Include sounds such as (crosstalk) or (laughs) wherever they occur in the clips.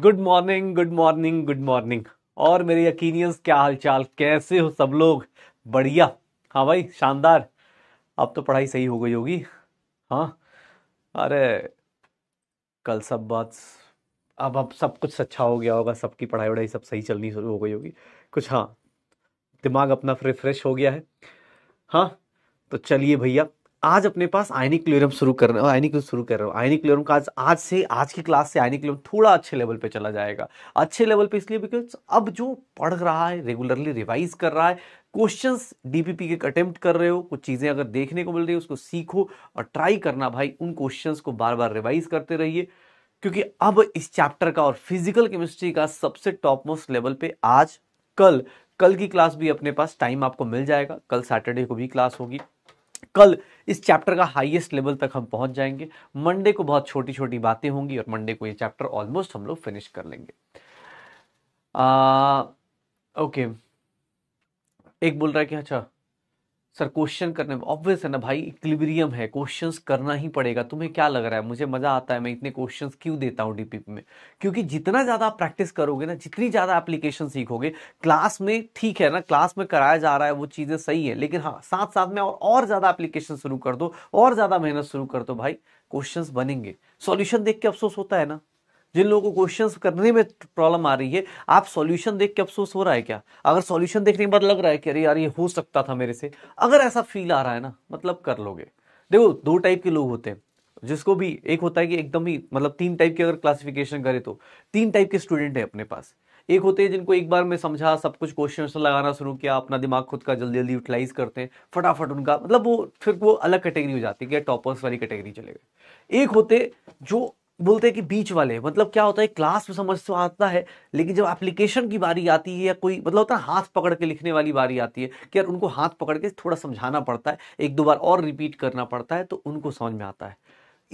Good morning good morning good morning और मेरे यकीनियंस क्या हालचाल कैसे हो सब लोग बढ़िया हाँ भाई शानदार अब तो पढ़ाई सही हो गई होगी हाँ अरे कल सब बात अब अब सब कुछ अच्छा हो गया होगा सबकी पढ़ाई वढ़ाई सब सही चलनी शुरू हो गई होगी कुछ हाँ दिमाग अपना रिफ्रेश हो गया है हाँ तो चलिए भैया आज अपने पास आयनिक क्लोरम शुरू कर रहे हो आयनिक शुरू कर रहे हो आयनिक क्लोरम का आज आज से आज की क्लास से आयनिक क्लोरम थोड़ा अच्छे लेवल पे चला जाएगा अच्छे लेवल पे इसलिए बिकॉज अब जो पढ़ रहा है रेगुलरली रिवाइज कर रहा है क्वेश्चंस डीपीपी के अटेम्प्ट कर रहे हो कुछ चीज़ें अगर देखने को मिल रही है उसको सीखो और ट्राई करना भाई उन क्वेश्चन को बार बार रिवाइज करते रहिए क्योंकि अब इस चैप्टर का और फिजिकल केमिस्ट्री का सबसे टॉप मोस्ट लेवल पे आज कल कल की क्लास भी अपने पास टाइम आपको मिल जाएगा कल सैटरडे को भी क्लास होगी कल इस चैप्टर का हाईएस्ट लेवल तक हम पहुंच जाएंगे मंडे को बहुत छोटी छोटी बातें होंगी और मंडे को ये चैप्टर ऑलमोस्ट हम लोग फिनिश कर लेंगे आ, ओके एक बोल रहा है कि अच्छा सर क्वेश्चन करने में ऑब्वियस है ना भाई इक्लिब्रियम है क्वेश्चंस करना ही पड़ेगा तुम्हें क्या लग रहा है मुझे मज़ा आता है मैं इतने क्वेश्चंस क्यों देता हूँ डीपीपी में क्योंकि जितना ज़्यादा आप प्रैक्टिस करोगे ना जितनी ज़्यादा एप्लीकेशन सीखोगे क्लास में ठीक है ना क्लास में कराया जा रहा है वो चीज़ें सही है लेकिन हाँ साथ साथ में और, और ज़्यादा एप्लीकेशन शुरू कर दो और ज़्यादा मेहनत शुरू कर दो भाई क्वेश्चन बनेंगे सोल्यूशन देख के अफसोस होता है ना जिन लोगों को क्वेश्चंस करने में प्रॉब्लम आ रही है आप सॉल्यूशन देख के अफसोस हो रहा है क्या अगर सॉल्यूशन देखने के बाद लग रहा है कि अरे यार ये हो सकता था मेरे से अगर ऐसा फील आ रहा है ना मतलब कर लोगे देखो दो टाइप के लोग होते हैं जिसको भी एक होता है कि एकदम ही मतलब तीन टाइप के अगर क्लासिफिकेशन करें तो तीन टाइप के स्टूडेंट है अपने पास एक होते हैं जिनको एक बार में समझा सब कुछ क्वेश्चन लगाना शुरू किया अपना दिमाग खुद का जल्दी जल्दी यूटिलाइज करते हैं फटाफट उनका मतलब वो फिर वो अलग कैटेगरी हो जाती है टॉपर्स वाली कैटेगरी चले गए एक होते जो बोलते हैं कि बीच वाले मतलब क्या होता है क्लास में समझ तो आता है लेकिन जब एप्लीकेशन की बारी आती है या कोई मतलब होता है हाथ पकड़ के लिखने वाली बारी आती है कि यार उनको हाथ पकड़ के थोड़ा समझाना पड़ता है एक दो बार और रिपीट करना पड़ता है तो उनको समझ में आता है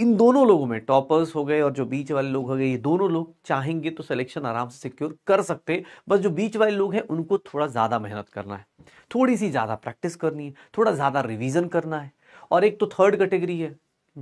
इन दोनों लोगों में टॉपर्स हो गए और जो बीच वाले लोग हो गए ये दोनों लोग चाहेंगे तो सिलेक्शन आराम से सिक्योर कर सकते हैं बस जो बीच वाले लोग हैं उनको थोड़ा ज़्यादा मेहनत करना है थोड़ी सी ज़्यादा प्रैक्टिस करनी है थोड़ा ज़्यादा रिविज़न करना है और एक तो थर्ड कैटेगरी है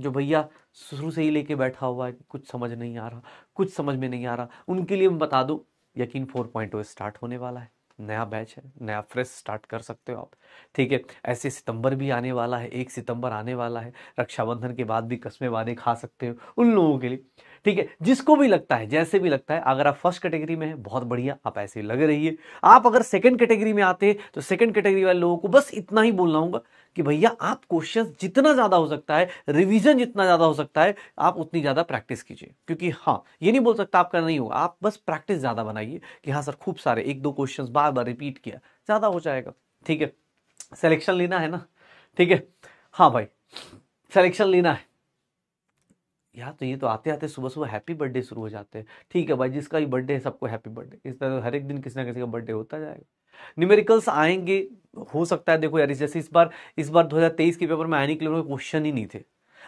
जो भैया शुरू से ही लेके बैठा हुआ है कुछ समझ नहीं आ रहा कुछ समझ में नहीं आ रहा उनके लिए मैं बता दूँ यकीन फोर पॉइंट स्टार्ट होने वाला है नया बैच है नया फ्रेश स्टार्ट कर सकते हो आप ठीक है ऐसे सितंबर भी आने वाला है एक सितंबर आने वाला है रक्षाबंधन के बाद भी कस्में वादे खा सकते हो उन लोगों के लिए ठीक है जिसको भी लगता है जैसे भी लगता है अगर आप फर्स्ट कैटेगरी में हैं बहुत बढ़िया आप ऐसे लग लगे रहिए आप अगर सेकंड कैटेगरी में आते हैं तो सेकंड कैटेगरी वाले लोगों को बस इतना ही बोलना होगा कि भैया आप क्वेश्चन जितना ज़्यादा हो सकता है रिविजन जितना ज़्यादा हो सकता है आप उतनी ज़्यादा प्रैक्टिस कीजिए क्योंकि हाँ ये नहीं बोल सकता आपका नहीं होगा आप बस प्रैक्टिस ज़्यादा बनाइए कि हाँ सर खूब सारे एक दो क्वेश्चन बार बार रिपीट किया ज़्यादा हो जाएगा ठीक है सेलेक्शन लेना है ना ठीक है हाँ भाई सेलेक्शन लेना है यार तो ये तो आते आते सुबह सुबह हैप्पी बर्थडे शुरू हो जाते हैं ठीक है भाई जिसका भी बर्थडे है सबको हैप्पी बर्थडे इस तरह हर एक दिन किसी ना किसी का बर्थडे होता जाएगा न्यूमेरिकल्स आएंगे हो सकता है देखो यार जैसे इस बार इस बार 2023 के पेपर में आने के लिए क्वेश्चन ही नहीं थे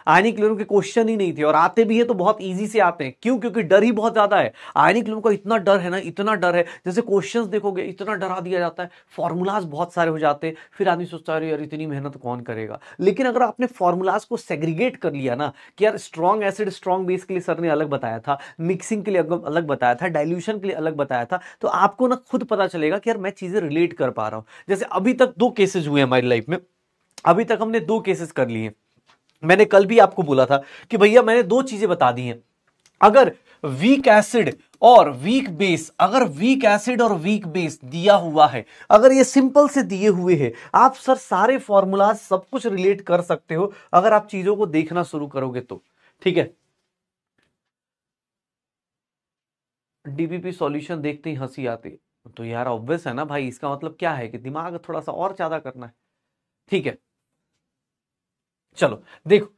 आयनिक लेवल के क्वेश्चन ही नहीं थे और आते भी है तो बहुत ईजी से आते हैं क्यों क्योंकि डर ही बहुत ज्यादा है आयनिक लेवल का इतना डर है ना इतना डर है जैसे क्वेश्चन देखोगे इतना डरा दिया जाता है फॉर्मूलाज बहुत सारे हो जाते हैं फिर आदमी सोचता है यार इतनी मेहनत कौन करेगा लेकिन अगर आपने फॉर्मूलाज को सेग्रीगेट कर लिया ना कि यार स्ट्रॉन्ग एसिड स्ट्रॉन्ग बेस के लिए सर ने अलग बताया था मिक्सिंग के लिए अलग बताया था डायल्यूशन के लिए अलग बताया था तो आपको ना खुद पता चलेगा कि यार मैं चीजें रिलेट कर पा रहा हूं जैसे अभी तक दो केसेज हुए हमारी लाइफ में अभी तक हमने दो केसेस कर लिए मैंने कल भी आपको बोला था कि भैया मैंने दो चीजें बता दी हैं अगर वीक एसिड और वीक बेस अगर वीक एसिड और वीक बेस दिया हुआ है अगर ये सिंपल से दिए हुए हैं आप सर सारे फॉर्मूलाज सब कुछ रिलेट कर सकते हो अगर आप चीजों को देखना शुरू करोगे तो ठीक है डीबीपी सॉल्यूशन देखते ही हंसी आती है तो यार ऑब्वियस है ना भाई इसका मतलब क्या है कि दिमाग थोड़ा सा और ज्यादा करना है ठीक है चलो देखो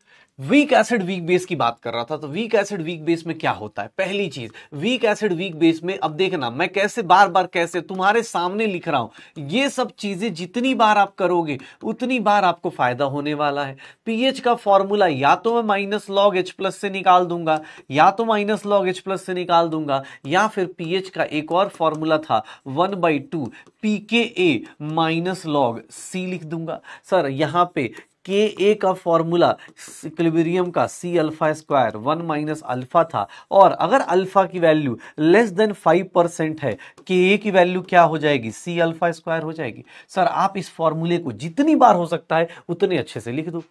वीक एसिड वीक बेस की बात कर रहा था तो वीक एसिड वीक बेस में क्या होता है पहली चीज वीक एसिड वीक बेस में अब देखना मैं कैसे बार बार कैसे तुम्हारे सामने लिख रहा हूं ये सब चीजें जितनी बार आप करोगे उतनी बार आपको फायदा होने वाला है पीएच का फॉर्मूला या तो मैं माइनस लॉग एच प्लस से निकाल दूंगा या तो माइनस लॉग एच प्लस से निकाल दूंगा या फिर पीएच का एक और फॉर्मूला था one by two P K A minus log सी लिख दूंगा सर यहां पे के ए का फॉर्मूला क्लिबेरियम का C alpha square one minus alpha था और अगर अल्फा की value less than five percent है के ए की वैल्यू क्या हो जाएगी सी अल्फा स्क्वायर हो जाएगी सर आप इस फॉर्मूले को जितनी बार हो सकता है उतने अच्छे से लिख दो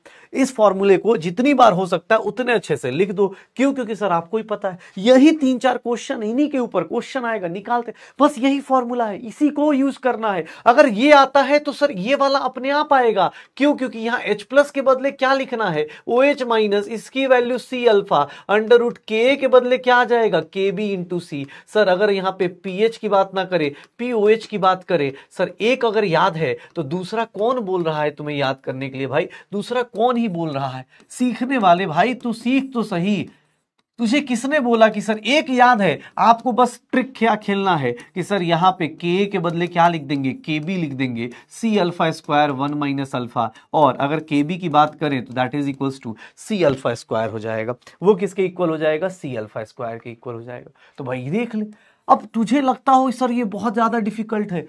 इस फॉर्मूले को जितनी बार हो सकता है उतने अच्छे से लिख दो क्यों क्योंकि सर आपको ही पता है यही तीन चार क्वेश्चन इन्हीं के ऊपर क्वेश्चन आएगा निकालते बस यही फॉर्मूला है इसी को यूज करना है अगर ये आता है तो सर ये वाला अपने आप आएगा क्यों क्योंकि यहाँ एच प्लस के बदले क्या लिखना है ओ एच माइनस इसकी value C alpha under root K के बदले क्या आ जाएगा के बी इंटू सी सर अगर यहाँ पे पी एच की बात ना करे पी ओ एच की बात करे सर एक अगर याद है तो दूसरा कौन बोल रहा है तुम्हें याद करने के लिए भाई दूसरा कौन ही बोल रहा है सीखने वाले भाई तू सीख तो सही तुझे किसने बोला कि सर एक याद है आपको बस ट्रिक क्या खेलना है कि सर यहाँ पे के के बदले क्या लिख देंगे के बी लिख देंगे C alpha square one minus alpha और अगर के बी की बात करें तो that is equals to C alpha square हो जाएगा वो किसके इक्वल हो जाएगा सी अल्फा स्क्वायर के इक्वल हो जाएगा तो भाई देख ले अब तुझे लगता हो सर ये बहुत ज़्यादा डिफिकल्ट है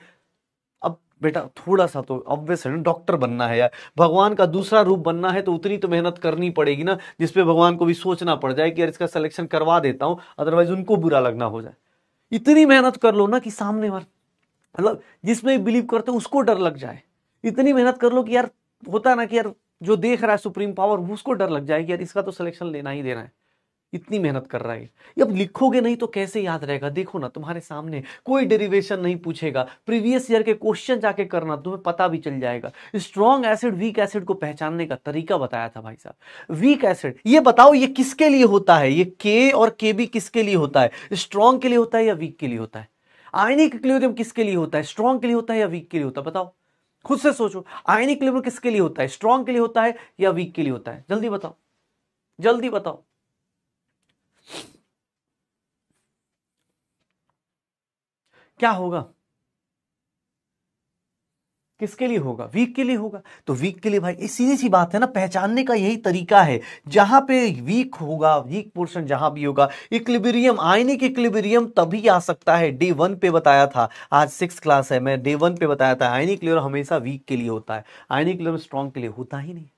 बेटा थोड़ा सा तो ऑब्वियस है ना डॉक्टर बनना है यार भगवान का दूसरा रूप बनना है तो उतनी तो मेहनत करनी पड़ेगी ना जिसपे भगवान को भी सोचना पड़ जाए कि यार इसका सिलेक्शन करवा देता हूं अदरवाइज उनको बुरा लगना हो जाए इतनी मेहनत कर लो ना कि सामने वाले मतलब जिसमें बिलीव करते हैं उसको डर लग जाए इतनी मेहनत कर लो कि यार होता ना कि यार जो देख रहा है सुप्रीम पावर उसको डर लग जाए कि यार इसका तो सिलेक्शन लेना ही देना है इतनी मेहनत कर रहा है अब लिखोगे नहीं तो कैसे याद रहेगा देखो ना तुम्हारे सामने कोई डेरिवेशन नहीं पूछेगा प्रीवियस ईयर के क्वेश्चन जाके करना तुम्हें पता भी चल जाएगा स्ट्रॉन्ग एसिड वीक एसिड को पहचानने का तरीका बताया था भाई साहब वीक एसिड ये बताओ ये किसके लिए होता है ये के और के बी किसके लिए होता है स्ट्रॉन्ग के लिए होता है या वीक के लिए होता है आयनिक क्लोरियम किसके लिए होता है स्ट्रॉन्ग के लिए होता है या वीक के लिए होता है बताओ खुद से सोचो आयनिक क्लोरियम किसके लिए होता है स्ट्रॉन्ग के लिए होता है या वीक के लिए होता है जल्दी बताओ जल्दी बताओ क्या होगा किसके लिए होगा वीक के लिए होगा तो वीक के लिए भाई ये सीधी सी बात है ना पहचानने का यही तरीका है जहां पे वीक होगा वीक पोर्शन जहां भी होगा इक्लिबेरियम के इक्लिबेरियम तभी आ सकता है डे वन पे बताया था आज सिक्स क्लास है मैं डे वन पे बताया था आयनिक क्लियर हमेशा वीक के लिए होता है आयनिक क्लियर स्ट्रांग के लिए होता ही नहीं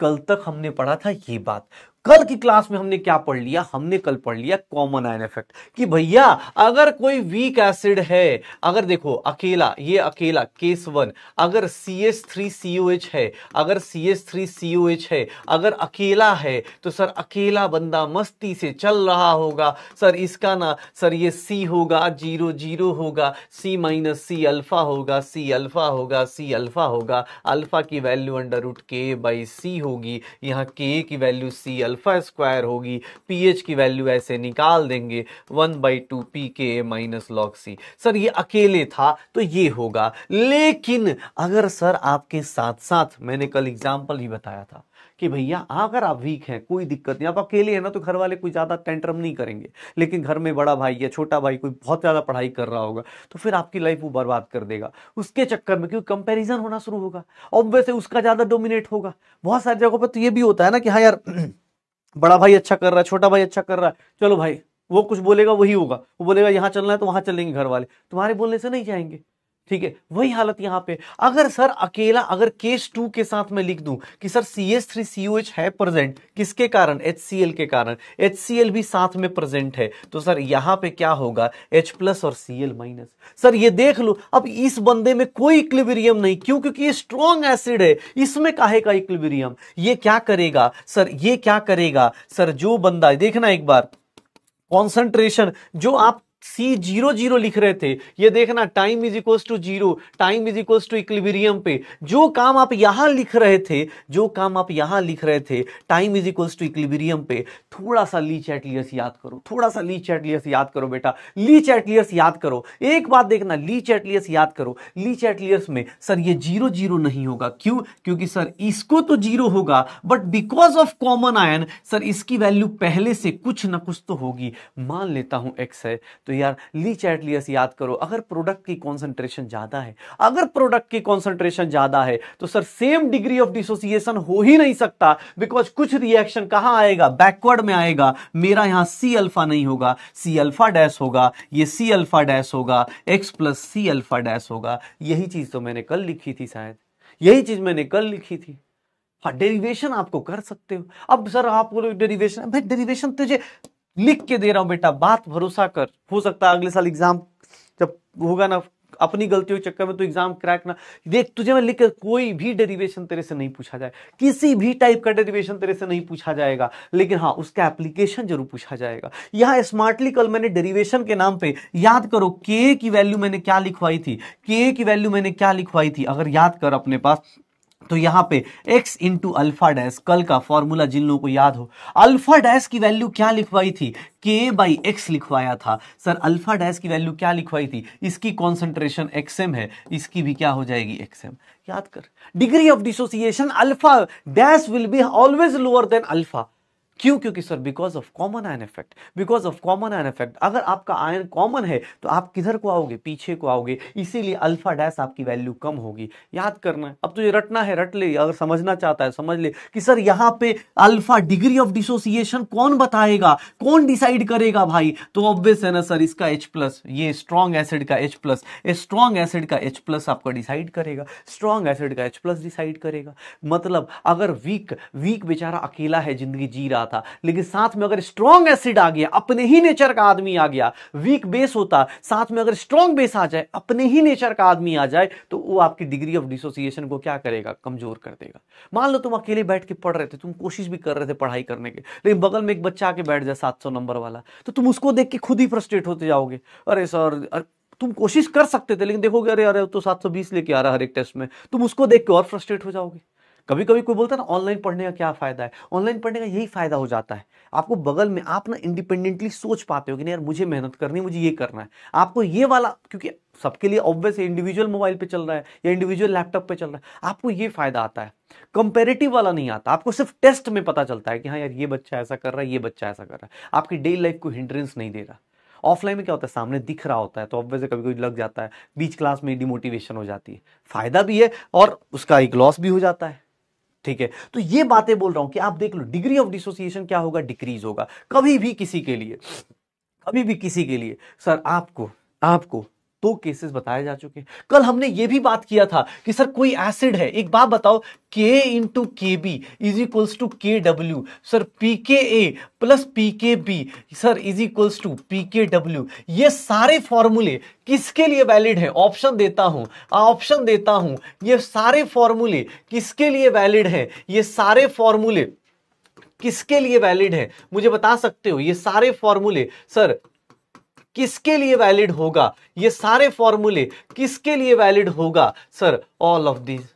कल तक हमने पढ़ा था ये बात कल की क्लास में हमने क्या पढ़ लिया हमने कल पढ़ लिया कॉमन आयन इफेक्ट कि भैया अगर कोई वीक एसिड है अगर देखो अकेला ये अकेला केस वन अगर C S three C O H है अगर C S three C O H है अगर अकेला है तो सर अकेला बंदा मस्ती से चल रहा होगा सर इसका ना सर ये सी होगा जीरो जीरो होगा सी माइनस सी अल्फा होगा सी अल्फा होगा सी अल्फा होगा अल्फा की value under root K by C होगी यहाँ के की value C alpha alpha square होगी पीएच की वैल्यू ऐसे निकाल देंगे one by two P K A minus log C sir ये अकेले था तो ये होगा लेकिन अगर सर आपके साथ साथ मैंने कल एग्जाम्पल ही बताया था कि भैया अगर आप वीक हैं कोई दिक्कत नहीं आप अकेले हैं ना तो घर वाले कोई ज़्यादा टेंटरम नहीं करेंगे लेकिन घर में बड़ा भाई या छोटा भाई कोई बहुत ज़्यादा पढ़ाई कर रहा होगा तो फिर आपकी लाइफ वो बर्बाद कर देगा उसके चक्कर में क्योंकि कंपैरिजन होना शुरू होगा ऑब्वियसली उसका ज़्यादा डोमिनेट होगा बहुत सारी जगहों पर तो ये भी होता है ना कि हाँ यार (clears throat) बड़ा भाई अच्छा कर रहा है छोटा भाई अच्छा कर रहा है चलो भाई वो कुछ बोलेगा वही होगा वो बोलेगा यहाँ चलना है तो वहां चलेंगे घर वाले तुम्हारे बोलने से नहीं जाएंगे ठीक है वही हालत यहां पे अगर सर अकेला अगर केस टू के साथ मैं लिख दूं कि sir C S three C O H है प्रेजेंट किसके कारण एच सी एल के कारण एच सी एल भी साथ में प्रेजेंट है तो सर यहां पे क्या होगा एच प्लस और सी एल माइनस सर ये देख लो अब इस बंदे में कोई इक्लिबेरियम नहीं क्यों क्योंकि ये स्ट्रॉन्ग एसिड है इसमें काहे का इक्लिबेरियम ये क्या करेगा सर ये क्या करेगा सर जो बंदा देखना एक बार कॉन्सेंट्रेशन जो आप सी जीरो जीरो लिख रहे थे ये देखना time is equals to zero time is equals to equilibrium पे जो काम आप यहां लिख रहे थे जो काम आप यहां लिख रहे थे time is equals to equilibrium पे थोड़ा सा ली चैटलियस याद करो थोड़ा सा ली चैटलियस याद करो बेटा ली चैटलियस याद करो एक बात देखना ली चैटलियस याद करो ली चैटलियस में सर ये जीरो जीरो नहीं होगा क्यों क्योंकि सर इसको तो जीरो होगा but because of common ion sir इसकी वैल्यू पहले से कुछ ना कुछ तो होगी मान लेता हूं एक्स है तो तो यार ली चैटलियस याद करो अगर प्रोडक्ट की कॉन्सेंट्रेशन ज़्यादा है अगर प्रोडक्ट की कॉन्सेंट्रेशन ज़्यादा है तो sir same degree of dissociation हो ही नहीं सकता बिकॉज कुछ रिएक्शन कहां आएगा बैकवर्ड में आएगा मेरा यहां सी अल्फा नहीं होगा सी अल्फा डैश होगा ये सी अल्फा डैश होगा X plus C alpha dash होगा यही चीज़ तो मैंने कल लिखी थी शायद यही चीज़ मैंने कल लिखी थी डेरिवेशन हाँ, आपको तो कर सकते हो अब सर आप बोलो डेरिवेशन भाई डेरिवेशन तुझे लिख के दे रहा हूं बेटा बात भरोसा कर हो सकता है अगले साल एग्जाम जब होगा ना अपनी गलतियों के चक्कर में तो एग्जाम क्रैक ना देख तुझे मैं लिख कर कोई भी डेरिवेशन तेरे से नहीं पूछा जाए किसी भी टाइप का डेरिवेशन तेरे से नहीं पूछा जाएगा लेकिन हाँ उसका एप्लीकेशन जरूर पूछा जाएगा यहाँ स्मार्टली कल मैंने डेरिवेशन के नाम पे याद करो के की वैल्यू मैंने क्या लिखवाई थी के की वैल्यू मैंने क्या लिखवाई थी अगर याद कर अपने पास तो यहां पे x इंटू अल्फा डैश कल का फॉर्मूला जिन लोगों को याद हो अल्फा डैश की वैल्यू क्या लिखवाई थी के बाई एक्स लिखवाया था सर अल्फा डैश की वैल्यू क्या लिखवाई थी इसकी कॉन्सेंट्रेशन एक्सएम है इसकी भी क्या हो जाएगी एक्सएम याद कर degree of dissociation alpha dash will be always lower than alpha क्यों क्योंकि sir because of common ion effect because of common ion effect अगर आपका आयन कॉमन है तो आप किधर को आओगे पीछे को आओगे इसीलिए अल्फा डैश आपकी वैल्यू कम होगी याद करना है अब तो ये रटना है रट ले अगर समझना चाहता है समझ ले कि सर यहाँ पे अल्फा डिग्री ऑफ डिसोसिएशन कौन बताएगा कौन डिसाइड करेगा भाई तो ऑब्वियस है ना सर इसका एच प्लस ये स्ट्रॉन्ग एसिड का एच प्लस स्ट्रॉन्ग एसिड का एच प्लस आपका डिसाइड करेगा स्ट्रॉन्ग एसिड का एच प्लस डिसाइड करेगा मतलब अगर वीक वीक बेचारा अकेला है जिंदगी जी रहा था लेकिन साथ में अगर स्ट्रॉन्ग एसिड आ गया अपने ही नेचर का आदमी आ गया वीक बेस होता साथ में अगर स्ट्रॉन्ग बेस आ जाए अपने ही नेचर का आदमी आ जाए तो वो आपकी डिग्री ऑफ डिसोसिएशन को क्या करेगा कमजोर कर देगा मान लो तुम अकेले बैठ के पढ़ रहे थे तुम कोशिश भी कर रहे थे पढ़ाई करने के लेकिन बगल में एक बच्चा आके बैठ जाए सात नंबर वाला तो तुम उसको देख के खुद ही फ्रस्ट्रेट होते जाओगे अरे सर तुम कोशिश कर सकते थे लेकिन देखोगे अरे अरे तो 720 लेके आ रहा हर एक टेस्ट में तुम उसको देख के और फ्रस्ट्रेट हो जाओगे कभी कभी कोई बोलता है ना ऑनलाइन पढ़ने का क्या फ़ायदा है ऑनलाइन पढ़ने का यही फ़ायदा हो जाता है आपको बगल में आप ना इंडिपेंडेंटली सोच पाते हो कि नहीं यार मुझे मेहनत करनी है मुझे ये करना है आपको ये वाला क्योंकि सबके लिए ऑब्वियस है इंडिविजुअल मोबाइल पे चल रहा है या इंडिविजुअल लैपटॉप पे चल रहा है आपको ये फ़ायदा आता है कंपेरेटिव वाला नहीं आता आपको सिर्फ टेस्ट में पता चलता है कि हाँ यार ये बच्चा ऐसा कर रहा है ये बच्चा ऐसा कर रहा है आपकी डेली लाइफ को हिंड्रेंस नहीं दे रहा ऑफलाइन में क्या होता है सामने दिख रहा होता है तो ऑब्वियस कभी कभी लग जाता है बीच क्लास में डिमोटिवेशन हो जाती है फायदा भी है और उसका एक लॉस भी हो जाता है ठीक है तो ये बातें बोल रहा हूं कि आप देख लो डिग्री ऑफ डिसोसिएशन क्या होगा डिक्रीज होगा कभी भी किसी के लिए कभी भी किसी के लिए सर आपको आपको दो केसेस बताए जा चुके कल हमने ये भी बात किया था कि सर कोई एसिड है एक बात बताओ K into K B is equals to K W sir P K A plus P K B sir is equals to P K W ये सारे फॉर्मूले किसके लिए वैलिड है ऑप्शन देता हूं ऑप्शन देता हूं ये सारे फॉर्मूले किसके लिए वैलिड है ये सारे फॉर्मूले किसके लिए वैलिड है मुझे बता सकते हो ये सारे फॉर्मूले सर किसके लिए वैलिड होगा ये सारे फॉर्मूले किसके लिए वैलिड होगा सर ऑल ऑफ दीज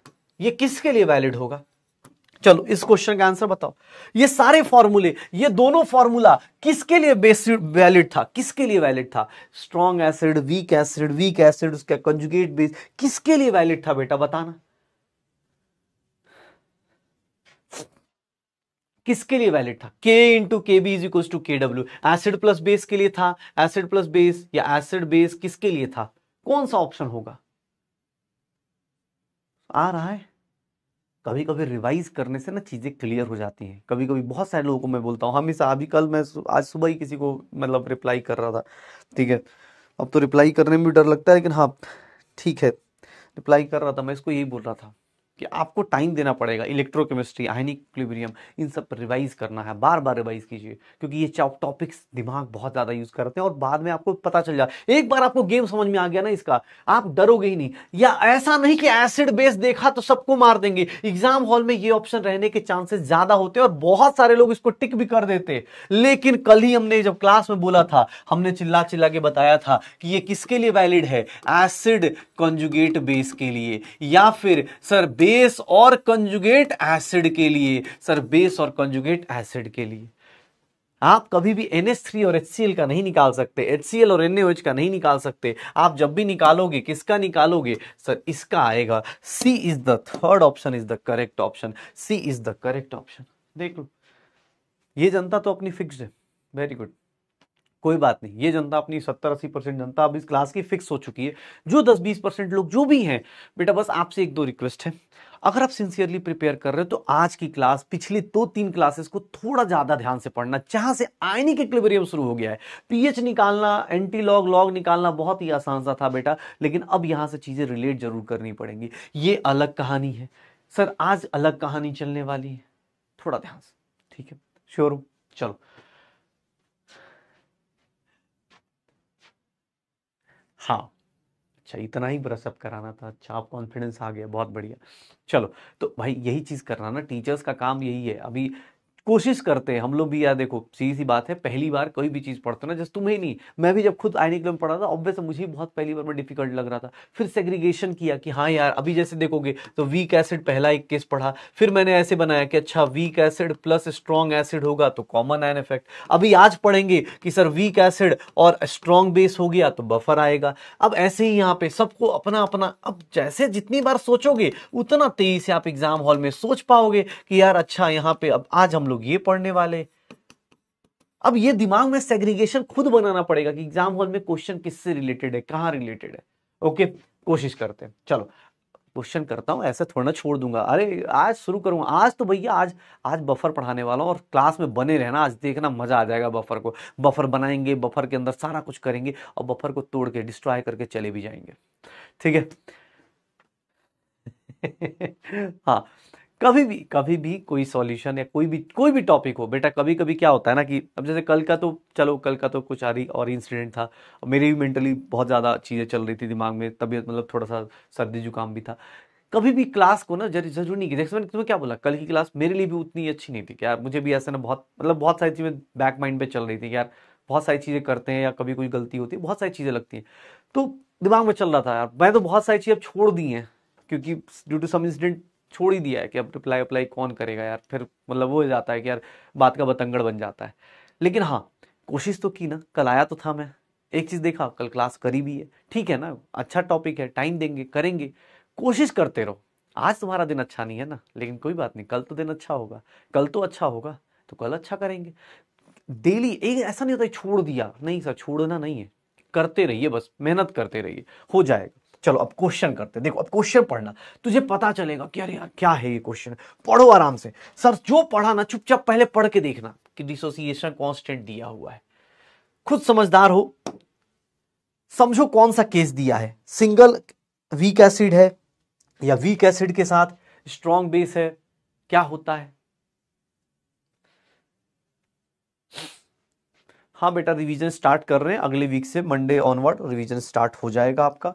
ये किसके लिए वैलिड होगा चलो इस क्वेश्चन का आंसर बताओ ये सारे फॉर्मूले ये दोनों फॉर्मूला किसके लिए बेसिड वैलिड था किसके लिए वैलिड था strong acid weak acid weak acid उसका कंजुगेट बेस किसके लिए वैलिड था बेटा बताना किसके लिए वैलिड था K into K B is equal to K W acid plus base के लिए था एसिड प्लस बेस या एसिड बेस किसके लिए था कौन सा ऑप्शन होगा आ रहा है कभी कभी रिवाइज करने से ना चीज़ें क्लियर हो जाती हैं कभी कभी बहुत सारे लोगों को मैं बोलता हूँ हमेशा अभी कल मैं आज सुबह ही किसी को मतलब रिप्लाई कर रहा था ठीक है अब तो रिप्लाई करने में भी डर लगता है लेकिन हाँ ठीक है रिप्लाई कर रहा था मैं इसको यही बोल रहा था कि आपको टाइम देना पड़ेगा इलेक्ट्रोकेमिस्ट्री आयनिक क्लिबरियम इन सब पर रिवाइज करना है बार बार रिवाइज कीजिए क्योंकि ये चाप टॉपिक्स दिमाग बहुत ज़्यादा यूज़ करते हैं और बाद में आपको पता चल जाए एक बार आपको गेम समझ में आ गया ना इसका आप डरोगे ही नहीं या ऐसा नहीं कि एसिड बेस देखा तो सबको मार देंगे एग्जाम हॉल में ये ऑप्शन रहने के चांसेस ज़्यादा होते हैं और बहुत सारे लोग इसको टिक भी कर देते लेकिन कल ही हमने जब क्लास में बोला था हमने चिल्ला चिल्ला के बताया था कि ये किसके लिए वैलिड है एसिड कॉन्जुगेट बेस के लिए या फिर सर बेस बेस और कंजुगेट एसिड के लिए सर बेस और कंजुगेट एसिड के लिए आप कभी भी थ्री और एच का नहीं निकाल सकते एच और एन का नहीं निकाल सकते आप जब भी निकालोगे किसका निकालोगे सर इसका आएगा C is the third option is the correct option C is the correct option देख लो ये जनता तो अपनी फिक्स है वेरी गुड कोई बात नहीं ये जनता अपनी सत्तर अस्सी परसेंट जनता अब इस क्लास की फिक्स हो चुकी है जो दस बीस परसेंट लोग जो भी हैं बेटा बस आपसे एक दो रिक्वेस्ट है अगर आप सिंसियरली प्रिपेयर कर रहे हो तो आज की क्लास पिछली दो तीन क्लासेस को थोड़ा ज्यादा ध्यान से पढ़ना जहां से आयनिक इक्विबरियम शुरू हो गया है पीएच निकालना एंटी लॉग लॉग निकालना बहुत ही आसान सा था बेटा लेकिन अब यहां से चीजें रिलेट जरूर करनी पड़ेंगी ये अलग कहानी है सर आज अलग कहानी चलने वाली है थोड़ा ध्यान से ठीक है श्योर चलो अच्छा इतना ही ब्रशअप कराना था अच्छा आप कॉन्फिडेंस आ गया बहुत बढ़िया चलो तो भाई यही चीज़ करना ना टीचर्स का काम यही है अभी कोशिश करते हैं हम लोग भी यार देखो सीधी सी बात है पहली बार कोई भी चीज़ पढ़ते ना जैसे तुम्हें नहीं मैं भी जब खुद आईनिक में पढ़ा था ऑब्वियस मुझे बहुत पहली बार में डिफिकल्ट लग रहा था फिर सेग्रीगेशन किया कि हाँ यार अभी जैसे देखोगे तो वीक एसिड पहला एक केस पढ़ा फिर मैंने ऐसे बनाया कि अच्छा weak acid plus strong acid होगा तो कॉमन आयन इफेक्ट अभी आज पढ़ेंगे कि सर वीक एसिड और स्ट्रॉन्ग बेस हो गया तो बफर आएगा अब ऐसे ही यहाँ पे सबको अपना अपना अब जैसे जितनी बार सोचोगे उतना तेजी से आप एग्जाम हॉल में सोच पाओगे कि यार अच्छा यहाँ पे अब आज हम लोग लोग ये पढ़ने वाले अब ये दिमाग में सेग्रीगेशन खुद बनाना पड़ेगा कि एग्जाम हॉल में क्वेश्चन किससे रिलेटेड है कहाँ रिलेटेड है ओके कोशिश करते हैं चलो क्वेश्चन करता हूँ ऐसे थोड़ा ना छोड़ दूंगा अरे आज शुरू करूँगा आज तो भैया आज आज बफर पढ़ाने वाला हूँ और क्लास में बने रहना आज देखना मजा आ जाएगा बफर को बफर बनाएंगे बफर के अंदर सारा कुछ करेंगे और बफर को तोड़ के डिस्ट्रॉय करके चले भी जाएंगे ठीक है (laughs) हाँ कभी भी कभी भी कोई सॉल्यूशन या कोई भी कोई भी टॉपिक हो बेटा कभी कभी क्या होता है ना कि अब जैसे कल का तो चलो कल का तो कुछ आ रही और इंसिडेंट था और मेरी भी मेंटली बहुत ज़्यादा चीज़ें चल रही थी दिमाग में तबीयत मतलब थोड़ा सा सर्दी जुकाम भी था कभी भी क्लास को ना जरूर नहीं किया जैसे मैंने तुम्हें क्या बोला कल की क्लास मेरे लिए भी उतनी अच्छी नहीं थी यार मुझे भी ऐसा ना बहुत मतलब बहुत सारी चीज़ें बैक माइंड पर चल रही थी यार बहुत सारी चीज़ें करते हैं या कभी कोई गलती होती है बहुत सारी चीज़ें लगती हैं तो दिमाग में चल रहा था यार मैं तो बहुत सारी चीज़ें अब छोड़ दी हैं क्योंकि ड्यू टू सम इंसिडेंट छोड़ ही दिया है कि अब रिप्लाई अप्लाई कौन करेगा यार फिर मतलब वो हो जाता है कि यार बात का बतंगड़ बन जाता है लेकिन हाँ कोशिश तो की ना कल आया तो था मैं एक चीज़ देखा कल क्लास करी भी है ठीक है ना अच्छा टॉपिक है टाइम देंगे करेंगे कोशिश करते रहो आज तुम्हारा दिन अच्छा नहीं है ना लेकिन कोई बात नहीं कल तो दिन अच्छा होगा कल तो अच्छा होगा तो कल अच्छा करेंगे डेली एक ऐसा नहीं होता छोड़ दिया नहीं सर छोड़ना नहीं है करते रहिए बस मेहनत करते रहिए हो जाएगा चलो अब क्वेश्चन करते देखो अब क्वेश्चन पढ़ना तुझे पता चलेगा कि अरे यार क्या है ये क्वेश्चन पढ़ो आराम से सर जो पढ़ा ना चुपचाप पहले पढ़ के देखना कि डिसोसिएशन कांस्टेंट दिया हुआ है खुद समझदार हो समझो कौन सा केस दिया है सिंगल वीक एसिड है या वीक एसिड के साथ स्ट्रॉन्ग बेस है क्या होता है हाँ बेटा रिवीजन स्टार्ट कर रहे हैं अगले वीक से मंडे ऑनवर्ड रिवीजन स्टार्ट हो जाएगा आपका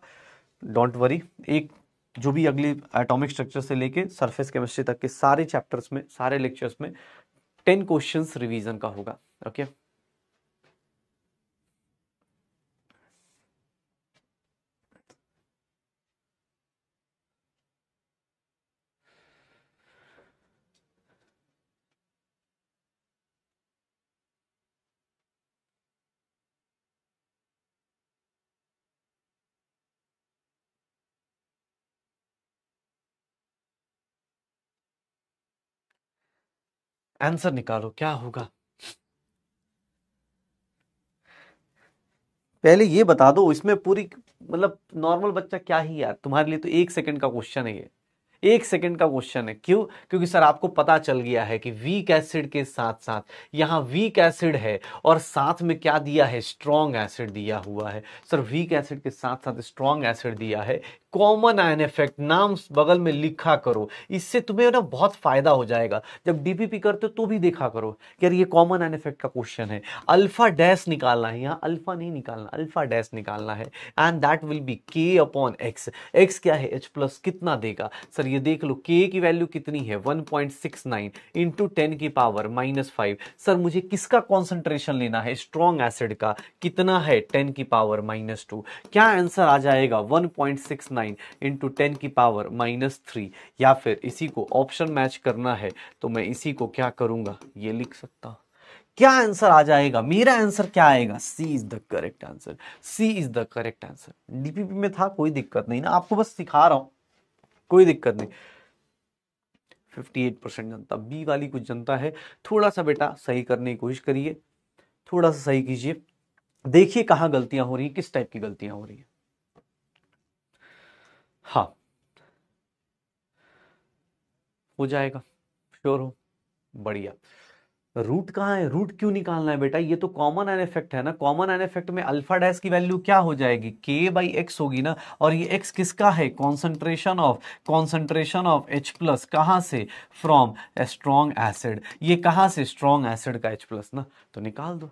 डोंट वरी एक जो भी अगली एटॉमिक स्ट्रक्चर से लेके सरफेस केमिस्ट्री तक के सारे चैप्टर्स में सारे लेक्चर्स में टेन क्वेश्चंस रिवीजन का होगा ओके okay? आंसर निकालो क्या होगा पहले ये बता दो इसमें पूरी मतलब नॉर्मल बच्चा क्या ही यार तुम्हारे लिए तो एक सेकंड का क्वेश्चन है ये एक सेकंड का क्वेश्चन है क्यों क्योंकि सर आपको पता चल गया है कि वीक एसिड के साथ साथ यहाँ वीक एसिड है और साथ में क्या दिया है स्ट्रॉन्ग एसिड दिया हुआ है सर वीक एसिड के साथ साथ स्ट्रॉन्ग एसिड दिया है कॉमन आयन इफेक्ट नाम बगल में लिखा करो इससे तुम्हें ना बहुत फायदा हो जाएगा जब डीपीपी करते हो तो भी देखा करो कि यार ये कॉमन आयन इफेक्ट का क्वेश्चन है अल्फा डैश निकालना है यहाँ अल्फा नहीं निकालना अल्फा डैश निकालना है and that will be K upon X X क्या है एच प्लस कितना देगा सर ये देख लो के की वैल्यू कितनी है one point six nine into ten की पावर माइनस फाइव सर मुझे किसका कॉन्सेंट्रेशन लेना है स्ट्रॉन्ग एसिड का कितना है टेन की पावर माइनस टू क्या आंसर आ जाएगा one point six nine nine into ten की पावर माइनस थ्री या फिर इसी को ऑप्शन मैच करना है तो मैं इसी को क्या करूंगा ये लिख सकता हूँ क्या आंसर आ जाएगा मेरा आंसर क्या आएगा C is the correct answer C is the correct answer DPP में था कोई दिक्कत नहीं ना आपको बस सिखा रहा हूं कोई दिक्कत नहीं 58 परसेंट जनता बी वाली कुछ जनता है थोड़ा सा बेटा सही करने की कोशिश करिए थोड़ा सा सही कीजिए देखिए कहाँ गलतियां हो रही हैं किस टाइप की गलतियां हो रही हैं हाँ हो जाएगा श्योर हो बढ़िया रूट कहाँ है रूट क्यों निकालना है बेटा ये तो कॉमन एन इफेक्ट है ना कॉमन एन इफेक्ट में अल्फा डैश की वैल्यू क्या हो जाएगी के बाई एक्स होगी ना और ये एक्स किसका है concentration of concentration of H plus कहाँ से फ्रॉम ए स्ट्रॉन्ग एसिड ये कहाँ से स्ट्रॉन्ग एसिड का एच प्लस ना तो निकाल दो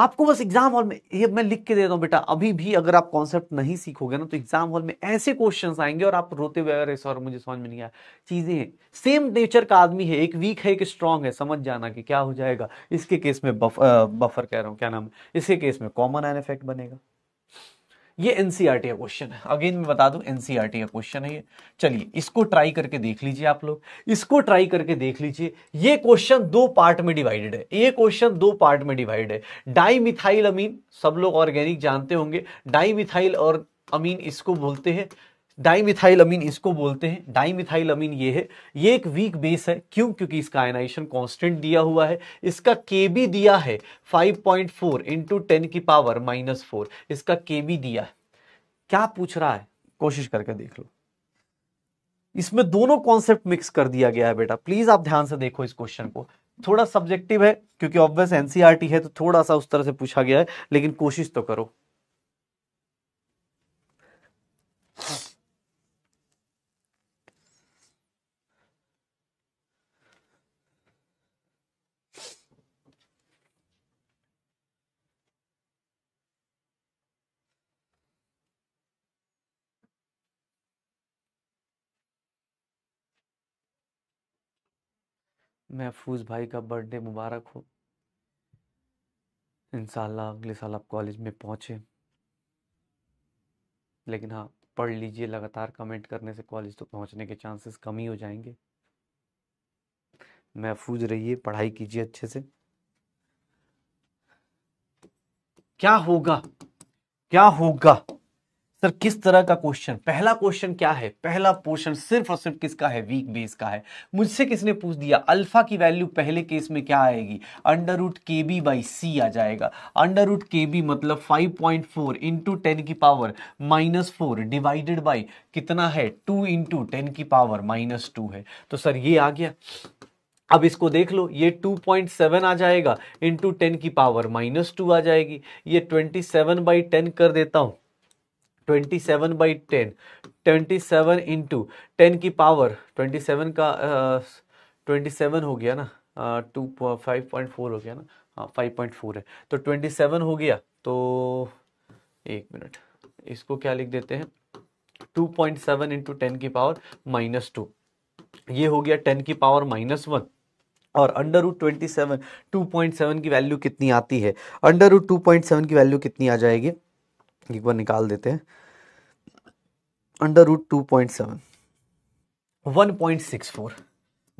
आपको बस एग्जाम हॉल में ये मैं लिख के दे रहा हूँ बेटा अभी भी अगर आप कॉन्सेप्ट नहीं सीखोगे ना तो एग्जाम हॉल में ऐसे क्वेश्चंस आएंगे और आप रोते हुए अगर सर मुझे समझ में नहीं आया चीजें हैं सेम नेचर का आदमी है एक वीक है एक स्ट्रांग है समझ जाना कि क्या हो जाएगा इसके केस में बफ, आ, बफर कह रहा हूँ क्या नाम है इसके केस में कॉमन एन इफेक्ट बनेगा ये एनसीआरटी का क्वेश्चन है अगेन मैं बता दूं एनसीआरटी का क्वेश्चन है ये चलिए इसको ट्राई करके देख लीजिए आप लोग इसको ट्राई करके देख लीजिए ये क्वेश्चन दो पार्ट में डिवाइडेड है ये क्वेश्चन दो पार्ट में डिवाइड है मिथाइल अमीन सब लोग ऑर्गेनिक जानते होंगे डाई मिथाइल और अमीन इसको बोलते हैं डाइमिथाइल अमीन इसको बोलते हैं अमीन ये है ये एक वीक बेस है क्यों क्योंकि इसका आयनाइजेशन कांस्टेंट दिया हुआ है इसका के बी दिया है 5.4 पॉइंट फोर इंटू टेन की पावर माइनस फोर इसका के बी दिया है क्या पूछ रहा है कोशिश करके देख लो इसमें दोनों कॉन्सेप्ट मिक्स कर दिया गया है बेटा प्लीज आप ध्यान से देखो इस क्वेश्चन को थोड़ा सब्जेक्टिव है क्योंकि ऑब्वियस एनसीआरटी e है तो थोड़ा सा उस तरह से पूछा गया है लेकिन कोशिश तो करो महफूज भाई का बर्थडे मुबारक हो इन अगले साल आप कॉलेज में पहुँचे लेकिन हाँ पढ़ लीजिए लगातार कमेंट करने से कॉलेज तो पहुँचने के चांसेस कम ही हो जाएंगे महफूज रहिए पढ़ाई कीजिए अच्छे से क्या होगा क्या होगा सर किस तरह का क्वेश्चन पहला क्वेश्चन क्या है पहला पोर्शन सिर्फ और सिर्फ किसका है वीक बेस का है मुझसे किसने पूछ दिया अल्फा की वैल्यू पहले केस में क्या आएगी under root K B by C आ जाएगा अंडर रूट के बी मतलब 5.4 पॉइंट फोर इंटू टेन की power minus four divided by कितना है टू इंटू टेन की पावर माइनस टू है तो सर ये आ गया अब इसको देख लो ये 2.7 आ जाएगा इंटू टेन की पावर माइनस टू आ जाएगी ये 27 बाई टेन कर देता हूँ twenty seven by ten twenty seven into ten की पावर ट्वेंटी सेवन का ट्वेंटी uh, सेवन हो गया ना टू फाइव पॉइंट फोर हो गया ना हाँ फाइव पॉइंट फोर है तो ट्वेंटी सेवन हो गया तो एक मिनट इसको क्या लिख देते हैं two point seven into ten की पावर माइनस टू ये हो गया टेन की पावर माइनस वन और under root twenty seven two point seven की वैल्यू कितनी आती है under root two point seven की वैल्यू कितनी आ जाएगी एक बार निकाल देते हैं under root two point seven one point six four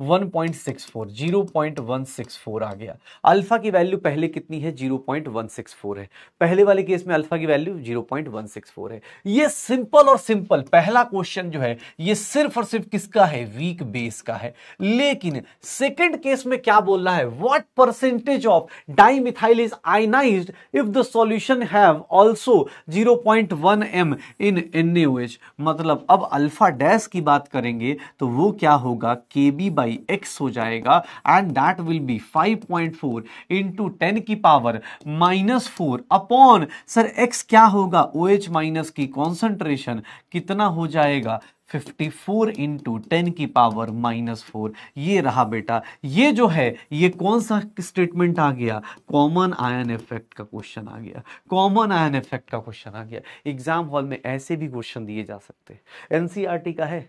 1.64 0.164 आ गया अल्फा की वैल्यू पहले कितनी है 0.164 है पहले वाले केस में अल्फा की वैल्यू 0.164 है ये सिंपल और सिंपल पहला क्वेश्चन जो है ये सिर्फ और सिर्फ किसका है वीक बेस का है लेकिन सेकंड केस में क्या बोल रहा है what percentage of dimethyl is ionize if the solution have also 0.1 M in NAOH मतलब अब अल्फा डैश की बात करेंगे तो वो क्या होगा केबी बाई एक्स हो जाएगा and that will be 5.4 point four into ten की power minus four upon sir X क्या होगा ओ एच माइनस की कॉन्सेंट्रेशन कितना हो जाएगा 54 फोर इंटू टेन की पावर माइनस फोर ये रहा बेटा ये जो है ये कौन सा स्टेटमेंट आ गया कॉमन आयन इफेक्ट का क्वेश्चन आ गया कॉमन आयन इफेक्ट का क्वेश्चन आ गया एग्जाम हॉल में ऐसे भी क्वेश्चन दिए जा सकते एनसीआरटी e का है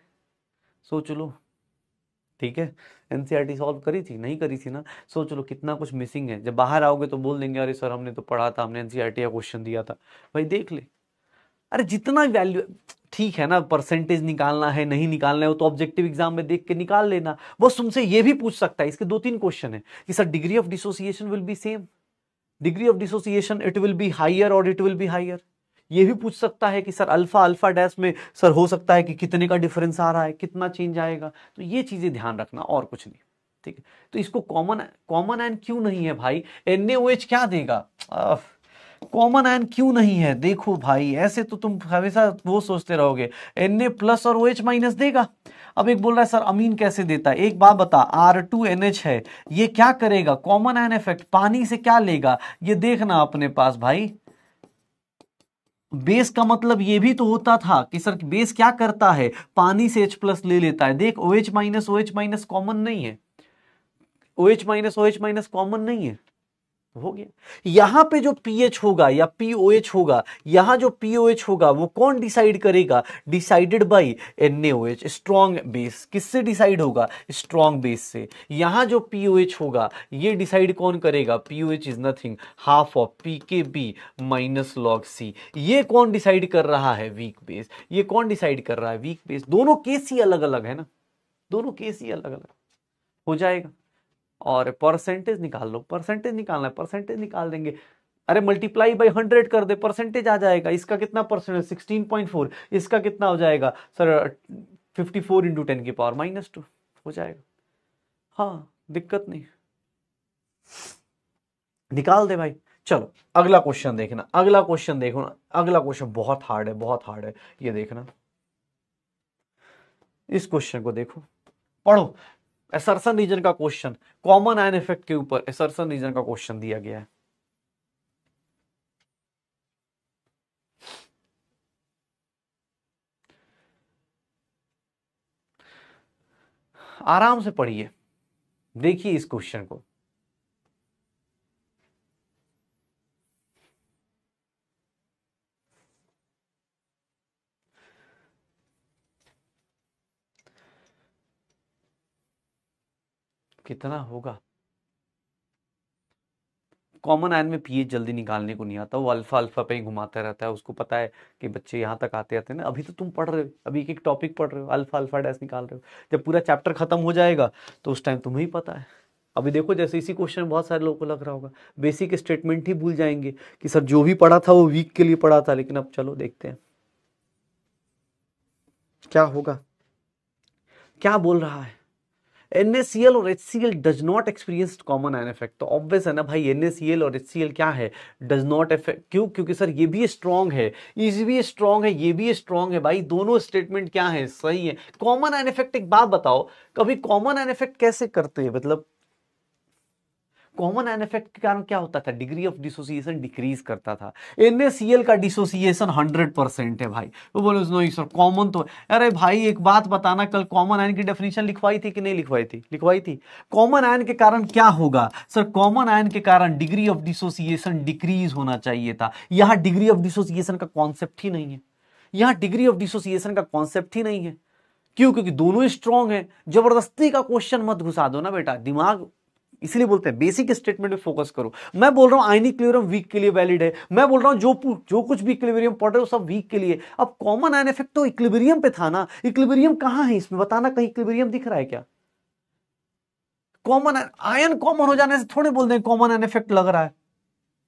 सोच लो ठीक है एनसीईआरटी सॉल्व e करी थी नहीं करी थी ना सोच लो कितना कुछ मिसिंग है जब बाहर आओगे तो बोल देंगे अरे सर हमने तो पढ़ा था हमने एनसीईआरटी e का क्वेश्चन दिया था भाई देख ले अरे जितना वैल्यू ठीक है ना परसेंटेज निकालना है नहीं निकालना है वो तो ऑब्जेक्टिव एग्जाम में देख के निकाल लेना बस तुमसे ये भी पूछ सकता है इसके दो तीन क्वेश्चन है कि sir degree of dissociation will be same degree of dissociation it will be higher और इट विल बी हायर ये भी पूछ सकता है कि सर अल्फा अल्फा डैश में सर हो सकता है कि कितने का डिफरेंस आ रहा है कितना चेंज आएगा तो ये चीज़ें ध्यान रखना और कुछ नहीं ठीक है तो इसको कॉमन कॉमन एन क्यों नहीं है भाई एन क्या देगा कॉमन एन क्यों नहीं है देखो भाई ऐसे तो तुम हमेशा वो सोचते रहोगे एन ए प्लस और ओ एच माइनस देगा अब एक बोल रहा है सर अमीन कैसे देता है एक बात बता आर टू एन एच है ये क्या करेगा कॉमन एन इफेक्ट पानी से क्या लेगा ये देखना अपने पास भाई बेस का मतलब ये भी तो होता था कि सर बेस क्या करता है पानी से H प्लस ले लेता है देख OH माइनस OH माइनस कॉमन नहीं है OH माइनस OH माइनस कॉमन नहीं है हो गया यहाँ पे जो पीएच होगा या पीओएच होगा यहाँ जो पीओएच होगा वो कौन डिसाइड करेगा decided by NAOH strong base किससे डिसाइड होगा स्ट्रॉन्ग बेस से यहाँ जो पीओएच होगा ये डिसाइड कौन करेगा POH is nothing half of P K B minus log C ये कौन डिसाइड कर रहा है वीक बेस ये कौन डिसाइड कर रहा है वीक बेस दोनों केस ही अलग अलग है ना दोनों केस ही अलग अलग हो जाएगा और परसेंटेज निकाल लो परसेंटेज निकालना है परसेंटेज निकाल देंगे अरे मल्टीप्लाई बाई हंड्रेड कर दे परसेंटेज आ जाएगा इसका कितना परसेंटेज सिक्सटीन पॉइंट फोर इसका कितना हो जाएगा sir fifty four into ten की पावर माइनस टू हो जाएगा हाँ दिक्कत नहीं निकाल दे भाई चलो अगला क्वेश्चन देखना अगला क्वेश्चन देखो अगला क्वेश्चन बहुत हार्ड है बहुत हार्ड है ये देखना इस क्वेश्चन को देखो पढ़ो एसरसन रीजन का क्वेश्चन कॉमन आयन इफेक्ट के ऊपर एसरसन रीजन का क्वेश्चन दिया गया है आराम से पढ़िए देखिए इस क्वेश्चन को कितना होगा कॉमन आयन में पीएच जल्दी निकालने को नहीं आता वो अल्फा अल्फा पे ही घुमाता रहता है उसको पता है कि बच्चे यहाँ तक आते आते ना अभी तो तुम पढ़ रहे हो अभी एक एक टॉपिक पढ़ रहे हो अल्फा अल्फा डैश निकाल रहे हो जब पूरा चैप्टर खत्म हो जाएगा तो उस टाइम तुम्हें ही पता है अभी देखो जैसे इसी क्वेश्चन में बहुत सारे लोगों को लग रहा होगा बेसिक स्टेटमेंट ही भूल जाएंगे कि सर जो भी पढ़ा था वो वीक के लिए पढ़ा था लेकिन अब चलो देखते हैं क्या होगा क्या बोल रहा है एन और H does not experience common ion effect तो ऑब्वियस है ना भाई एन और एच क्या है डज नॉट इफेक्ट क्यों क्योंकि सर ये भी स्ट्रांग है इज भी स्ट्रांग है ये भी स्ट्रांग है भाई दोनों स्टेटमेंट क्या है सही है कॉमन आयन इफेक्ट एक बात बताओ कभी कॉमन आयन इफेक्ट कैसे करते हैं मतलब कॉमन एन इफेक्ट के कारण क्या होता था डिग्री ऑफ डिसोसिएशन डिक्रीज करता था एन का डिसोसिएशन हंड्रेड परसेंट है भाई वो बोले नो सर कॉमन तो अरे भाई एक बात बताना कल कॉमन आयन की डेफिनेशन लिखवाई थी कि नहीं लिखवाई थी लिखवाई थी कॉमन आयन के कारण क्या होगा सर कॉमन आयन के कारण डिग्री ऑफ डिसोसिएशन डिक्रीज होना चाहिए था यहाँ डिग्री ऑफ डिसोसिएशन का कॉन्सेप्ट ही नहीं है यहाँ डिग्री ऑफ डिसोसिएशन का कॉन्सेप्ट ही नहीं है क्यों क्योंकि दोनों ही स्ट्रांग है जबरदस्ती का क्वेश्चन मत घुसा दो ना बेटा दिमाग इसलिए बोलते हैं बेसिक स्टेटमेंट पे फोकस करो मैं बोल रहा हूं आइनिक क्लियरम वीक के लिए वैलिड है मैं बोल रहा हूं जो जो कुछ भी इक्लिबेरियम पढ़ रहे हो सब वीक के लिए अब कॉमन आयन इफेक्ट तो इक्लेबेरियम पे था ना इक्लेबेरियम कहां है इसमें बताना कहीं इक्वेरियम दिख रहा है क्या कॉमन आयन कॉमन हो जाने से थोड़े बोल दें कॉमन आयन इफेक्ट लग रहा है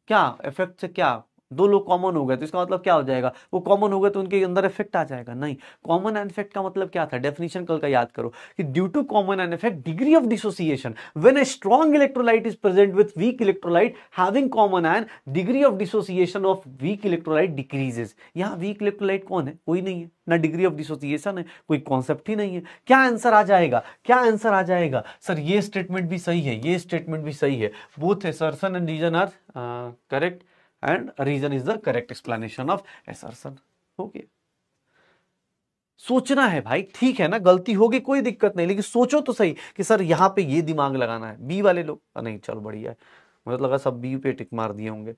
क्या इफेक्ट से क्या दो लोग कॉमन हो गए तो इसका मतलब क्या हो जाएगा वो कॉमन हो गए तो उनके अंदर इफेक्ट आ जाएगा नहीं कॉमन एंड इफेक्ट का मतलब क्या था डेफिनेशन कल का याद करो कि due to common ion effect degree of dissociation when a strong electrolyte is present with weak electrolyte having common ion degree of dissociation of weak electrolyte decreases यहाँ वीक इलेक्ट्रोलाइट कौन है कोई नहीं है ना डिग्री ऑफ डिसोसिएशन है कोई concept ही नहीं है क्या आंसर आ जाएगा क्या आंसर आ जाएगा सर ये स्टेटमेंट भी सही है ये स्टेटमेंट भी सही है बोथ है and reason are correct reason is the correct correct of of हो गया सोचना है भाई ठीक है ना गलती होगी कोई दिक्कत नहीं लेकिन सोचो तो सही कि सर यहाँ पे ये दिमाग लगाना है बी वाले लोग नहीं चलो बढ़िया है मुझे तो लगा सब बी पे टिक मार दिए होंगे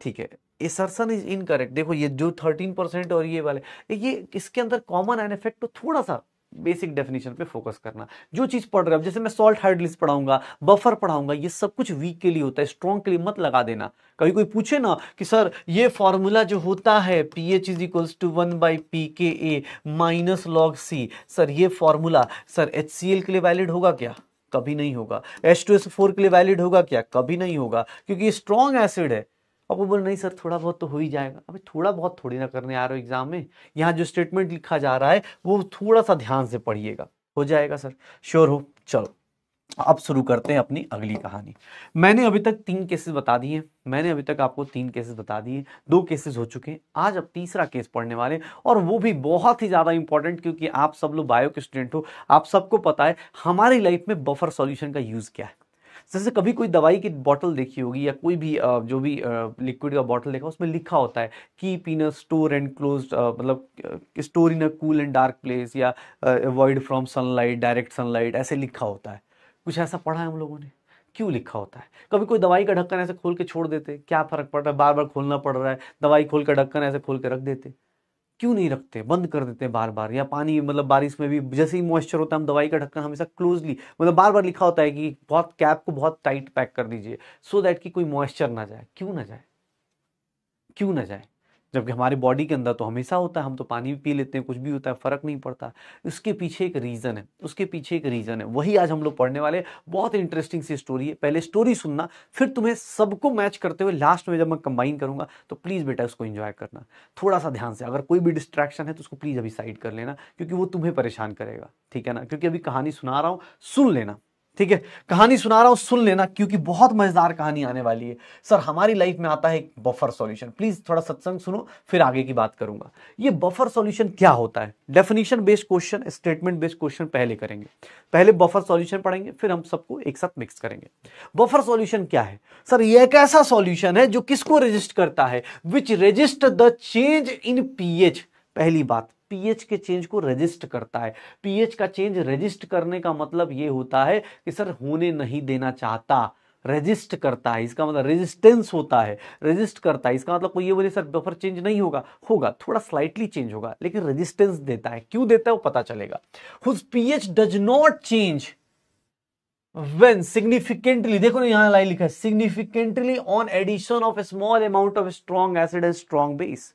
ठीक है एसर्सन इज इनकरेक्ट देखो ये जो थर्टीन परसेंट और ये वाले ये इसके अंदर कॉमन एन इफेक्ट तो थोड़ा सा बेसिक डेफिनेशन पे फोकस करना जो चीज़ पढ़ रहे हो जैसे मैं सॉल्ट हाइड लिस्ट पढ़ाऊंगा बफर पढ़ाऊंगा ये सब कुछ वीक के लिए होता है स्ट्रॉन्ग के लिए मत लगा देना कभी कोई पूछे ना कि सर ये फॉर्मूला जो होता है P H is equals to one by P K A minus log C sir ये formula sir H C L के लिए वैलिड होगा क्या कभी नहीं होगा एच टू एस फोर के लिए वैलिड होगा क्या कभी नहीं होगा क्योंकि ये स्ट्रॉन्ग एसिड है अब वो बोल नहीं सर थोड़ा बहुत तो हो ही जाएगा अभी थोड़ा बहुत थोड़ी ना करने आ रहे हो एग्जाम में यहाँ जो स्टेटमेंट लिखा जा रहा है वो थोड़ा सा ध्यान से पढ़िएगा हो जाएगा सर श्योर हो चलो अब शुरू करते हैं अपनी अगली कहानी मैंने अभी तक तीन केसेस बता दिए हैं मैंने अभी तक आपको तीन केसेस बता दिए दो केसेस हो चुके हैं आज अब तीसरा केस पढ़ने वाले और वो भी बहुत ही ज़्यादा इंपॉर्टेंट क्योंकि आप सब लोग बायो के स्टूडेंट हो आप सबको पता है हमारी लाइफ में बफर सॉल्यूशन का यूज़ क्या है जैसे कभी कोई दवाई की बॉटल देखी होगी या कोई भी जो भी लिक्विड का बॉटल देखा उसमें लिखा होता है की पीना स्टोर एंड क्लोज मतलब store in a cool and dark place या avoid from sunlight direct sunlight ऐसे लिखा होता है कुछ ऐसा पढ़ा है हम लोगों ने क्यों लिखा होता है कभी कोई दवाई का ढक्कन ऐसे खोल के छोड़ देते क्या फर्क पड़ रहा है बार बार खोलना पड़ रहा है दवाई खोल कर ढक्कन ऐसे खोल के रख देते क्यों नहीं रखते बंद कर देते बार बार या पानी मतलब बारिश में भी जैसे ही मॉइस्चर होता है हम दवाई का ढक्कन हमेशा क्लोजली मतलब बार बार लिखा होता है कि बहुत कैप को बहुत टाइट पैक कर दीजिए सो so दैट कि कोई मॉइस्चर ना जाए क्यों ना जाए क्यों ना जाए जबकि हमारी बॉडी के अंदर तो हमेशा होता है हम तो पानी भी पी लेते हैं कुछ भी होता है फ़र्क नहीं पड़ता उसके पीछे एक रीज़न है उसके पीछे एक रीज़न है वही आज हम लोग पढ़ने वाले बहुत इंटरेस्टिंग सी स्टोरी है पहले स्टोरी सुनना फिर तुम्हें सबको मैच करते हुए लास्ट में जब मैं कंबाइन करूंगा तो प्लीज़ बेटा उसको इंजॉय करना थोड़ा सा ध्यान से अगर कोई भी डिस्ट्रैक्शन है तो उसको प्लीज़ अभी साइड कर लेना क्योंकि वो तुम्हें परेशान करेगा ठीक है ना क्योंकि अभी कहानी सुना रहा हूँ सुन लेना ठीक है कहानी सुना रहा हूँ सुन लेना क्योंकि बहुत मजेदार कहानी आने वाली है सर हमारी लाइफ में आता है एक बफर सॉल्यूशन प्लीज थोड़ा सत्संग सुनो फिर आगे की बात करूंगा ये बफर सॉल्यूशन क्या होता है definition based question statement based question पहले करेंगे पहले बफर सॉल्यूशन पढ़ेंगे फिर हम सबको एक साथ मिक्स करेंगे बफर सॉल्यूशन क्या है सर यह एक ऐसा सॉल्यूशन है जो किसको रजिस्ट करता है which resist the change in PH पहली बात पीएच के चेंज को रजिस्ट करता है पीएच का चेंज रजिस्ट करने का मतलब ये होता है कि सर होने नहीं देना चाहता रजिस्ट करता है इसका मतलब रेजिस्टेंस होता है रजिस्ट करता है इसका मतलब कोई ये बोले सर बफर चेंज नहीं होगा होगा थोड़ा स्लाइटली चेंज होगा लेकिन रेजिस्टेंस देता है क्यों देता है वो पता चलेगा whose PH does not change when significantly देखो ना यहां लाइन लिखा है significantly on addition of a small amount of strong acid and strong base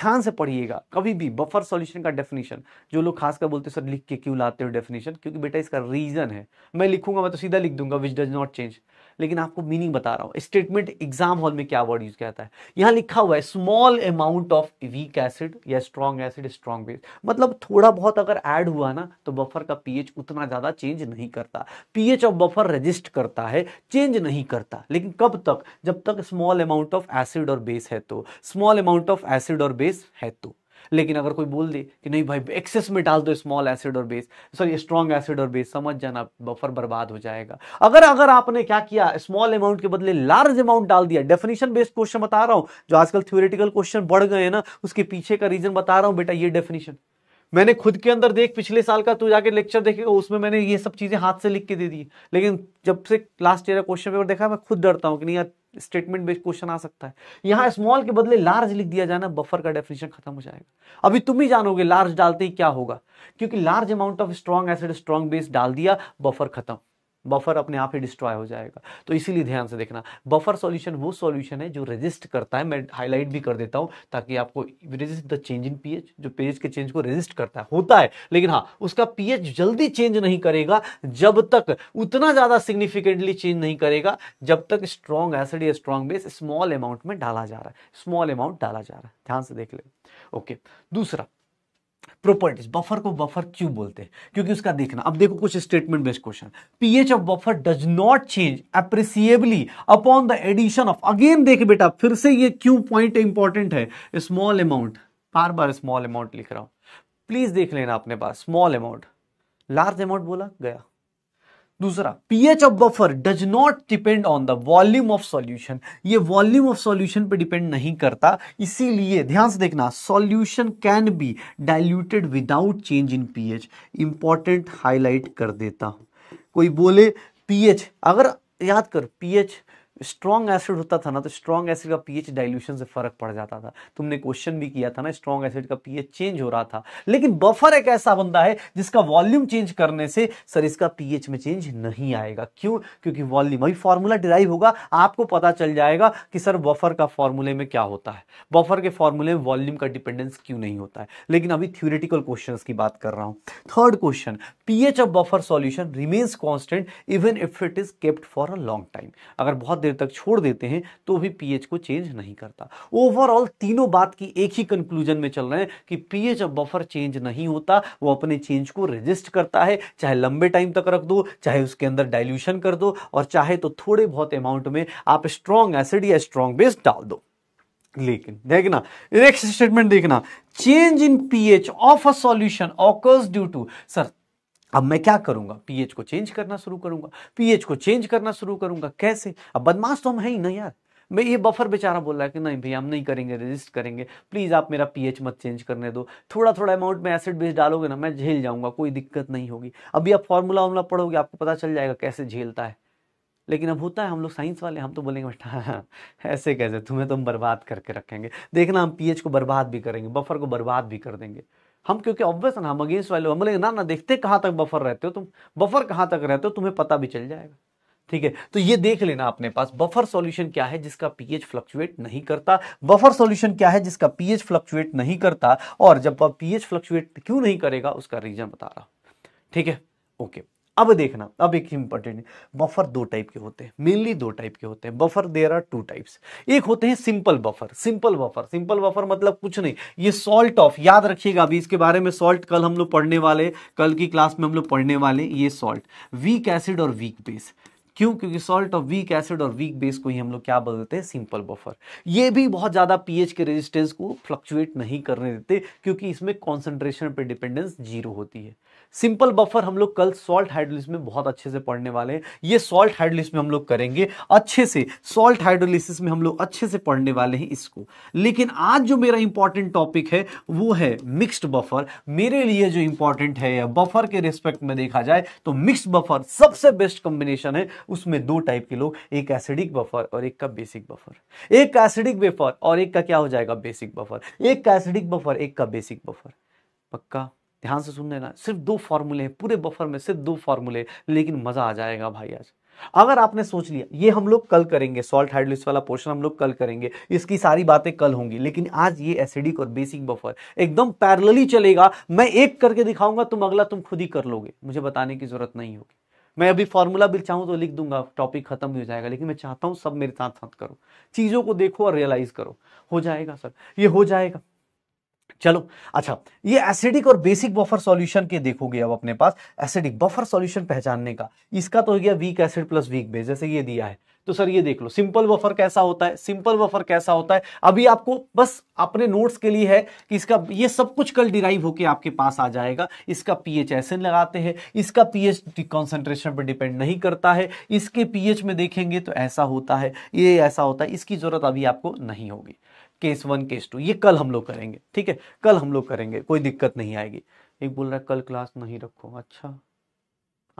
ध्यान से पढ़िएगा कभी भी बफर सॉल्यूशन का डेफिनेशन जो लोग खासकर बोलते हैं सर लिख के क्यों लाते हो डेफिनेशन क्योंकि बेटा इसका रीजन है मैं लिखूंगा मैं तो सीधा लिख दूंगा विच डज नॉट चेंज लेकिन आपको मीनिंग बता रहा हूँ स्टेटमेंट एग्जाम हॉल में क्या वर्ड यूज कहता है यहां लिखा हुआ है small amount of weak acid या स्ट्रॉन्ग एसिड स्ट्रॉन्ग बेस मतलब थोड़ा बहुत अगर ऐड हुआ ना तो बफर का पीएच उतना ज़्यादा चेंज नहीं करता पीएच ऑफ बफर रजिस्ट करता है चेंज नहीं करता लेकिन कब तक जब तक स्मॉल अमाउंट ऑफ एसिड और बेस है तो स्मॉल अमाउंट ऑफ एसिड और बेस है तो लेकिन अगर कोई बोल दे कि नहीं भाई एक्सेस में डाल दो स्मॉल एसिड और बेस सॉरी स्ट्रॉन्ग एसिड और बेस समझ जाना बफर बर्बाद हो जाएगा अगर अगर आपने क्या किया स्मॉल अमाउंट के बदले लार्ज अमाउंट डाल दिया डेफिनेशन बेस्ड क्वेश्चन बता रहा हूं जो आजकल थ्योरेटिकल क्वेश्चन बढ़ गए हैं ना उसके पीछे का रीजन बता रहा हूं बेटा ये डेफिनेशन मैंने खुद के अंदर देख पिछले साल का तू जाके लेक्चर देखेगा उसमें मैंने ये सब चीजें हाथ से लिख के दे दी लेकिन जब से लास्ट ईयर क्वेश्चन पेपर देखा मैं खुद डरता हूँ कि नहीं यार स्टेटमेंट बेस्ड क्वेश्चन आ सकता है यहां स्मॉल के बदले लार्ज लिख दिया जाना बफर का डेफिनेशन खत्म हो जाएगा अभी तुम ही जानोगे लार्ज डालते ही क्या होगा क्योंकि large amount of strong acid strong base डाल दिया बफर खत्म बफर अपने आप ही डिस्ट्रॉय हो जाएगा तो इसीलिए ध्यान से देखना बफर सॉल्यूशन वो सॉल्यूशन है जो रेजिस्ट करता है मैं हाईलाइट भी कर देता हूं ताकि आपको resist the change in PH जो पीएच के चेंज को रेजिस्ट करता है होता है लेकिन हाँ उसका पीएच जल्दी चेंज नहीं करेगा जब तक उतना ज़्यादा सिग्निफिकेंटली चेंज नहीं करेगा जब तक स्ट्रॉन्ग एसिड या स्ट्रॉन्ग बेस स्मॉल अमाउंट में डाला जा रहा है स्मॉल अमाउंट डाला जा रहा है ध्यान से देख ले ओके दूसरा प्रॉपर्टीज बफर को बफर क्यों बोलते हैं क्योंकि उसका देखना अब देखो कुछ statement based question PH of buffer does not change appreciably upon the addition of again देख बेटा फिर से ये क्यों पॉइंट इंपॉर्टेंट है स्मॉल अमाउंट बार बार स्मॉल अमाउंट लिख रहा हूं प्लीज देख लेना अपने पास स्मॉल अमाउंट लार्ज अमाउंट बोला गया दूसरा PH of buffer does not depend on the volume of solution ये वॉल्यूम ऑफ सॉल्यूशन पे डिपेंड नहीं करता इसीलिए ध्यान से देखना solution can be diluted without change in PH important highlight कर देता कोई बोले पीएच अगर याद कर पीएच स्ट्रॉन्ग एसिड होता था ना तो स्ट्रॉन्ग एसिड का पीएच डाइल्यूशन से फर्क पड़ जाता था तुमने क्वेश्चन भी किया था ना स्ट्रॉन्ग एसिड का पीएच चेंज हो रहा था लेकिन बफर एक ऐसा बंदा है जिसका वॉल्यूम चेंज करने से सर इसका पीएच में चेंज नहीं आएगा क्यों क्योंकि वॉल्यूम अभी फॉर्मूला डिराइव होगा आपको पता चल जाएगा कि सर बफर का फॉर्मूले में क्या होता है बफर के फॉर्मूले में वॉल्यूम का डिपेंडेंस क्यों नहीं होता है लेकिन अभी थ्योरेटिकल क्वेश्चन की बात कर रहा हूं third question PH of buffer solution remains constant even if it is kept for a long time अगर बहुत देर देर तक छोड़ देते हैं तो भी पीएच को चेंज नहीं करता ओवरऑल तीनों बात की एक ही कंक्लूजन में चल रहे हैं कि पीएच बफर चेंज नहीं होता वो अपने चेंज को रजिस्ट करता है चाहे लंबे टाइम तक रख दो चाहे उसके अंदर डाइल्यूशन कर दो और चाहे तो थोड़े बहुत अमाउंट में आप स्ट्रॉन्ग एसिड या स्ट्रॉन्ग बेस डाल दो लेकिन देखना नेक्स्ट स्टेटमेंट देखना change in PH of a solution occurs due to sir अब मैं क्या करूंगा पीएच को चेंज करना शुरू करूंगा पीएच को चेंज करना शुरू करूंगा कैसे अब बदमाश तो हम है ही ना यार मैं ये बफर बेचारा बोल रहा है कि नहीं भैया हम नहीं करेंगे रजिस्ट करेंगे प्लीज़ आप मेरा पीएच मत चेंज करने दो थोड़ा थोड़ा अमाउंट में एसिड बेस डालोगे ना मैं झेल जाऊंगा कोई दिक्कत नहीं होगी अभी आप फॉर्मूला वॉर्मूला पढ़ोगे आपको पता चल जाएगा कैसे झेलता है लेकिन अब होता है हम लोग साइंस वाले हम तो बोलेंगे बेटा हाँ, हाँ, ऐसे कैसे तुम्हें तो हम बर्बाद करके रखेंगे देखना हम पीएच को बर्बाद भी करेंगे बफर को बर्बाद भी कर देंगे हम क्योंकि ऑब्वियस ना हम अगेंस्ट वाले हम बोलेंगे ना ना देखते कहाँ तक बफर रहते हो तुम बफर कहाँ तक रहते हो तुम्हें पता भी चल जाएगा ठीक है तो ये देख लेना अपने पास बफर सॉल्यूशन क्या है जिसका पीएच फ्लक्चुएट नहीं करता बफर सॉल्यूशन क्या है जिसका पीएच फ्लक्चुएट नहीं करता और जब पीएच फ्लक्चुएट क्यों नहीं करेगा उसका रीजन बता रहा ठीक है ओके अब देखना अब एक इंपॉर्टेंट बफर दो टाइप के होते हैं मेनली दो टाइप के होते हैं buffer there are two types एक होते हैं simple buffer simple buffer simple buffer मतलब कुछ नहीं ये सॉल्ट ऑफ याद रखिएगा अभी इसके बारे में सॉल्ट कल हम लोग पढ़ने वाले कल की क्लास में हम लोग पढ़ने वाले ये सॉल्ट वीक एसिड और वीक बेस क्यों क्योंकि सॉल्ट और वीक एसिड और वीक बेस को ही हम लोग क्या बोल देते हैं सिंपल बफर ये भी बहुत ज़्यादा पीएच के रेजिस्टेंस को फ्लक्चुएट नहीं करने देते क्योंकि इसमें कॉन्सेंट्रेशन पर डिपेंडेंस जीरो होती है सिंपल बफर हम लोग कल सॉल्ट हाइड्रोलिस में बहुत अच्छे से पढ़ने वाले हैं ये सॉल्ट हाइड्रोलिस में हम लोग करेंगे अच्छे से सॉल्ट हाइड्रोलिसिस में हम लोग अच्छे से पढ़ने वाले हैं इसको लेकिन आज जो मेरा इंपॉर्टेंट टॉपिक है वो है मिक्स्ड बफर मेरे लिए जो इंपॉर्टेंट है या बफर के रिस्पेक्ट में देखा जाए तो मिक्स बफर सबसे बेस्ट कॉम्बिनेशन है उसमें दो टाइप के लोग एक एसिडिक बफर और एक का बेसिक बफर एक का एसिडिक बफर और एक का क्या हो जाएगा बेसिक बफर एक का एसिडिक बफर एक का बेसिक बफर पक्का ध्यान से सुन लेना सिर्फ दो फॉर्मूले हैं पूरे बफर में सिर्फ दो फार्मूले लेकिन मजा आ जाएगा भाई आज अगर आपने सोच लिया ये हम लोग कल करेंगे सॉल्ट हाइड्रोलिस वाला पोर्शन हम लोग कल करेंगे इसकी सारी बातें कल होंगी लेकिन आज ये एसिडिक और बेसिक बफर एकदम पैरेलली चलेगा मैं एक करके दिखाऊंगा तुम अगला तुम खुद ही कर लोगे मुझे बताने की जरूरत नहीं होगी मैं अभी फॉर्मूला भी चाहूँ तो लिख दूंगा टॉपिक खत्म हो जाएगा लेकिन मैं चाहता हूँ सब मेरे साथ साथ करो चीज़ों को देखो और रियलाइज करो हो जाएगा सर ये हो जाएगा चलो अच्छा ये एसिडिक और बेसिक बफर सॉल्यूशन के देखोगे अब अपने पास एसिडिक बफर सॉल्यूशन पहचानने का इसका तो हो गया weak acid plus weak base जैसे ये दिया है तो सर ये देख लो सिंपल बफर कैसा होता है सिंपल बफर कैसा होता है अभी आपको बस अपने नोट्स के लिए है कि इसका ये सब कुछ कल डिराइव होकर आपके पास आ जाएगा इसका पीएच ऐसे लगाते हैं इसका पीएच कॉन्सेंट्रेशन पर डिपेंड नहीं करता है इसके पीएच में देखेंगे तो ऐसा होता है ये ऐसा होता है इसकी जरूरत अभी आपको नहीं होगी केस वन केस टू ये कल हम लोग करेंगे ठीक है कल हम लोग करेंगे कोई दिक्कत नहीं आएगी एक बोल रहा है कल क्लास नहीं रखो अच्छा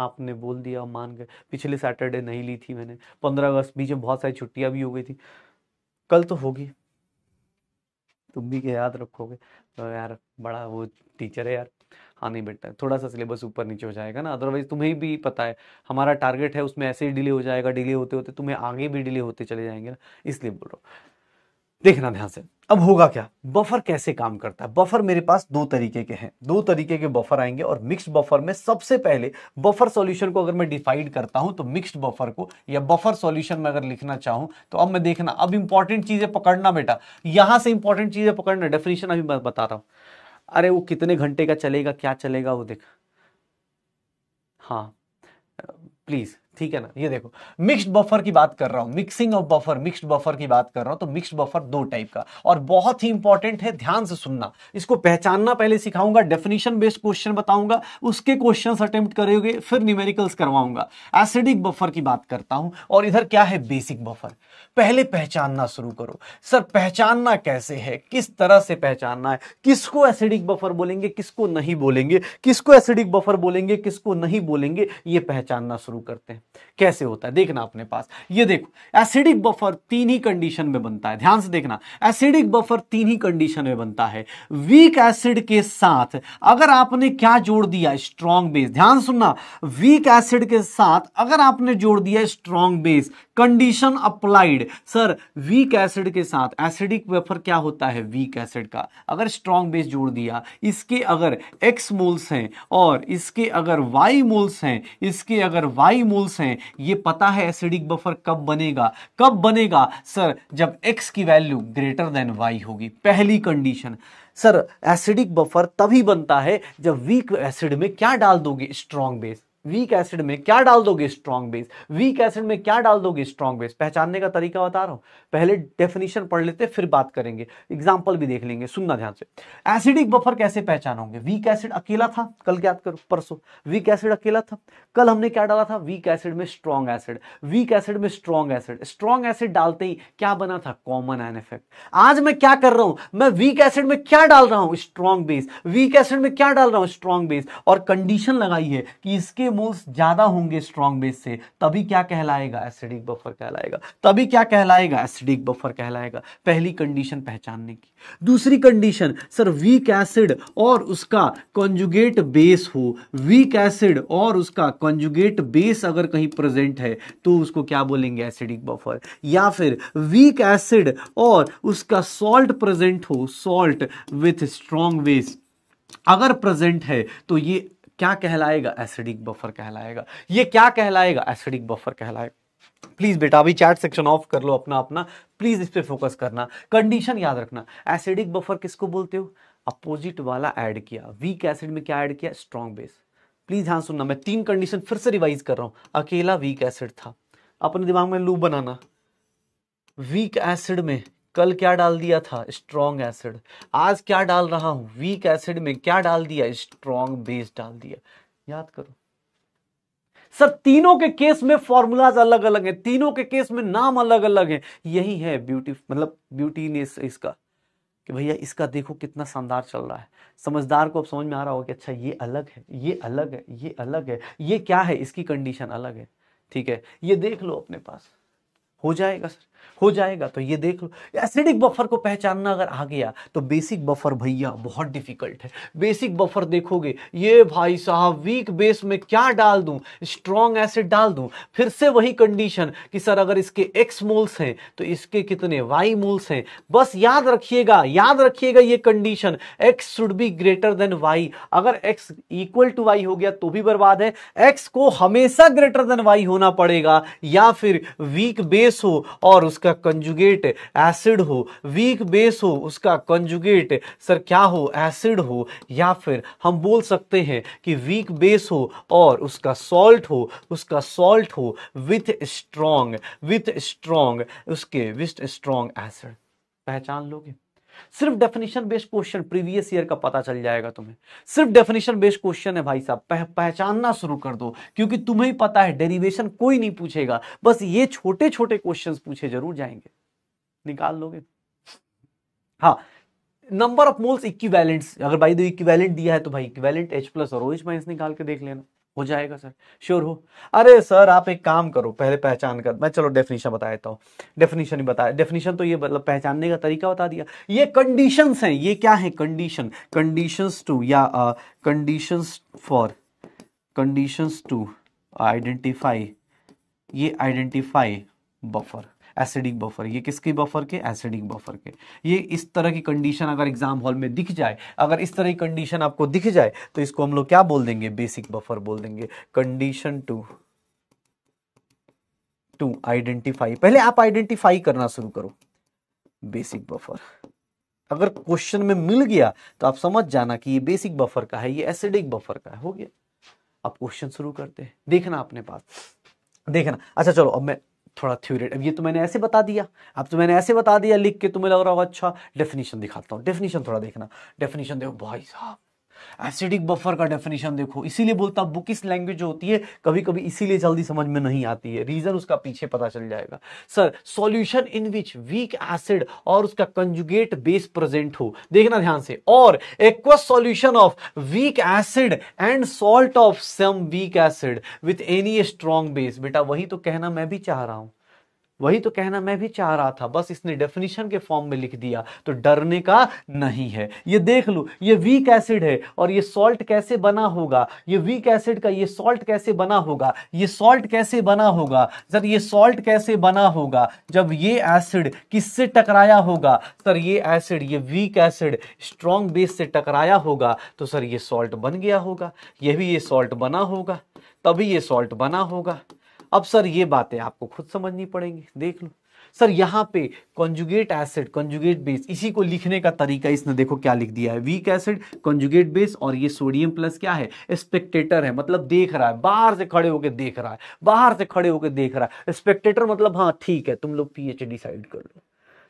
आपने बोल दिया मान गए पिछले सैटरडे नहीं ली थी मैंने पंद्रह अगस्त बीच में बहुत सारी छुट्टियां भी हो गई थी कल तो होगी तुम भी क्या याद रखोगे तो यार बड़ा वो टीचर है यार हाँ नहीं बेटा थोड़ा सा सिलेबस ऊपर नीचे हो जाएगा ना अदरवाइज तुम्हें भी पता है हमारा टारगेट है उसमें ऐसे ही डिले हो जाएगा डिले होते होते तुम्हें आगे भी डिले होते चले जाएंगे ना इसलिए बोल रहा हूँ देखना ध्यान से अब होगा क्या बफर कैसे काम करता है बफर मेरे पास दो तरीके के हैं दो तरीके के बफर आएंगे और मिक्स्ड बफर में सबसे पहले बफर सॉल्यूशन को अगर मैं डिफाइड करता हूं तो मिक्स्ड बफर को या बफर सॉल्यूशन में अगर लिखना चाहूं तो अब मैं देखना अब इंपॉर्टेंट चीजें पकड़ना बेटा यहां से इंपॉर्टेंट चीजें पकड़ना डेफिनेशन अभी मैं बता रहा हूं अरे वो कितने घंटे का चलेगा क्या चलेगा वो देख हाँ प्लीज ठीक है ना ये देखो मिक्स्ड बफर की बात कर रहा हूं mixing of buffer mixed buffer की बात कर रहा हूं तो मिक्स्ड बफर दो टाइप का और बहुत ही इंपॉर्टेंट है ध्यान से सुनना इसको पहचानना पहले सिखाऊंगा डेफिनेशन बेस्ड क्वेश्चन बताऊंगा उसके क्वेश्चन अटेम्प्ट करोगे फिर न्यूमेरिकल्स करवाऊंगा एसिडिक बफर की बात करता हूं और इधर क्या है बेसिक बफर पहले पहचानना शुरू करो सर पहचानना कैसे है किस तरह से पहचानना है किसको एसिडिक बफर बोलेंगे किसको नहीं बोलेंगे किसको एसिडिक बफर बोलेंगे किसको नहीं बोलेंगे ये पहचानना शुरू करते हैं कैसे होता है देखना अपने पास ये देखो एसिडिक बफर तीन ही कंडीशन में बनता है ध्यान से देखना एसिडिक बफर तीन ही कंडीशन में बनता है वीक एसिड के साथ अगर आपने क्या जोड़ दिया स्ट्रॉन्ग बेस ध्यान सुनना वीक एसिड के साथ अगर आपने जोड़ दिया strong base condition applied sir weak acid के साथ एसिडिक वेफर क्या होता है वीक एसिड का अगर स्ट्रॉन्ग बेस जोड़ दिया इसके अगर एक्स मोल्स हैं और इसके अगर वाई मोल्स हैं इसके अगर वाई मोल्स हैं ये पता है एसिडिक बफर कब बनेगा कब बनेगा सर जब एक्स की वैल्यू ग्रेटर देन वाई होगी पहली कंडीशन सर एसिडिक बफर तभी बनता है जब वीक एसिड में क्या डाल दोगे स्ट्रॉन्ग बेस वीक एसिड में क्या डाल दोगे स्ट्रॉन्ग बेस वीक एसिड में क्या डाल दोगे स्ट्रॉन्ग बेस पहचानने का तरीका बता रहा हूं पहले डेफिनेशन पढ़ लेते फिर बात करेंगे एग्जाम्पल भी देख लेंगे सुनना ध्यान से एसिडिक बफर कैसे पहचानोगे वीक एसिड अकेला था कल याद करो परसों वीक एसिड अकेला था कल हमने क्या डाला था वीक एसिड में स्ट्रॉन्ग एसिड वीक एसिड में स्ट्रॉन्ग एसिड स्ट्रॉन्ग एसिड डालते ही क्या बना था कॉमन एन इफेक्ट आज मैं क्या कर रहा हूं मैं वीक एसिड में क्या डाल रहा हूं स्ट्रॉन्ग बेस वीक एसिड में क्या डाल रहा हूं स्ट्रॉन्ग बेस और कंडीशन लगाई है कि इसके मोल्स ज्यादा होंगे स्ट्रॉन्ग बेस से तभी क्या कहलाएगा एसिडिक बफर कहलाएगा तभी क्या कहलाएगा एसिडिक बफर कहलाएगा पहली कंडीशन पहचानने की दूसरी कंडीशन सर वीक एसिड और उसका कॉन्जुगेट बेस हो वीक एसिड और उसका कॉन्जुगेट बेस अगर कहीं प्रेजेंट है तो उसको क्या बोलेंगे एसिडिक बफर या फिर वीक एसिड और उसका सॉल्ट प्रेजेंट हो सॉल्ट विथ स्ट्रॉन्ग बेस अगर प्रेजेंट है तो ये क्या कहलाएगा एसिडिक बफर कहलाएगा ये क्या कहलाएगा एसिडिक बफर कहलाएगा प्लीज बेटा अभी चैट सेक्शन ऑफ कर लो अपना अपना प्लीज इस पे फोकस करना कंडीशन याद रखना एसिडिक बफर किसको बोलते हो अपोजिट वाला ऐड किया वीक एसिड में क्या ऐड किया स्ट्रॉन्ग बेस प्लीज हाँ सुनना मैं तीन कंडीशन फिर से रिवाइज कर रहा हूं अकेला वीक एसिड था अपने दिमाग में लूप बनाना वीक एसिड में कल क्या डाल दिया था स्ट्रॉन्ग एसिड आज क्या डाल रहा हूं वीक एसिड में क्या डाल दिया स्ट्रॉन्ग बेस डाल दिया याद करो सर तीनों के केस में फॉर्मूलाज अलग अलग हैं तीनों के केस में नाम अलग अलग हैं यही है ब्यूटी मतलब ब्यूटीनेस इसका कि भैया इसका देखो कितना शानदार चल रहा है समझदार को अब समझ में आ रहा होगा कि अच्छा ये अलग है ये अलग है ये अलग है ये क्या है इसकी कंडीशन अलग है ठीक है ये देख लो अपने पास हो जाएगा सर हो जाएगा तो ये देख लो एसिडिक बफर को पहचानना अगर आ गया तो बेसिक बफर भैया बहुत डिफिकल्ट है बेसिक बफर देखोगे ये भाई साहब वीक बेस में क्या डाल दूं स्ट्रॉन्ग एसिड डाल दूं फिर से वही कंडीशन कि सर अगर इसके एक्स मोल्स हैं तो इसके कितने वाई मोल्स हैं बस याद रखिएगा याद रखिएगा ये condition x should be greater than y अगर एक्स इक्वल टू वाई हो गया तो भी बर्बाद है एक्स को हमेशा ग्रेटर देन वाई होना पड़ेगा या फिर वीक बेस हो और उसका कंजुगेट एसिड हो वीक बेस हो उसका कंजुगेट सर क्या हो एसिड हो या फिर हम बोल सकते हैं कि वीक बेस हो और उसका सॉल्ट हो उसका सॉल्ट हो विथ स्ट्रॉन्ग विथ स्ट्रॉन्ग उसके विथ स्ट्रॉन्ग एसिड पहचान लोगे सिर्फ definition based question previous year का पता चल जाएगा तुम्हें सिर्फ डेफिनेशन बेस्ड क्वेश्चन है भाई साहब पह, पहचानना शुरू कर दो क्योंकि तुम्हें ही पता है डेरिवेशन कोई नहीं पूछेगा बस ये छोटे छोटे क्वेश्चन पूछे जरूर जाएंगे निकाल लोगे हाँ नंबर ऑफ मोल्स इक्वेलेंट्स अगर भाई दो इक्विवेलेंट दिया है तो भाई इक्वेलेंट एच प्लस और एच OH माइनस निकाल के देख लेना हो जाएगा सर श्योर हो अरे सर आप एक काम करो पहले पहचान कर मैं चलो डेफिनेशन बता देता हूँ डेफिनेशन ही बताया डेफिनेशन तो ये मतलब पहचानने का तरीका बता दिया ये कंडीशन हैं ये क्या है कंडीशन कंडीशंस टू या conditions for conditions to identify ये आइडेंटिफाई बफर एसिडिक बफर ये किसके बफर के एसिडिक बफर के ये इस तरह की कंडीशन अगर एग्जाम हॉल में दिख जाए अगर इस तरह की कंडीशन आपको दिख जाए तो इसको हम लोग क्या बोल देंगे बेसिक बफर बोल देंगे कंडीशन टू टू आइडेंटिफाई पहले आप आइडेंटिफाई करना शुरू करो बेसिक बफर अगर क्वेश्चन में मिल गया तो आप समझ जाना कि ये बेसिक बफर का है ये एसिडिक बफर का है हो गया आप क्वेश्चन शुरू करते हैं देखना अपने पास देखना अच्छा चलो अब मैं थोड़ा थ्योरी अब ये तो मैंने ऐसे बता दिया अब तो मैंने ऐसे बता दिया लिख के तुम्हें तो लग रहा होगा अच्छा डेफिनेशन दिखाता हूँ डेफिनेशन थोड़ा देखना डेफिनेशन देखो भाई साहब एसिडिक बफर का डेफिनेशन देखो इसीलिए बोलता बुकिस लैंग्वेज जो होती है कभी कभी इसीलिए जल्दी समझ में नहीं आती है रीजन उसका पीछे पता चल जाएगा sir solution in which weak acid और उसका कंजुगेट बेस प्रेजेंट हो देखना ध्यान से और aqueous solution of weak acid and salt of some weak acid with any strong base बेटा वही तो कहना मैं भी चाह रहा हूं वही तो कहना मैं भी चाह रहा था बस इसने डेफिनेशन के फॉर्म में लिख दिया तो डरने का नहीं है ये देख लो ये वीक एसिड है और ये सॉल्ट कैसे बना होगा ये वीक एसिड का ये सॉल्ट कैसे बना होगा ये सॉल्ट कैसे बना होगा सर ये सॉल्ट कैसे बना होगा जब ये एसिड किससे टकराया होगा सर ये एसिड ये वीक एसिड स्ट्रॉन्ग बेस से टकराया होगा तो सर ये सॉल्ट बन गया होगा ये भी ये सॉल्ट बना होगा तभी ये सॉल्ट बना होगा अब सर ये बातें आपको खुद समझनी पड़ेंगी देख लो सर यहाँ पे कॉन्जुगेट एसिड कॉन्जुगेट बेस इसी को लिखने का तरीका इसने देखो क्या लिख दिया है वीक एसिड कॉन्जुगेट बेस और ये सोडियम प्लस क्या है स्पेक्टेटर है मतलब देख रहा है बाहर से खड़े होकर देख रहा है बाहर से खड़े होकर देख रहा है स्पेक्टेटर मतलब हाँ ठीक है तुम लोग पीएच डिसाइड कर लो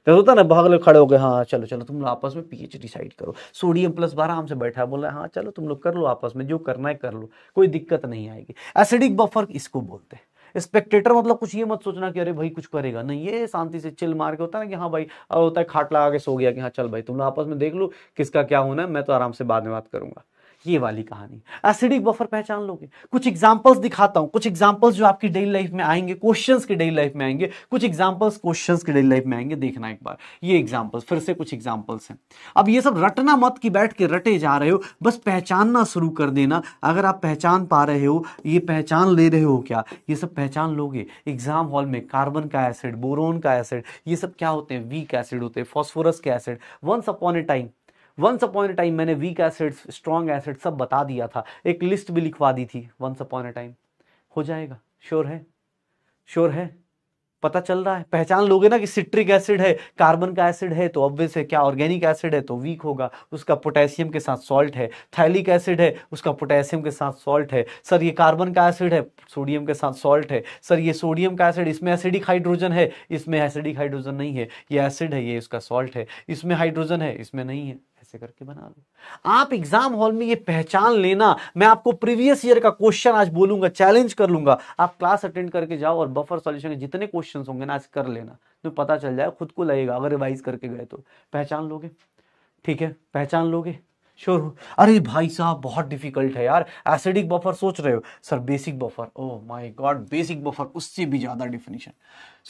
तो होता ना भाग लोग खड़े हो गए हाँ चलो चलो तुम लोग आपस में पीएच डिसाइड करो सोडियम प्लस बारह आराम से बैठा है बोला हाँ चलो तुम लोग कर लो आपस में जो करना है कर लो कोई दिक्कत नहीं आएगी एसिडिक बफर इसको बोलते हैं स्पेक्टेटर मतलब कुछ ये मत सोचना कि अरे भाई कुछ करेगा नहीं ये शांति से चिल मार के होता है ना कि हाँ भाई और होता है खाट लगा के सो गया कि हाँ चल भाई तुम लोग आपस में देख लो किसका क्या होना है मैं तो आराम से बाद में बात करूंगा ये वाली कहानी एसिडिक बफर पहचान लोगे कुछ एग्जाम्पल्स दिखाता हूँ कुछ एग्जाम्पल्स जो आपकी डेली लाइफ में आएंगे क्वेश्चन के डेली लाइफ में आएंगे कुछ एग्जाम्पल्स क्वेश्चन के डेली लाइफ में आएंगे देखना एक बार ये एग्जाम्पल्स फिर से कुछ एग्जाम्पल्स हैं अब ये सब रटना मत की बैठ के रटे जा रहे हो बस पहचानना शुरू कर देना अगर आप पहचान पा रहे हो ये पहचान ले रहे हो क्या ये सब पहचान लोगे एग्जाम हॉल में कार्बन का एसिड बोरोन का एसिड ये सब क्या होते हैं वीक एसिड होते हैं फॉस्फोरस के acid once upon a time once upon a time मैंने वीक एसिड्स स्ट्रॉन्ग एसिड सब बता दिया था एक लिस्ट भी लिखवा दी थी वंस अपॉइंट टाइम हो जाएगा श्योर है श्योर है पता चल रहा है पहचान लोगे ना कि सिट्रिक एसिड है कार्बन का एसिड है तो ऑब्वियस है क्या ऑर्गेनिक एसिड है तो वीक होगा उसका पोटेशियम के साथ सॉल्ट है थैलिक एसिड है उसका पोटेशियम के साथ सॉल्ट है सर ये कार्बन का एसिड है सोडियम के साथ सॉल्ट है सर ये सोडियम का एसिड इसमें एसिडिक हाइड्रोजन है इसमें एसिडिक हाइड्रोजन नहीं है ये एसिड है ये इसका सॉल्ट है इसमें हाइड्रोजन है इसमें नहीं है से करके बना लो आप एग्जाम हॉल में ये पहचान लेना मैं आपको प्रीवियस ईयर का क्वेश्चन आज बोलूंगा चैलेंज कर लूंगा आप क्लास अटेंड करके जाओ और बफर सॉल्यूशन के जितने क्वेश्चन होंगे ना आज कर लेना तो पता चल जाए खुद को लगेगा अगर रिवाइज करके गए तो पहचान लोगे ठीक है पहचान लोगे श्योर हूँ अरे भाई साहब बहुत डिफिकल्ट है यार एसिडिक बफर सोच रहे हो sir basic buffer oh my god basic buffer उससे भी ज़्यादा डेफिनेशन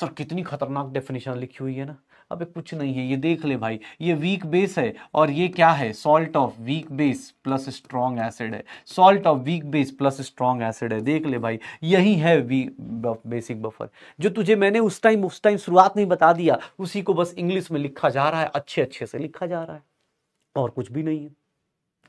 सर कितनी खतरनाक डेफिनेशन लिखी हुई है ना अबे कुछ नहीं है ये देख ले भाई ये वीक बेस है और ये क्या है salt of weak base plus strong acid है salt of weak base plus strong acid है देख ले भाई यही है वी बेसिक बफर जो तुझे मैंने उस टाइम उस टाइम शुरुआत नहीं बता दिया उसी को बस इंग्लिश में लिखा जा रहा है अच्छे अच्छे से लिखा जा रहा है और कुछ भी नहीं है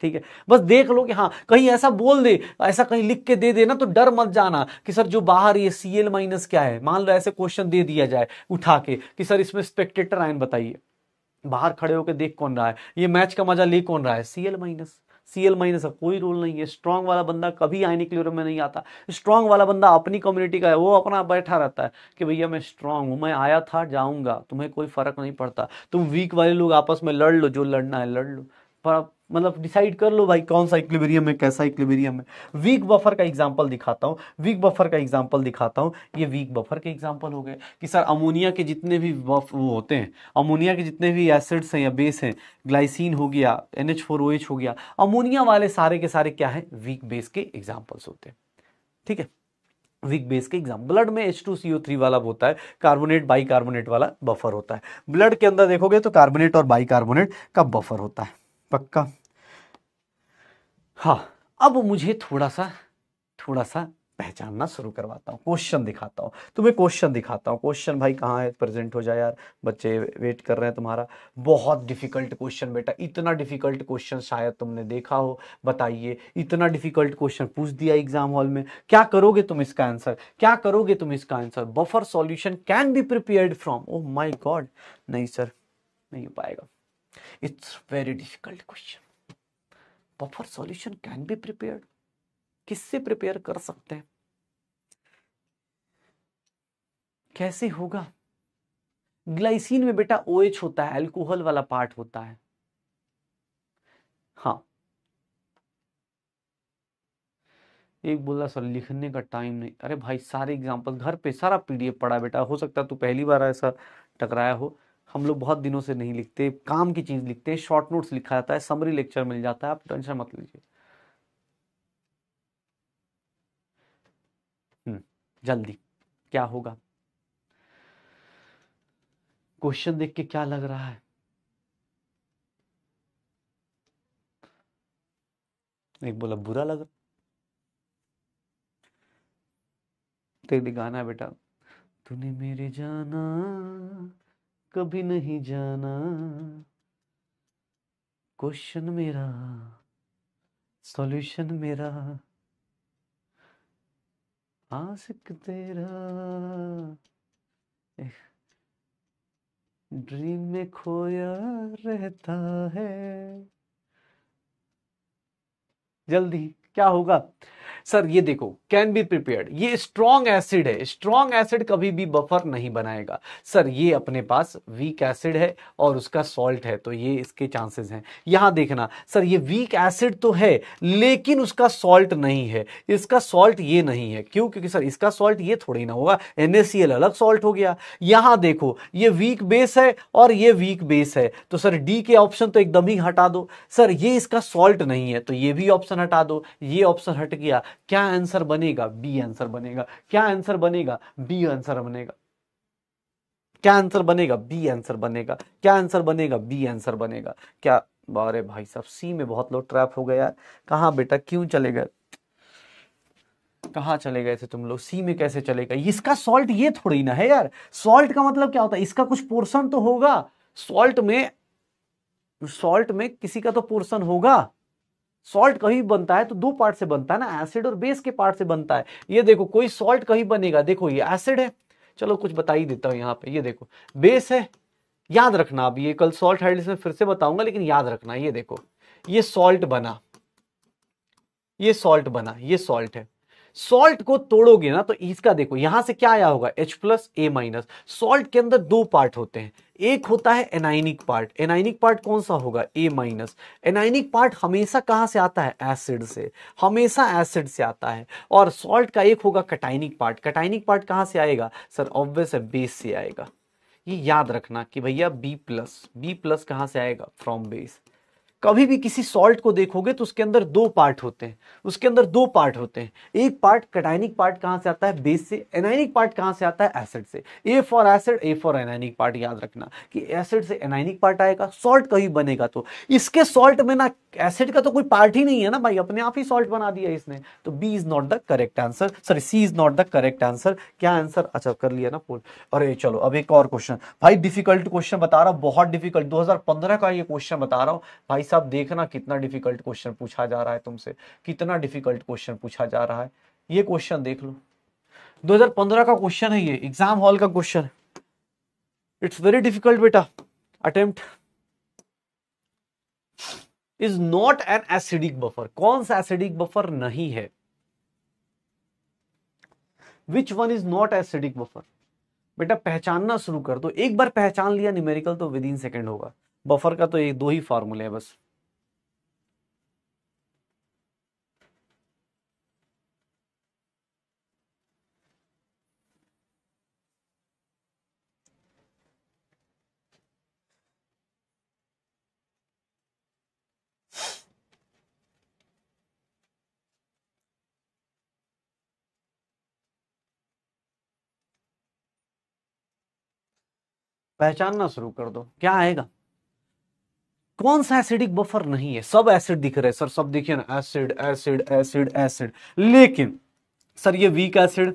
ठीक है बस देख लो कि हाँ कहीं ऐसा बोल दे ऐसा कहीं लिख के दे देना तो डर मत जाना कि सर जो बाहर ये सी एल माइनस क्या है मान लो ऐसे क्वेश्चन दे दिया जाए उठा के कि सर इसमें स्पेक्टेटर आयन बताइए बाहर खड़े होकर देख कौन रहा है ये मैच का मजा ले कौन रहा है C L minus C L minus का कोई रोल नहीं है स्ट्रांग वाला बंदा कभी आईनी क्लियर में नहीं आता स्ट्रांग वाला बंदा अपनी कम्युनिटी का है वो अपना बैठा रहता है कि भैया मैं स्ट्रांग हूँ मैं आया था जाऊँगा तुम्हें कोई फर्क नहीं पड़ता तुम वीक वाले लोग आपस में लड़ लो जो लड़ना है लड़ लो पर मतलब डिसाइड कर लो भाई कौन सा इक्लिबेरियम है कैसा इक्लिबेरियम है वीक बफर का एग्जाम्पल दिखाता हूँ वीक बफर का एग्जाम्पल दिखाता हूँ ये वीक बफर के एग्जाम्पल हो गए कि सर अमोनिया के जितने भी बफ वो होते हैं अमोनिया के जितने भी एसिड्स हैं या बेस हैं ग्लाइसिन हो गया N H four O H हो गया अमोनिया वाले सारे के सारे क्या है वीक बेस के एग्जाम्पल्स होते हैं ठीक है वीक बेस के एग्जाम ब्लड में H two C O three वाला होता है कार्बोनेट बाई कार्बोनेट वाला बफर होता है ब्लड के अंदर देखोगे तो कार्बोनेट और बाई कार्बोनेट का बफर होता है पक्का हाँ अब मुझे थोड़ा सा थोड़ा सा पहचानना शुरू करवाता हूँ क्वेश्चन दिखाता हूँ तुम्हें क्वेश्चन दिखाता हूँ क्वेश्चन भाई कहाँ है प्रेजेंट हो जाए यार बच्चे वेट कर रहे हैं तुम्हारा बहुत डिफिकल्ट क्वेश्चन बेटा इतना डिफिकल्ट क्वेश्चन शायद तुमने देखा हो बताइए इतना डिफिकल्ट क्वेश्चन पूछ दिया एग्जाम हॉल में क्या करोगे तुम इसका आंसर क्या करोगे तुम इसका answer buffer solution can be prepared from oh my god नहीं सर नहीं हो पाएगा it's very difficult question buffer solution can be prepare किससे प्रिपेयर कर सकते हैं कैसे होगा ग्लाइसिन में बेटा ओएच OH होता है अल्कोहल वाला पार्ट होता है हाँ एक बोला सर लिखने का टाइम नहीं अरे भाई सारे एग्जाम्पल घर पे सारा पीडीएफ पढ़ा बेटा हो सकता है तू पहली बार ऐसा टकराया हो हम लोग बहुत दिनों से नहीं लिखते काम की चीज़ लिखते हैं शॉर्ट नोट्स लिखा जाता है समरी लेक्चर मिल जाता है आप टेंशन मत लीजिए हम्म, जल्दी क्या होगा क्वेश्चन देख के क्या लग रहा है एक बोला बुरा लग रहा तेरी गाना बेटा तूने मेरे जाना कभी नहीं जाना क्वेश्चन मेरा सॉल्यूशन मेरा आशिक तेरा ड्रीम में खोया रहता है जल्दी क्या होगा सर ये देखो कैन बी प्रिपेयर्ड ये स्ट्रॉन्ग एसिड है स्ट्रॉन्ग एसिड कभी भी बफर नहीं बनाएगा सर ये अपने पास वीक एसिड है और उसका सॉल्ट है तो ये इसके चांसेस हैं यहाँ देखना सर ये वीक एसिड तो है लेकिन उसका सॉल्ट नहीं है इसका सॉल्ट ये नहीं है क्यों क्योंकि सर इसका सॉल्ट ये थोड़ी ना होगा एन अलग सॉल्ट हो गया यहाँ देखो ये वीक बेस है और ये वीक बेस है तो सर डी के ऑप्शन तो एकदम ही हटा दो सर ये इसका सॉल्ट नहीं है तो ये भी ऑप्शन हटा दो ये ऑप्शन हट गया क्या आंसर बनेगा बी आंसर बनेगा क्या आंसर बनेगा बी आंसर बनेगा क्या आंसर बनेगा बी आंसर बनेगा क्या आंसर बनेगा बी आंसर बनेगा क्या अरे भाई साहब सी में बहुत लोग ट्रैप हो गए यार कहाँ बेटा क्यों चले गए कहाँ चले गए थे तुम लोग सी में कैसे चले गए इसका सॉल्ट ये थोड़ी ना है यार सॉल्ट का मतलब क्या होता है इसका कुछ पोर्शन तो होगा सॉल्ट में सॉल्ट में किसी का तो पोर्शन होगा सॉल्ट कहीं बनता है तो दो पार्ट से बनता है ना एसिड और बेस के पार्ट से बनता है ये देखो कोई सॉल्ट कहीं बनेगा देखो ये एसिड है चलो कुछ बता ही देता हूं यहाँ पे ये देखो बेस है याद रखना अब ये कल सॉल्ट हाइड्रेट्स में फिर से बताऊंगा लेकिन याद रखना ये देखो ये सॉल्ट बना ये सॉल्ट बना ये सॉल्ट है सॉल्ट को तोड़ोगे ना तो इसका देखो यहां से क्या आया होगा H plus A minus salt के अंदर दो पार्ट होते हैं एक होता है एनाइनिक पार्ट एनाइनिक पार्ट कौन सा होगा ए माइनस एनाइनिक पार्ट हमेशा कहां से आता है एसिड से हमेशा एसिड से आता है और सॉल्ट का एक होगा कटाइनिक पार्ट कटाइनिक पार्ट कहां से आएगा सर ऑब्वियस है बेस से आएगा ये याद रखना कि भैया बी प्लस बी प्लस कहां से आएगा फ्रॉम बेस कभी भी किसी सॉल्ट को देखोगे तो उसके अंदर दो पार्ट होते हैं उसके अंदर दो पार्ट होते हैं एक पार्ट कटाइनिक पार्ट कहां से आता है बेस से एनाइनिक पार्ट कहां से आता है एसिड से A for acid A for anionic part याद रखना कि एसिड से एनाइनिक पार्ट आएगा सॉल्ट कभी बनेगा तो इसके सॉल्ट में ना एसिड का तो कोई पार्ट ही नहीं है ना भाई अपने आप ही सॉल्ट बना दिया इसने तो B is not the correct answer sorry C is not the correct answer क्या आंसर अच्छा कर लिया ना पोल अरे चलो अब एक और क्वेश्चन भाई डिफिकल्ट क्वेश्चन बता रहा बहुत डिफिकल्ट दो का ये क्वेश्चन बता रहा हूं भाई साहब देखना कितना डिफिकल्ट क्वेश्चन पूछा जा रहा है तुमसे कितना डिफिकल्ट क्वेश्चन पूछा जा रहा है ये क्वेश्चन देख लो 2015 का क्वेश्चन है ये एग्जाम हॉल का क्वेश्चन इट्स वेरी डिफिकल्ट बेटा attempt is not an acidic buffer कौन सा एसिडिक बफर नहीं है which one is not acidic buffer बेटा पहचानना शुरू कर दो एक बार पहचान लिया न्यूमेरिकल तो विद इन सेकेंड होगा बफर का तो एक दो ही फॉर्मूले है बस पहचानना शुरू कर दो क्या आएगा कौन सा एसिडिक बफर नहीं है सब एसिड दिख रहे सर सब देखिए ना एसिड एसिड एसिड एसिड लेकिन सर ये वीक एसिड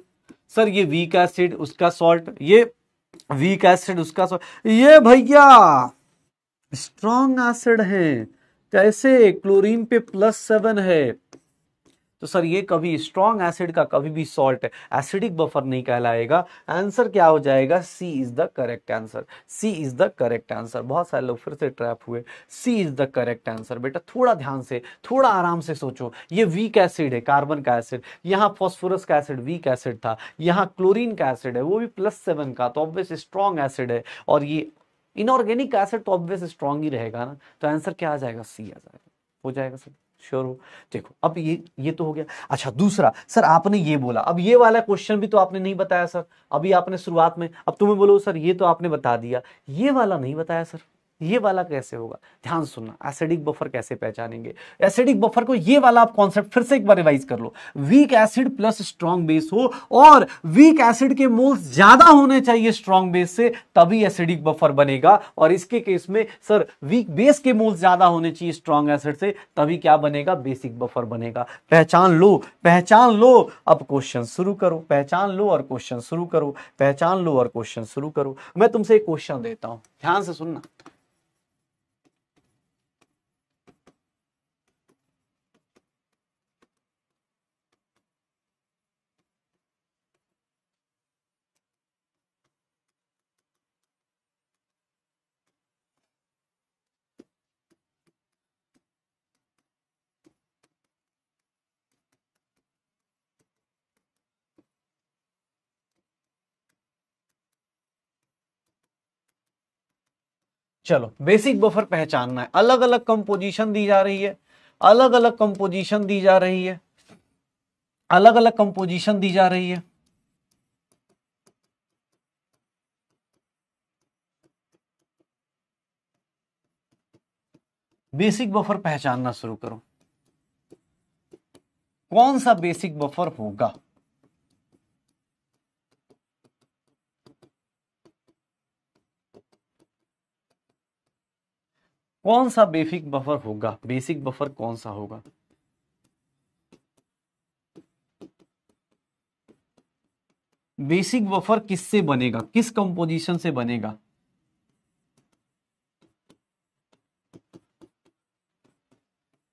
सर ये वीक एसिड उसका सॉल्ट ये वीक एसिड उसका सॉल्ट ये भैया स्ट्रॉन्ग एसिड है कैसे क्लोरीन पे प्लस सेवन है तो सर ये कभी स्ट्रॉन्ग एसिड का कभी भी सॉल्ट एसिडिक बफर नहीं कहलाएगा आंसर क्या हो जाएगा C is the correct answer C is the correct answer बहुत सारे लोग फिर से ट्रैप हुए C is the correct answer बेटा थोड़ा ध्यान से थोड़ा आराम से सोचो ये वीक एसिड है कार्बन का एसिड यहाँ फॉस्फोरस का एसिड वीक एसिड था यहाँ क्लोरिन का एसिड है वो भी प्लस सेवन का तो ऑब्वियस स्ट्रॉन्ग एसिड है और ये इनऑर्गेनिक एसिड तो ऑब्वियस स्ट्रॉन्ग ही रहेगा ना तो आंसर क्या आ जाएगा सी आ जाएगा हो जाएगा सर श्योर हो देखो अब ये ये तो हो गया अच्छा दूसरा सर आपने ये बोला अब ये वाला क्वेश्चन भी तो आपने नहीं बताया सर अभी आपने शुरुआत में अब तुम्हें बोलो सर ये तो आपने बता दिया ये वाला नहीं बताया सर ये वाला कैसे होगा ध्यान सुनना एसिडिक बफर कैसे पहचानेंगे एसिडिक बफर को ये वाला आप कॉन्सेप्ट फिर से एक बार रिवाइज कर लो weak acid plus strong base हो और वीक एसिड के मोल्स ज्यादा होने चाहिए स्ट्रॉन्ग बेस से तभी एसिडिक बफर बनेगा और इसके केस में सर वीक बेस के मोल्स ज्यादा होने चाहिए स्ट्रॉन्ग एसिड से तभी क्या बनेगा बेसिक बफर बनेगा पहचान लो पहचान लो अब क्वेश्चन शुरू करो पहचान लो और क्वेश्चन शुरू करो पहचान लो और क्वेश्चन शुरू करो मैं तुमसे एक क्वेश्चन देता हूं ध्यान से सुनना चलो बेसिक बफर पहचानना है अलग अलग कंपोजिशन दी जा रही है अलग अलग कंपोजिशन दी जा रही है अलग अलग कंपोजिशन दी जा रही है बेसिक बफर पहचानना शुरू करो कौन सा बेसिक बफर होगा कौन सा बेसिक बफर होगा बेसिक बफर कौन सा होगा बेसिक बफर किससे बनेगा किस कंपोजिशन से बनेगा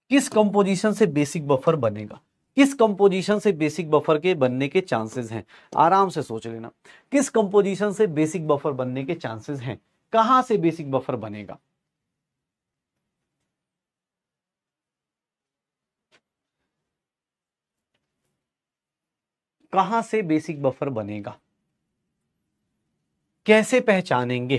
किस कंपोजिशन से बेसिक बफर बनेगा किस कंपोजिशन से बेसिक बफर के बनने के चांसेस हैं आराम से सोच लेना किस कंपोजिशन से बेसिक बफर बनने के चांसेस हैं कहां से बेसिक बफर बनेगा कहां से बेसिक बफर बनेगा कैसे पहचानेंगे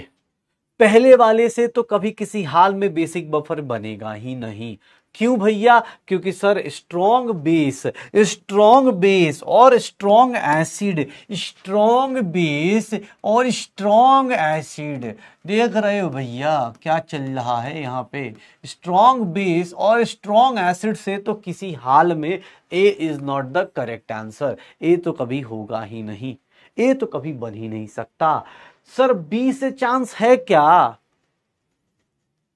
पहले वाले से तो कभी किसी हाल में बेसिक बफर बनेगा ही नहीं क्यों भैया क्योंकि sir strong base strong base और स्ट्रॉन्ग एसिड स्ट्रॉन्ग बेस और स्ट्रॉन्ग एसिड देख रहे हो भैया क्या चल रहा है यहाँ पे स्ट्रॉन्ग बेस और स्ट्रॉन्ग एसिड से तो किसी हाल में A is not the correct answer A तो कभी होगा ही नहीं ए तो कभी बन ही नहीं सकता सर बी से चांस है क्या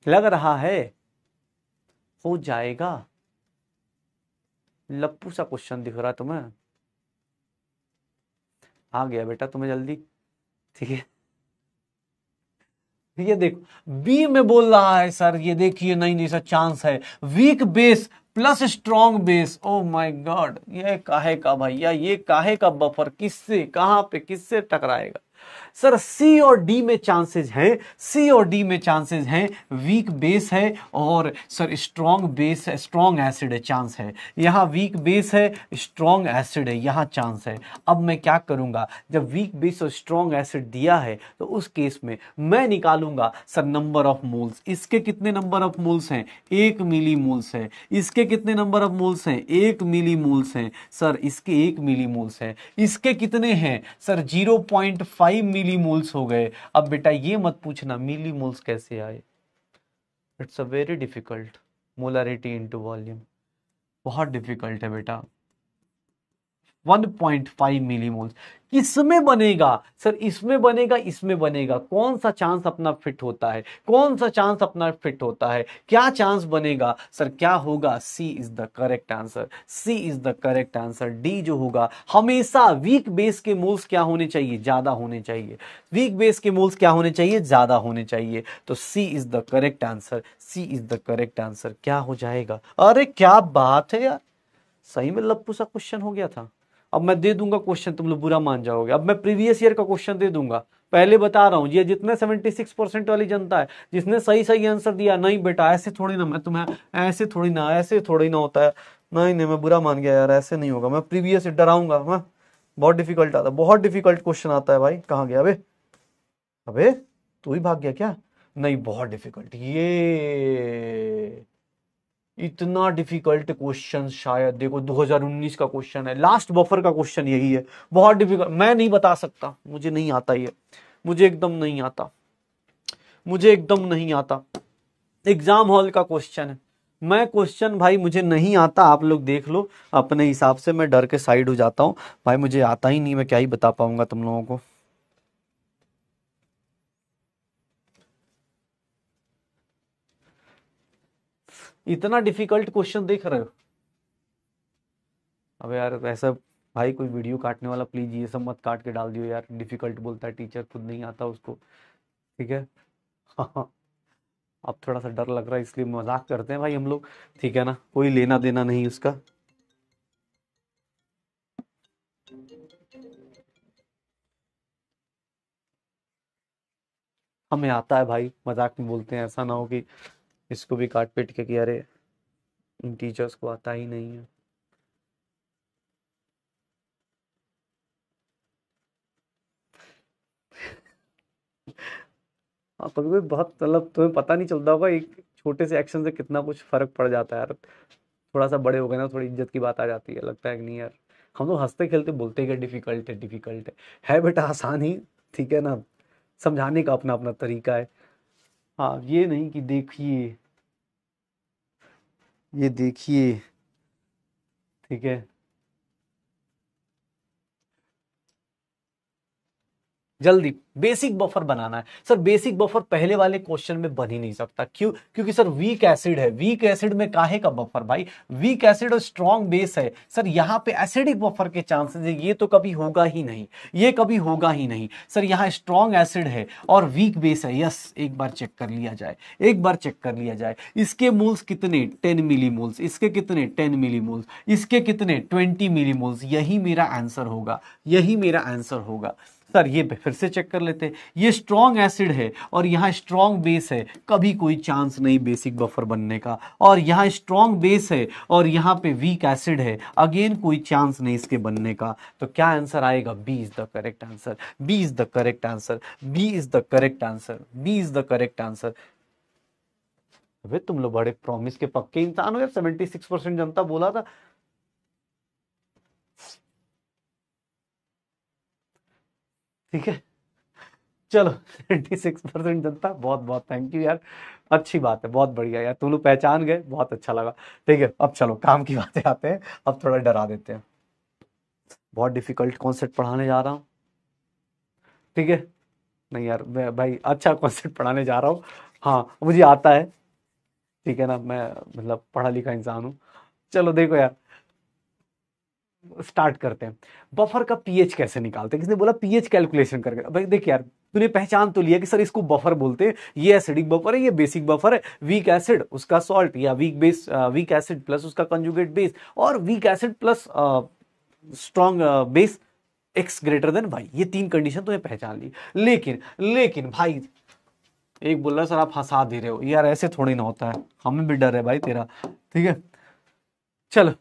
लग रहा है हो जाएगा लप्पू सा क्वेश्चन दिख रहा तुम्हें आ गया बेटा तुम्हें जल्दी ठीक है ये देखो बी में बोल रहा है सर ये देखिए नहीं नहीं सर चांस है weak base plus strong base oh my god ये काहे का भैया ये काहे का बफर किससे कहां पे किससे टकराएगा सर सी और डी में चांसेस हैं सी और डी में चांसेस हैं वीक बेस है और सर स्ट्रॉन्ग बेस है स्ट्रॉन्ग एसिड है चांस है यहाँ वीक बेस है स्ट्रॉन्ग एसिड है यहाँ चांस है अब मैं क्या करूँगा जब वीक बेस और स्ट्रॉन्ग एसिड दिया है तो उस केस में मैं निकालूंगा सर नंबर ऑफ मोल्स इसके कितने नंबर ऑफ मोल्स हैं एक मिली मोल्स है इसके कितने नंबर ऑफ मोल्स हैं एक मिली मोल्स हैं सर इसके एक मिली मोल्स हैं इसके कितने हैं sir zero point five milli millimoles हो गए अब बेटा ये मत पूछना मिली मूल्स कैसे आए it's a very difficult molarity into volume बहुत डिफिकल्ट है बेटा 1.5 मिलीमोल्स किसमें बनेगा सर इसमें बनेगा इसमें बनेगा कौन सा चांस अपना फिट होता है कौन सा चांस अपना फिट होता है क्या चांस बनेगा सर क्या होगा C is the correct answer C is the correct answer D जो होगा हमेशा वीक बेस के मोल्स क्या होने चाहिए ज्यादा होने चाहिए वीक बेस के मोल्स क्या होने चाहिए ज्यादा होने चाहिए तो C is the correct answer C is the correct answer क्या हो जाएगा अरे क्या बात है यार सही में लप्पू सा क्वेश्चन हो गया था अब मैं दे दूंगा क्वेश्चन तुम लोग बुरा मान जाओगे अब मैं प्रीवियस ईयर का क्वेश्चन दे दूंगा पहले बता रहा हूँ ये जितने 76 परसेंट वाली जनता है जिसने सही सही आंसर दिया नहीं बेटा ऐसे थोड़ी ना मैं तुम्हें ऐसे थोड़ी ना ऐसे थोड़ी ना होता है नहीं नहीं मैं बुरा मान गया यार ऐसे नहीं होगा मैं प्रीवियस ईयर डराऊंगा मैं बहुत डिफिकल्ट आता है बहुत डिफिकल्ट क्वेश्चन आता है भाई कहाँ गया अबे अबे तू ही भाग गया क्या नहीं बहुत डिफिकल्ट ये इतना डिफिकल्ट क्वेश्चन शायद देखो 2019 का क्वेश्चन है लास्ट बफर का क्वेश्चन यही है बहुत डिफिकल्ट मैं नहीं बता सकता मुझे नहीं आता ये मुझे एकदम नहीं आता मुझे एकदम नहीं आता एग्जाम हॉल का क्वेश्चन है मैं क्वेश्चन भाई मुझे नहीं आता आप लोग देख लो अपने हिसाब से मैं डर के साइड हो जाता हूँ भाई मुझे आता ही नहीं मैं क्या ही बता पाऊंगा तुम लोगों को इतना डिफिकल्ट क्वेश्चन देख रहे हो अब यार ऐसा भाई कोई वीडियो काटने वाला प्लीज ये सब मत काट के डाल दियो यार डिफिकल्ट बोलता है टीचर खुद नहीं आता उसको ठीक है (laughs) अब थोड़ा सा डर लग रहा है इसलिए मजाक करते हैं भाई हम लोग ठीक है ना कोई लेना देना नहीं उसका हमें आता है भाई मजाक में बोलते हैं ऐसा ना हो कि इसको भी काट पीट के किया अरे इन टीचर्स को आता ही नहीं है हाँ कभी कभी बहुत मतलब तुम्हें पता नहीं चलता होगा एक छोटे से एक्शन से कितना कुछ फर्क पड़ जाता है यार थोड़ा सा बड़े हो गए ना थोड़ी इज्जत की बात आ जाती है लगता है कि नहीं यार हम लोग हंसते खेलते बोलते क्या डिफिकल्ट है डिफिकल्ट है है बेटा आसान ही ठीक है ना समझाने का अपना अपना तरीका है हाँ ये नहीं कि देखिए ये देखिए ठीक है जल्दी बेसिक बफर बनाना है सर बेसिक बफर पहले वाले क्वेश्चन में बन ही नहीं सकता क्यों क्योंकि सर वीक एसिड है वीक एसिड में काहे का बफर भाई वीक एसिड और स्ट्रांग बेस है सर यहाँ पे एसिडिक बफर के चांसेस है ये तो कभी होगा ही नहीं ये कभी होगा ही नहीं सर यहाँ स्ट्रांग एसिड है और वीक बेस है यस एक बार चेक कर लिया जाए एक बार चेक कर लिया जाए इसके मूल्स कितने टेन मिली मूल्स इसके कितने टेन मिली मूल्स इसके कितने ट्वेंटी मिली मूल्स यही मेरा आंसर होगा यही मेरा आंसर होगा सर ये फिर से चेक कर लेते हैं ये स्ट्रॉन्ग एसिड है और यहाँ स्ट्रॉन्ग बेस है कभी कोई चांस नहीं बेसिक बफर बनने का और यहाँ स्ट्रॉन्ग बेस है और यहाँ पे वीक एसिड है अगेन कोई चांस नहीं इसके बनने का तो क्या आंसर आएगा B is the correct answer B is the correct answer B is the correct answer B is the correct answer तुम लोग बड़े प्रॉमिस के पक्के इंसान हो यार 76 परसेंट जनता बोला था ठीक है चलो सेवेंटी सिक्स परसेंट जनता बहुत बहुत थैंक यू यार अच्छी बात है बहुत बढ़िया यार तुम लोग पहचान गए बहुत अच्छा लगा ठीक है अब चलो काम की बातें आते हैं अब थोड़ा डरा देते हैं बहुत डिफिकल्ट कॉन्सेप्ट पढ़ाने जा रहा हूँ ठीक है नहीं यार मैं भाई अच्छा कॉन्सेप्ट पढ़ाने जा रहा हूँ हाँ मुझे आता है ठीक है ना मैं मतलब पढ़ा लिखा इंसान हूँ चलो देखो यार स्टार्ट करते हैं बफर का पीएच कैसे निकालते हैं किसने बोला पीएच कैलकुलेशन करके भाई देखिए यार तूने पहचान तो लिया कि सर इसको बफर बोलते हैं ये एसिडिक बफर है ये बेसिक बफर है वीक एसिड उसका सॉल्ट या weak base weak acid plus उसका कंजुगेट बेस और weak acid plus strong base x greater than y ये तीन कंडीशन तुम्हें पहचान ली लेकिन लेकिन भाई एक बोल रहा सर आप हंसा दे रहे हो यार ऐसे थोड़ी ना होता है हमें भी डर है भाई तेरा ठीक है चलो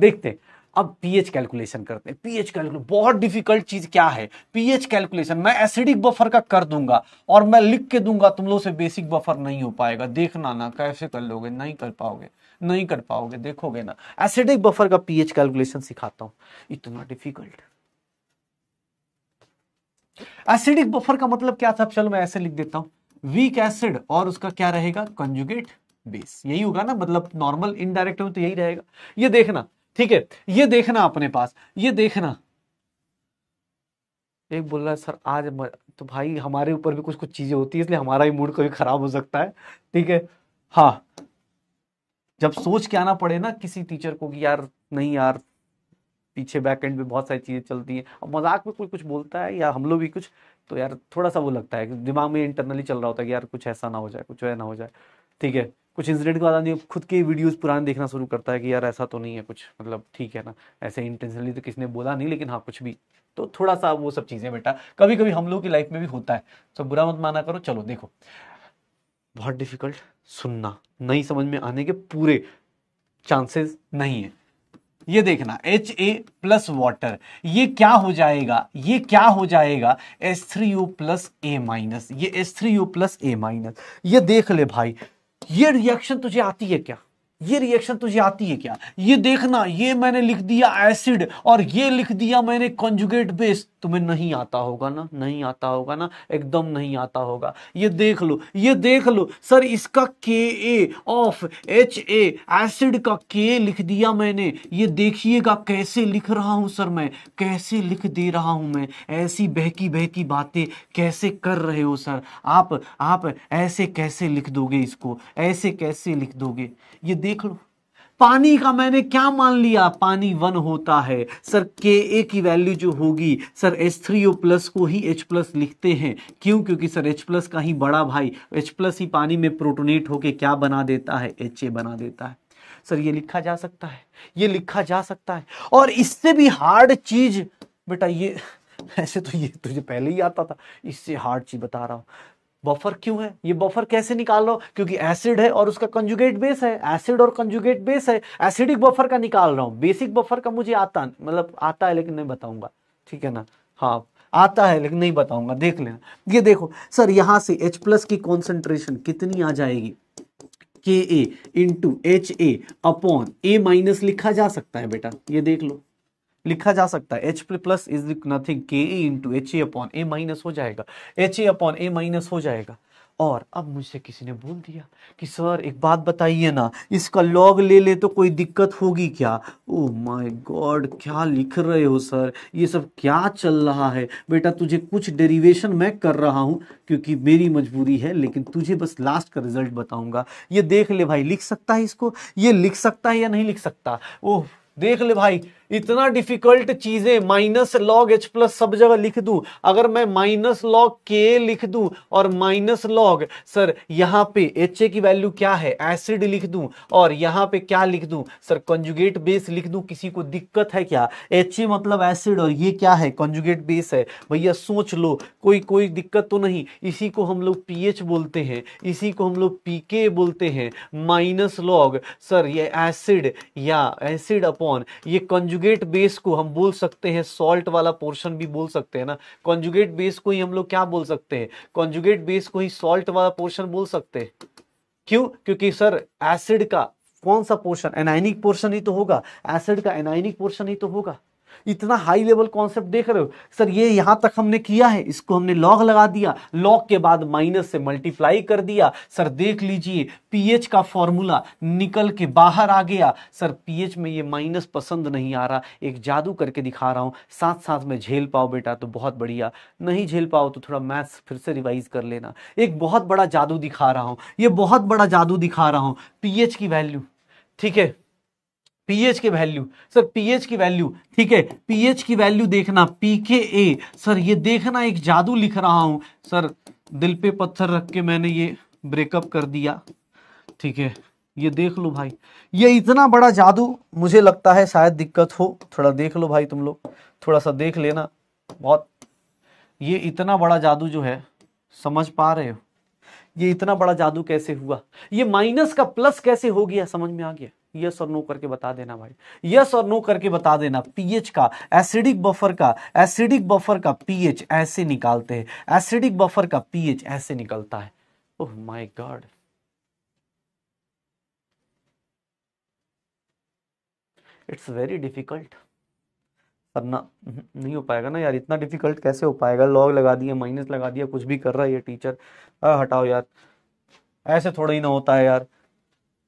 देखते हैं अब पीएच कैलकुलेशन करते हैं पीएच कैलकुलेशन बहुत डिफिकल्ट चीज क्या है पीएच कैलकुलेशन मैं एसिडिक बफर का कर दूंगा और मैं लिख के दूंगा तुम लोग से बेसिक बफर नहीं हो पाएगा देखना ना कैसे कर लोगे नहीं कर पाओगे नहीं कर पाओगे देखोगे ना एसिडिक बफर का पीएच कैलकुलेशन सिखाता हूं इतना डिफिकल्ट एसिडिक बफर का मतलब क्या था चलो मैं ऐसे लिख देता हूं वीक एसिड और उसका क्या रहेगा कंजुगेट बेस यही होगा ना मतलब नॉर्मल इनडायरेक्ट में तो यही रहेगा ये देखना ठीक है ये देखना अपने पास ये देखना एक बोल रहा है सर आज म... तो भाई हमारे ऊपर भी कुछ कुछ चीजें होती है इसलिए हमारा भी मूड कभी खराब हो सकता है ठीक है हाँ जब सोच के आना पड़े ना किसी टीचर को कि यार नहीं यार पीछे बैक एंड में बहुत सारी चीज़ें चलती हैं अब मजाक में कोई कुछ बोलता है या हम लोग भी कुछ तो यार थोड़ा सा वो लगता है दिमाग में इंटरनली चल रहा होता है कि यार कुछ ऐसा ना हो जाए कुछ ना हो जाए ठीक है कुछ इंसिडेंट के बाद आदमी खुद के वीडियोस पुराने देखना शुरू करता है कि यार ऐसा तो नहीं है कुछ मतलब ठीक है ना ऐसे इंटेंशनली तो किसी ने बोला नहीं लेकिन हाँ कुछ भी तो थोड़ा सा वो सब चीज़ें बेटा कभी कभी हम लोग की लाइफ में भी होता है तो बुरा मत माना करो चलो देखो बहुत डिफिकल्ट सुनना नहीं समझ में आने के पूरे चांसेस नहीं है ये देखना एच ए प्लस वाटर ये क्या हो जाएगा ये क्या हो जाएगा S three U plus A minus ये S three U plus A minus ये देख ले भाई ये रिएक्शन तुझे आती है क्या ये रिएक्शन तुझे आती है क्या ये देखना ये मैंने लिख दिया एसिड और ये लिख दिया मैंने कॉन्जुगेट बेस तुम्हें नहीं आता होगा ना नहीं आता होगा ना एकदम नहीं आता होगा ये देख लो ये देख लो सर इसका K A of H A acid का के लिख दिया मैंने ये देखिएगा कैसे लिख रहा हूँ सर मैं कैसे लिख दे रहा हूँ मैं ऐसी बहकी बहकी बातें कैसे कर रहे हो सर आप आप ऐसे कैसे लिख दोगे इसको ऐसे कैसे लिख दोगे ये देख देख लो पानी का मैंने क्या मान लिया पानी वन होता है सर के ए की वैल्यू जो होगी sir H three O plus को ही एच प्लस लिखते हैं क्यों क्योंकि सर एच प्लस का ही बड़ा भाई एच प्लस ही पानी में प्रोटोनेट होके क्या बना देता है एच ए बना देता है सर ये लिखा जा सकता है ये लिखा जा सकता है और इससे भी हार्ड चीज बेटा ये (laughs) ऐसे तो ये तुझे पहले ही आता था इससे हार्ड चीज बता रहा हूं बफर क्यों है ये बफर कैसे निकाल रहा हूं क्योंकि एसिड है और उसका कंजुगेट बेस है एसिड और कंजुगेट बेस है एसिडिक बफर का निकाल रहा हूं बेसिक बफर का मुझे आता मतलब आता है लेकिन नहीं बताऊंगा ठीक है ना हाँ आता है लेकिन नहीं बताऊंगा देख लेना ये देखो सर यहां से H प्लस की कॉन्सेंट्रेशन कितनी आ जाएगी K A into H A upon A minus लिखा जा सकता है बेटा ये देख लो लिखा जा सकता है H plus is nothing K A into H A upon A minus हो जाएगा H A upon A minus हो जाएगा और अब मुझसे किसी ने बोल दिया कि सर एक बात बताइए ना इसका लॉग ले ले तो कोई दिक्कत होगी क्या ओ माय गॉड क्या लिख रहे हो सर ये सब क्या चल रहा है बेटा तुझे कुछ डेरिवेशन मैं कर रहा हूँ क्योंकि मेरी मजबूरी है लेकिन तुझे बस लास्ट का रिजल्ट बताऊंगा ये देख ले भाई लिख सकता है इसको ये लिख सकता है या नहीं लिख सकता ओह oh, देख ले भाई इतना डिफिकल्ट चीजें माइनस लॉग एच प्लस सब जगह लिख दू अगर मैं माइनस लॉग के लिख दू और माइनस लॉग सर यहाँ पे एच ए की वैल्यू क्या है एसिड लिख दू और यहाँ पे क्या लिख दू सर कंजुगेट बेस लिख दू किसी को दिक्कत है क्या एच ए मतलब एसिड और ये क्या है कंजुगेट बेस है भैया सोच लो कोई कोई दिक्कत तो नहीं इसी को हम लोग एच बोलते हैं इसी को हम लोग के बोलते हैं माइनस लॉग सर ये एसिड या एसिड अपॉन ये कंजुगेट कॉन्जुगेट बेस को हम बोल सकते हैं सॉल्ट वाला पोर्शन भी बोल सकते हैं ना कॉन्जुगेट बेस को ही हम लोग क्या बोल सकते हैं कॉन्जुगेट बेस को ही सॉल्ट वाला पोर्शन बोल सकते हैं क्यों क्योंकि सर एसिड का कौन सा पोर्शन एनाइनिक पोर्शन ही तो होगा एसिड का एनाइनिक पोर्शन ही तो होगा इतना हाई लेवल कॉन्सेप्ट देख रहे हो सर ये यहाँ तक हमने किया है इसको हमने लॉग लगा दिया लॉग के बाद माइनस से मल्टीप्लाई कर दिया सर देख लीजिए पीएच का फॉर्मूला निकल के बाहर आ गया सर पीएच में ये माइनस पसंद नहीं आ रहा एक जादू करके दिखा रहा हूँ साथ साथ में झेल पाओ बेटा तो बहुत बढ़िया नहीं झेल पाओ तो थोड़ा मैथ्स फिर से रिवाइज कर लेना एक बहुत बड़ा जादू दिखा रहा हूँ ये बहुत बड़ा जादू दिखा रहा हूँ पीएच की वैल्यू ठीक है पीएच के वैल्यू सर पीएच की वैल्यू ठीक है पीएच की वैल्यू देखना पीके ए सर ये देखना एक जादू लिख रहा हूं सर दिल पे पत्थर रख के मैंने ये ब्रेकअप कर दिया ठीक है ये देख लो भाई ये इतना बड़ा जादू मुझे लगता है शायद दिक्कत हो थोड़ा देख लो भाई तुम लोग थोड़ा सा देख लेना बहुत ये इतना बड़ा जादू जो है समझ पा रहे हो ये इतना बड़ा जादू कैसे हुआ ये माइनस का प्लस कैसे हो गया समझ में आ गया यस और नो करके बता देना भाई यस और नो करके बता देना पीएच का एसिडिक बफर का एसिडिक बफर का पीएच ऐसे निकालते हैं एसिडिक बफर का पीएच ऐसे निकलता है oh my God it's very difficult करना हम्म, नहीं हो पाएगा ना यार इतना डिफिकल्ट कैसे हो पाएगा लॉग लगा दिया माइनस लगा दिया कुछ भी कर रहा है ये टीचर आ, हटाओ यार ऐसे थोड़ा ही ना होता है यार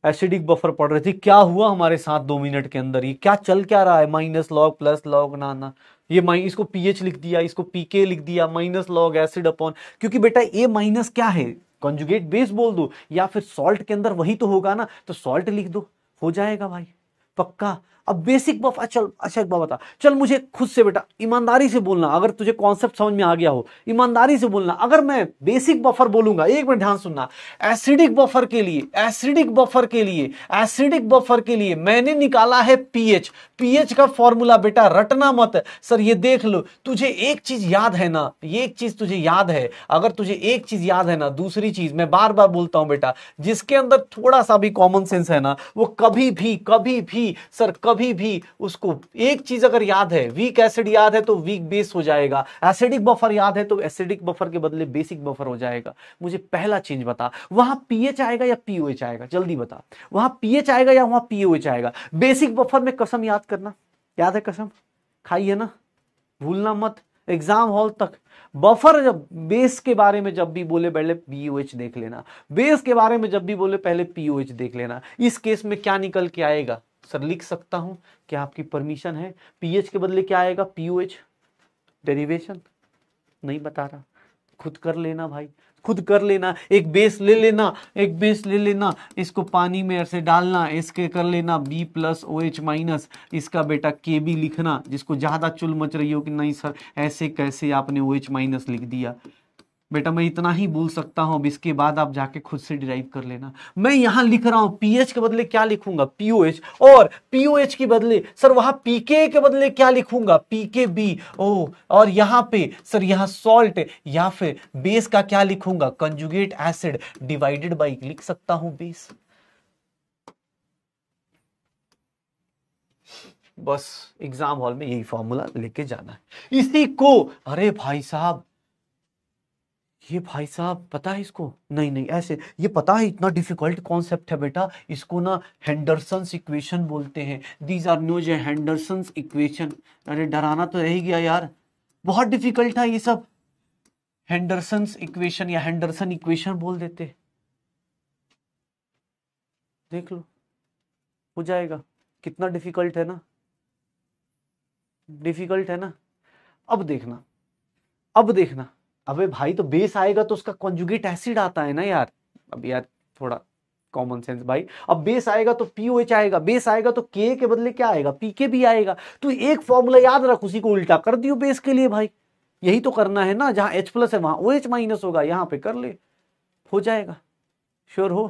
एसिडिक बफर पड़ रही थी क्या हुआ हमारे साथ दो मिनट के अंदर ये क्या चल क्या रहा है माइनस लॉग प्लस लॉग ना ना ये माइन इसको पीएच लिख दिया इसको पीके लिख दिया माइनस लॉग एसिड अपॉन क्योंकि बेटा ए माइनस क्या है कंजुगेट बेस बोल दो या फिर सॉल्ट के अंदर वही तो होगा ना तो सॉल्ट लिख दो हो जाएगा भाई पक्का अब बेसिक बफ चल अच्छा एक बात बता चल मुझे खुद से बेटा ईमानदारी से बोलना अगर तुझे कॉन्सेप्ट समझ में आ गया हो ईमानदारी से बोलना अगर मैं बेसिक बफर बोलूंगा एक मिनट ध्यान सुनना एसिडिक बफर के लिए एसिडिक बफर के लिए एसिडिक बफर के लिए मैंने निकाला है पीएच पीएच का फॉर्मूला बेटा रटना मत सर ये देख लो तुझे एक चीज याद है ना ये एक चीज तुझे याद है अगर तुझे एक चीज याद है ना दूसरी चीज मैं बार बार बोलता हूं बेटा जिसके अंदर थोड़ा सा भी कॉमन सेंस है ना वो कभी भी कभी भी सर कभी कभी भी उसको एक चीज अगर याद है वीक एसिड याद है तो वीक बेस हो जाएगा एसिडिक बफर याद है तो एसिडिक बफर के बदले बेसिक बफर हो जाएगा मुझे पहला चेंज बता वहां पीएच आएगा या पीओएच आएगा जल्दी बता वहां पीएच आएगा या वहां पीओएच आएगा बेसिक बफर में कसम याद करना याद है कसम खाइए ना भूलना मत एग्जाम हॉल तक बफर जब बेस के बारे में जब भी बोले पहले पीओएच देख लेना बेस के बारे में जब भी बोले पहले पीओएच देख लेना इस केस में क्या निकल के आएगा सर लिख सकता हूं क्या आपकी परमिशन है पीएच के बदले क्या आएगा पीओएच डेरिवेशन नहीं बता रहा खुद कर लेना भाई खुद कर लेना एक बेस ले लेना एक बेस ले लेना इसको पानी में ऐसे डालना इसके कर लेना B plus O H minus इसका बेटा के बी लिखना जिसको ज़्यादा चुल मच रही हो कि नहीं सर ऐसे कैसे आपने ओ एच माइनस लिख दिया बेटा मैं इतना ही बोल सकता हूँ अब इसके बाद आप जाके खुद से डिराइव कर लेना मैं यहां लिख रहा हूँ पीएच के बदले क्या लिखूंगा पीओएच और पीओएच के बदले सर वहां पीके के बदले क्या लिखूंगा पीके बी ओ और यहाँ पे सर यहाँ सॉल्ट या फिर बेस का क्या लिखूंगा कंजुगेट एसिड डिवाइडेड बाई लिख सकता हूँ बेस बस एग्जाम हॉल में यही फॉर्मूला लेके जाना है इसी को अरे भाई साहब ये भाई साहब पता है इसको नहीं नहीं ऐसे ये पता है इतना डिफिकल्ट कॉन्सेप्ट है बेटा इसको ना हैंडरसन्स इक्वेशन बोलते हैं these are news Henderson's equation अरे डराना तो रह गया यार बहुत डिफिकल्ट है ये सब हैंडरसन्स इक्वेशन या हैंडरसन इक्वेशन बोल देते देख लो हो जाएगा कितना डिफिकल्ट है ना डिफिकल्ट है ना अब देखना अब देखना अबे भाई तो बेस आएगा तो उसका कॉन्जुगेट एसिड आता है ना यार अब यार थोड़ा कॉमन सेंस भाई अब बेस आएगा तो एच आएगा बेस आएगा तो के के बदले क्या आएगा पीके भी आएगा तो एक फॉर्मूला याद रख उसी को उल्टा कर दियो बेस के लिए भाई यही तो करना है ना जहां एच प्लस है वहां ओ एच माइनस होगा यहाँ पे कर ले हो जाएगा श्योर हो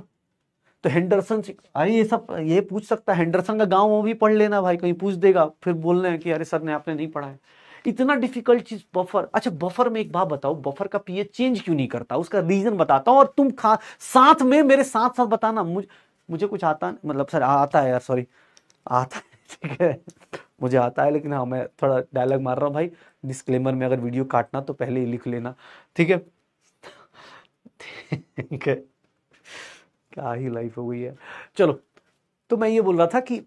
तो हेंडरसन अरे ये सब ये पूछ सकता है हेंडरसन का गांव वो भी पढ़ लेना भाई कहीं पूछ देगा फिर बोलने की कि अरे सर ने आपने नहीं पढ़ा है इतना डिफिकल्ट चीज बफर अच्छा बफर में एक बात बताओ बफर का पीएच चेंज क्यों नहीं करता उसका रीजन बताता हूं और तुम खा साथ में मेरे साथ साथ बताना मुझे मुझे कुछ आता मतलब सर आता है यार सॉरी आता है ठीक है मुझे आता है लेकिन हाँ मैं थोड़ा डायलॉग मार रहा हूँ भाई डिस्क्लेमर में अगर वीडियो काटना तो पहले ही लिख लेना ठीक है ठीक है क्या ही लाइफ हो गई है चलो तो मैं ये बोल रहा था कि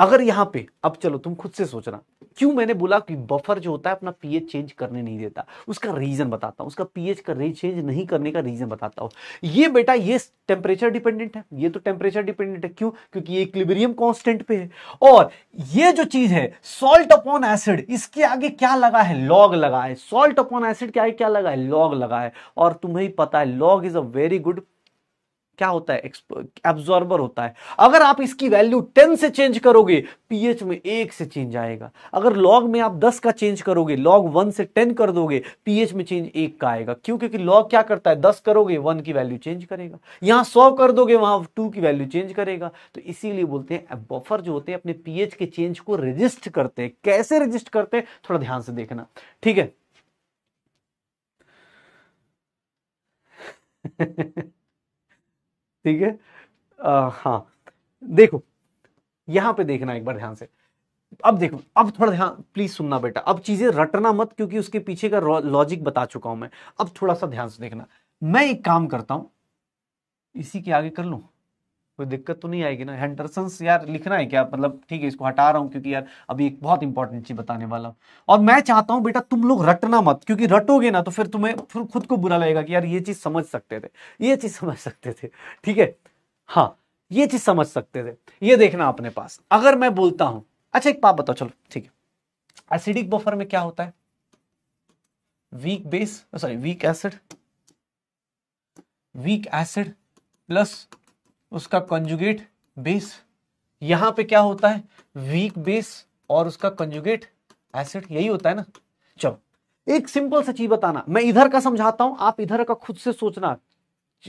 अगर यहाँ पे अब चलो तुम खुद से सोचना क्यों मैंने बोला कि बफर जो होता है अपना पीएच चेंज करने नहीं देता उसका रीजन बताता हूं उसका पीएच का रेंज चेंज नहीं करने का रीजन बताता हूं ये बेटा ये टेम्परेचर डिपेंडेंट है ये तो टेम्परेचर डिपेंडेंट है क्यों क्योंकि ये इक्लिब्रियम कांस्टेंट पे है और ये जो चीज है सॉल्ट अपॉन एसिड इसके आगे क्या लगा है लॉग लगा है सॉल्ट अपॉन एसिड के आगे क्या लगा है लॉग लगा है और तुम्हें पता है log is a very good क्या होता है एब्जॉर्बर होता है अगर आप इसकी वैल्यू 10 से चेंज करोगे पीएच में एक से चेंज आएगा अगर लॉग में आप 10 का चेंज करोगे लॉग 1 से 10 कर दोगे पीएच में चेंज एक का आएगा क्यों क्योंकि लॉग क्या करता है 10 करोगे 1 की वैल्यू चेंज करेगा यहां 100 कर दोगे वहां 2 की वैल्यू चेंज करेगा तो इसीलिए बोलते हैं बफर जो होते हैं अपने पीएच के चेंज को रजिस्ट करते हैं कैसे रजिस्ट करते हैं थोड़ा ध्यान से देखना ठीक है (laughs) ठीक है हाँ देखो यहां पे देखना एक बार ध्यान से अब देखो अब थोड़ा ध्यान प्लीज सुनना बेटा अब चीजें रटना मत क्योंकि उसके पीछे का लॉजिक बता चुका हूं मैं अब थोड़ा सा ध्यान से देखना मैं एक काम करता हूं इसी के आगे कर लू कोई दिक्कत तो नहीं आएगी ना हैंडरसन यार लिखना है क्या मतलब ठीक है इसको हटा रहा हूँ क्योंकि यार अभी एक बहुत इंपॉर्टेंट चीज बताने वाला और मैं चाहता हूँ बेटा तुम लोग रटना मत क्योंकि रटोगे ना तो फिर तुम्हें फिर खुद को बुरा लगेगा कि यार ये चीज समझ सकते थे ये चीज समझ सकते थे ठीक है हाँ ये चीज समझ सकते थे ये देखना अपने पास अगर मैं बोलता हूं अच्छा एक बात बताओ चलो ठीक है एसिडिक बफर में क्या होता है weak base sorry weak acid weak acid plus उसका कंजुगेट बेस यहां पे क्या होता है वीक बेस और उसका कंजुगेट एसिड यही होता है ना चलो एक सिंपल सा चीज बताना मैं इधर का समझाता हूं आप इधर का खुद से सोचना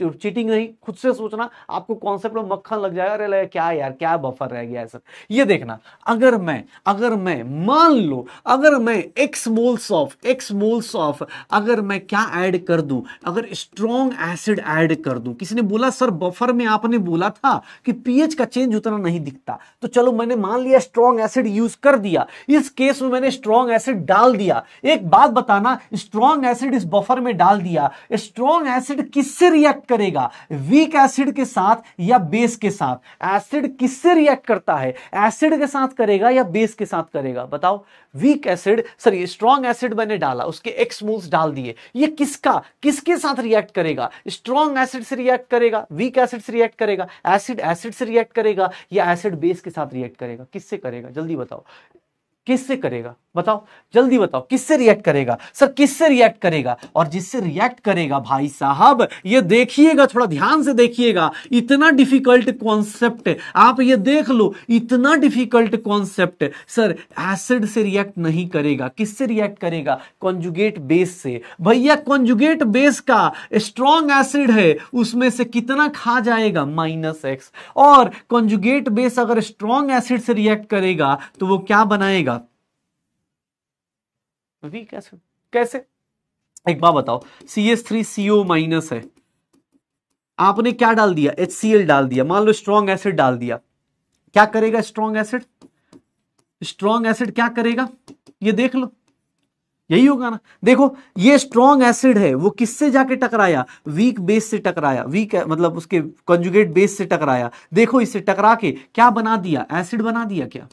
चीटिंग नहीं खुद से सोचना आपको कॉन्सेप्ट में मक्खन लग जाएगा अरे लगे क्या यार क्या बफर रह गया सर ये देखना अगर मैं अगर मैं मान लो अगर मैं x moles of x moles of अगर मैं क्या ऐड कर दूं अगर स्ट्रॉन्ग एसिड ऐड कर दूं किसी ने बोला सर बफर में आपने बोला था कि पीएच का चेंज उतना नहीं दिखता तो चलो मैंने मान लिया स्ट्रॉन्ग एसिड यूज कर दिया इस केस में मैंने स्ट्रॉन्ग एसिड डाल दिया एक बात बताना स्ट्रॉन्ग एसिड इस बफर में डाल दिया स्ट्रॉन्ग एसिड किससे रिएक्ट रिएक्ट करेगा वीक एसिड के साथ या बेस के साथ एसिड किससे रिएक्ट करता है एसिड के साथ करेगा या बेस के साथ करेगा बताओ वीक एसिड ये स्ट्रॉन्ग एसिड मैंने डाला उसके एक्स मूल्स डाल दिए ये किसका किसके साथ रिएक्ट करेगा स्ट्रॉन्ग एसिड से रिएक्ट करेगा वीक एसिड से रिएक्ट करेगा एसिड एसिड से रिएक्ट करेगा या एसिड बेस के साथ रिएक्ट करेगा किससे करेगा जल्दी बताओ किससे करेगा बताओ जल्दी बताओ किससे रिएक्ट करेगा सर किससे रिएक्ट करेगा और जिससे रिएक्ट करेगा भाई साहब ये देखिएगा थोड़ा ध्यान से देखिएगा इतना डिफिकल्ट कॉन्सेप्ट आप ये देख लो इतना डिफिकल्ट कॉन्सेप्ट सर एसिड से रिएक्ट नहीं करेगा किससे रिएक्ट करेगा कॉन्जुगेट बेस से भैया कॉन्जुगेट बेस का स्ट्रॉन्ग एसिड है उसमें से कितना खा जाएगा माइनस एक्स और कॉन्जुगेट बेस अगर स्ट्रॉन्ग एसिड से रिएक्ट करेगा तो वो क्या बनाएगा वीक एसिड कैसे एक बार बताओ C S three CO minus है आपने क्या डाल दिया एच सी एल डाल दिया मान लो स्ट्रॉन्ग एसिड डाल दिया क्या करेगा स्ट्रॉन्ग एसिड स्ट्रॉन्ग एसिड क्या करेगा ये देख लो यही होगा ना देखो ये स्ट्रॉन्ग एसिड है वो किससे जाके टकराया वीक बेस से टकराया वीक मतलब उसके कंजुगेट बेस से टकराया देखो इससे टकरा के क्या बना दिया एसिड बना दिया क्या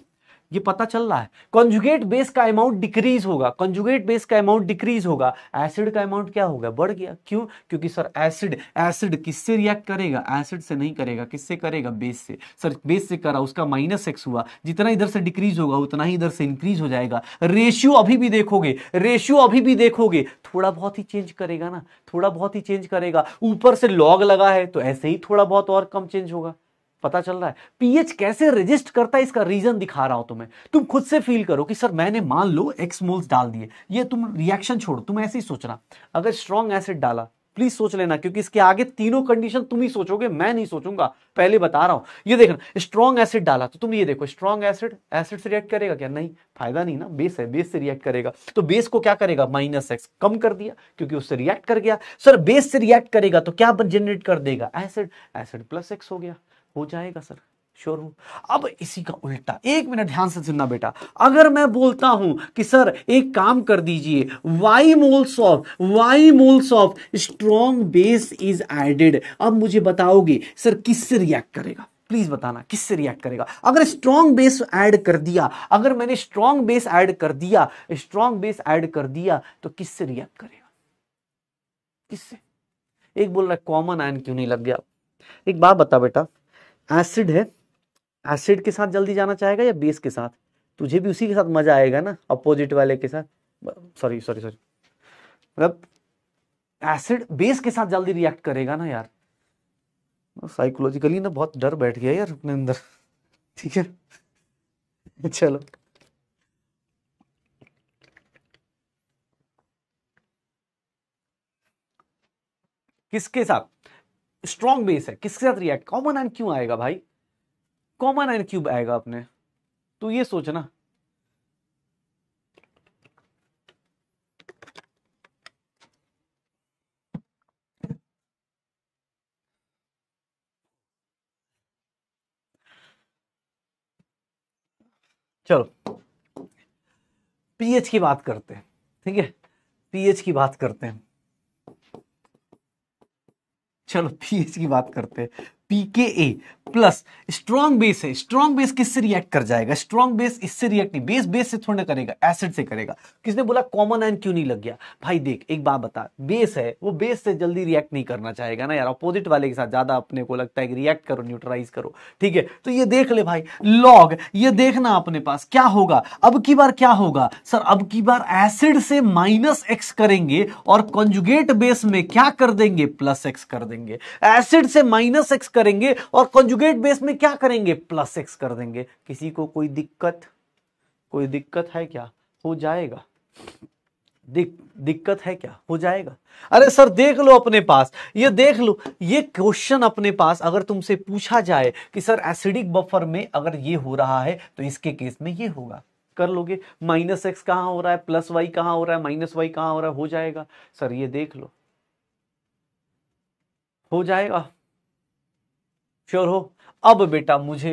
ये पता चल रहा है कॉन्जुगेट बेस का अमाउंट डिक्रीज होगा कॉन्जुगेट बेस का अमाउंट डिक्रीज होगा एसिड का अमाउंट क्या होगा बढ़ गया क्यों क्योंकि सर एसिड एसिड किससे रिएक्ट करेगा एसिड से नहीं करेगा किससे करेगा बेस से सर बेस से करा उसका माइनस एक्स हुआ जितना इधर से डिक्रीज होगा उतना ही इधर से इंक्रीज हो जाएगा रेशियो अभी भी देखोगे रेशियो अभी भी देखोगे थोड़ा बहुत ही चेंज करेगा ना थोड़ा बहुत ही चेंज करेगा ऊपर से लॉग लगा है तो ऐसे ही थोड़ा बहुत और कम चेंज होगा पता चल रहा है पीएच कैसे रजिस्ट करता है इसका रीजन दिखा रहा हूं तुम्हें तुम खुद से फील करो कि सर मैंने मान लो एक्स मोल्स डाल दिए ये तुम रिएक्शन छोड़ो तुम ऐसे ही सोचना अगर स्ट्रॉन्ग एसिड डाला प्लीज सोच लेना क्योंकि इसके आगे तीनों कंडीशन तुम ही सोचोगे मैं नहीं सोचूंगा पहले बता रहा हूं ये देखना स्ट्रॉन्ग एसिड डाला तो तुम ये देखो स्ट्रॉन्ग एसिड एसिड से रिएक्ट करेगा क्या नहीं फायदा नहीं ना बेस है बेस से रिएक्ट करेगा तो बेस को क्या करेगा माइनस एक्स कम कर दिया क्योंकि उससे रिएक्ट कर गया सर बेस से रिएक्ट करेगा तो क्या जनरेट कर देगा एसिड एसिड प्लस एक्स हो गया हो जाएगा सर श्योर हूं अब इसी का उल्टा एक मिनट ध्यान से सुनना बेटा अगर मैं बोलता हूं कि सर एक काम कर दीजिए y moles of y moles of strong base is added अब मुझे बताओगे सर किससे रिएक्ट करेगा प्लीज बताना किससे रिएक्ट करेगा अगर स्ट्रॉन्ग बेस ऐड कर दिया अगर मैंने स्ट्रॉन्ग बेस ऐड कर दिया स्ट्रॉन्ग बेस ऐड कर दिया तो किससे रिएक्ट करेगा किससे एक बोल रहा है कॉमन आयन क्यों नहीं लग गया एक बात बता बेटा एसिड है एसिड के साथ जल्दी जाना चाहेगा या बेस के साथ तुझे भी उसी के साथ मजा आएगा ना अपोजिट वाले के साथ सॉरी सॉरी सॉरी मतलब एसिड बेस के साथ जल्दी रिएक्ट करेगा ना यार साइकोलॉजिकली ना बहुत डर बैठ गया यार अपने अंदर ठीक है चलो किसके साथ स्ट्रॉन्ग बेस है किसके साथ रिएक्ट कॉमन एन क्यों आएगा भाई कॉमन एन क्यूब आएगा अपने तो ये सोचना चलो पीएच की बात करते हैं ठीक है पीएच की बात करते हैं चलो पीएच की बात करते हैं पीकेए प्लस स्ट्रॉन्ग बेस है स्ट्रॉन्ग बेस किससे रिएक्ट कर जाएगा स्ट्रॉन्ग बेस इससे रिएक्ट नहीं बेस बेस से थोड़ा ना करेगा एसिड से करेगा किसने बोला कॉमन एन क्यों नहीं लग गया भाई देख एक बात बता बेस है वो बेस से जल्दी रिएक्ट नहीं करना चाहेगा ना यार अपोजिट वाले के साथ ज्यादा अपने को लगता है कि रिएक्ट करो न्यूट्राइज करो ठीक है तो ये देख ले भाई लॉग ये देखना अपने पास क्या होगा अब की बार क्या होगा सर अब की बार एसिड से माइनस एक्स करेंगे और कॉन्जुगेट बेस में क्या कर देंगे प्लस एक्स कर देंगे एसिड से माइनस एक्स करेंगे और कंजुगेट बेस में क्या करेंगे प्लस एक्स कर देंगे किसी को कोई दिक्कत कोई दिक्कत है क्या हो जाएगा दिक, दिक्कत है क्या हो जाएगा अरे सर देख लो अपने पास ये देख लो ये क्वेश्चन अपने पास अगर तुमसे पूछा जाए कि सर एसिडिक बफर में अगर ये हो रहा है तो इसके केस में ये होगा कर लोगे माइनस एक्स कहां हो रहा है प्लस वाई कहां हो रहा है माइनस वाई कहां हो रहा है हो जाएगा सर ये देख लो हो जाएगा श्योर हो अब बेटा मुझे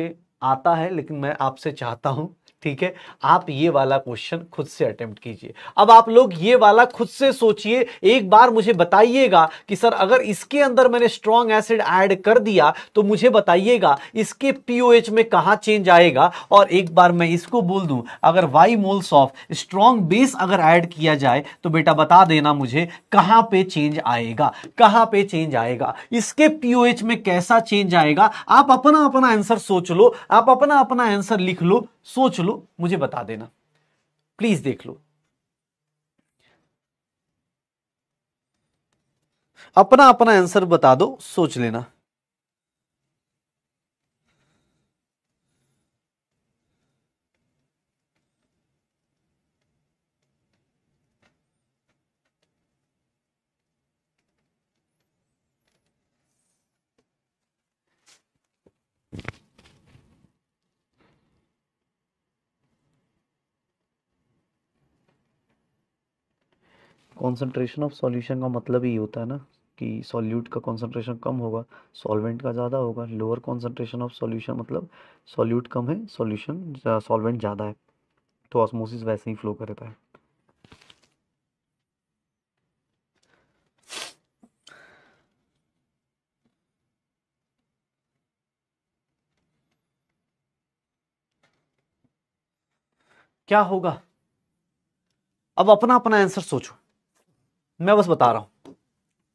आता है लेकिन मैं आपसे चाहता हूं ठीक है आप ये वाला क्वेश्चन खुद से अटेम्प्ट कीजिए अब आप लोग ये वाला खुद से सोचिए एक बार मुझे बताइएगा कि सर अगर इसके अंदर मैंने स्ट्रॉन्ग एसिड ऐड कर दिया तो मुझे बताइएगा इसके पीओएच में कहा चेंज आएगा और एक बार मैं इसको बोल दूं अगर y moles of strong base अगर ऐड किया जाए तो बेटा बता देना मुझे कहां पे चेंज आएगा कहां पे चेंज आएगा इसके पीओएच में कैसा चेंज आएगा आप अपना अपना आंसर सोच लो आप अपना अपना आंसर लिख लो सोच लो मुझे बता देना प्लीज देख लो अपना अपना आंसर बता दो सोच लेना कॉन्सेंट्रेशन ऑफ सॉल्यूशन का मतलब ही होता है ना कि सॉल्यूट का कॉन्सेंट्रेशन कम होगा सॉल्वेंट का ज़्यादा होगा लोअर कॉन्सेंट्रेशन ऑफ सॉल्यूशन मतलब सॉल्यूट कम है सॉल्यूशन सॉल्वेंट ज़्यादा है तो ऑस्मोसिस वैसे ही फ्लो करता है क्या होगा अब अपना अपना आंसर सोचो मैं बस बता रहा हूं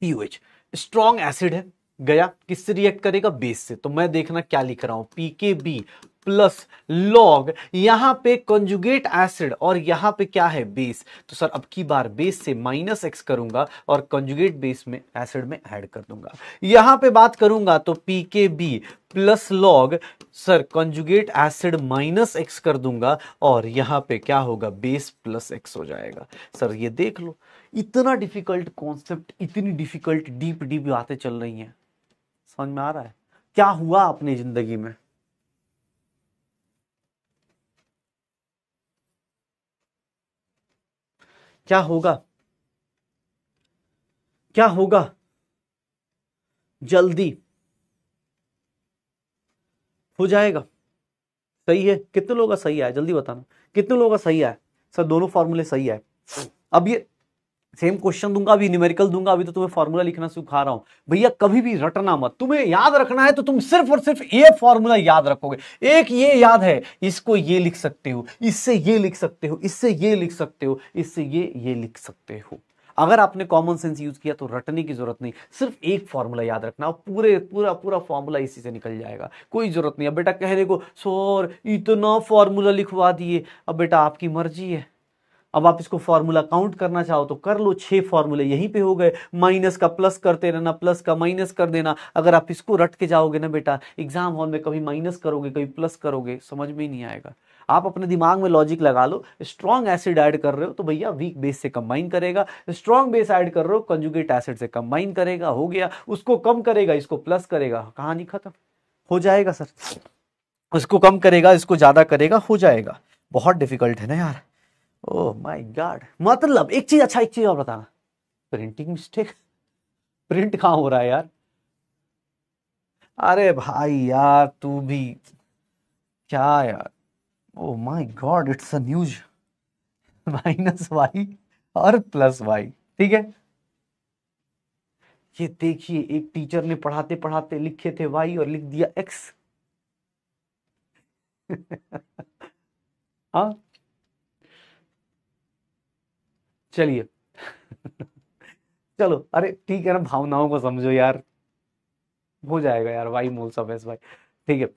पी एच स्ट्रॉन्ग एसिड है गया किससे रिएक्ट करेगा बेस से तो मैं देखना क्या लिख रहा हूं P K B plus log यहां पे कंजुगेट एसिड और यहां पे क्या है बेस तो सर अब की बार बेस से माइनस एक्स करूंगा और कंजुगेट बेस में एसिड में ऐड कर दूंगा यहां पे बात करूंगा तो P K B plus log sir conjugate acid minus x कर दूंगा और यहां पे क्या होगा बेस प्लस एक्स हो जाएगा सर ये देख लो इतना डिफिकल्ट कॉन्सेप्ट इतनी डिफिकल्ट डीप डीप बातें चल रही हैं समझ में आ रहा है क्या हुआ अपनी जिंदगी में क्या होगा क्या होगा जल्दी हो जाएगा सही है कितने लोगों का सही आया जल्दी बताना कितने लोगों का सही आया सर दोनों फॉर्मूले सही है अब ये सेम क्वेश्चन दूंगा अभी न्यूमेरिकल दूंगा अभी तो तुम्हें फॉर्मूला लिखना सिखा रहा हूं भैया कभी भी रटना मत तुम्हें याद रखना है तो तुम सिर्फ और सिर्फ ये फॉर्मूला याद रखोगे एक ये याद है इसको ये लिख सकते हो इससे ये लिख सकते हो इससे ये लिख सकते हो इससे ये ये लिख सकते हो अगर आपने कॉमन सेंस यूज किया तो रटने की जरूरत नहीं सिर्फ एक फॉर्मूला याद रखना और पूरे पूरा पूरा फॉर्मूला इसी से निकल जाएगा कोई जरूरत नहीं अब बेटा कहने को सोर इतना फॉर्मूला लिखवा दिए अब बेटा आपकी मर्जी है अब आप इसको फॉर्मूला काउंट करना चाहो तो कर लो छह फॉर्मूले यहीं पे हो गए माइनस का प्लस करते रहना प्लस का माइनस कर देना अगर आप इसको रट के जाओगे ना बेटा एग्जाम हॉल में कभी माइनस करोगे कभी प्लस करोगे समझ में ही नहीं आएगा आप अपने दिमाग में लॉजिक लगा लो स्ट्रॉन्ग एसिड ऐड कर रहे हो तो भैया वीक बेस से कंबाइन करेगा स्ट्रॉन्ग बेस ऐड कर रहे हो कंजुगेट एसिड से कंबाइन करेगा हो गया उसको कम करेगा इसको प्लस करेगा कहानी खत्म हो जाएगा सर उसको कम करेगा इसको ज्यादा करेगा हो जाएगा बहुत डिफिकल्ट है ना यार ओह माय गॉड मतलब एक चीज अच्छा एक चीज और बताना प्रिंटिंग मिस्टेक प्रिंट कहां हो रहा है यार अरे भाई यार तू भी क्या यार oh my God it's a news minus y और प्लस वाई ठीक है ये देखिए एक टीचर ने पढ़ाते पढ़ाते लिखे थे वाई और लिख दिया एक्स (laughs) हाँ चलिए चलो अरे ठीक है ना भावनाओं को समझो यार हो जाएगा यार भाई मूल एस भाई ठीक है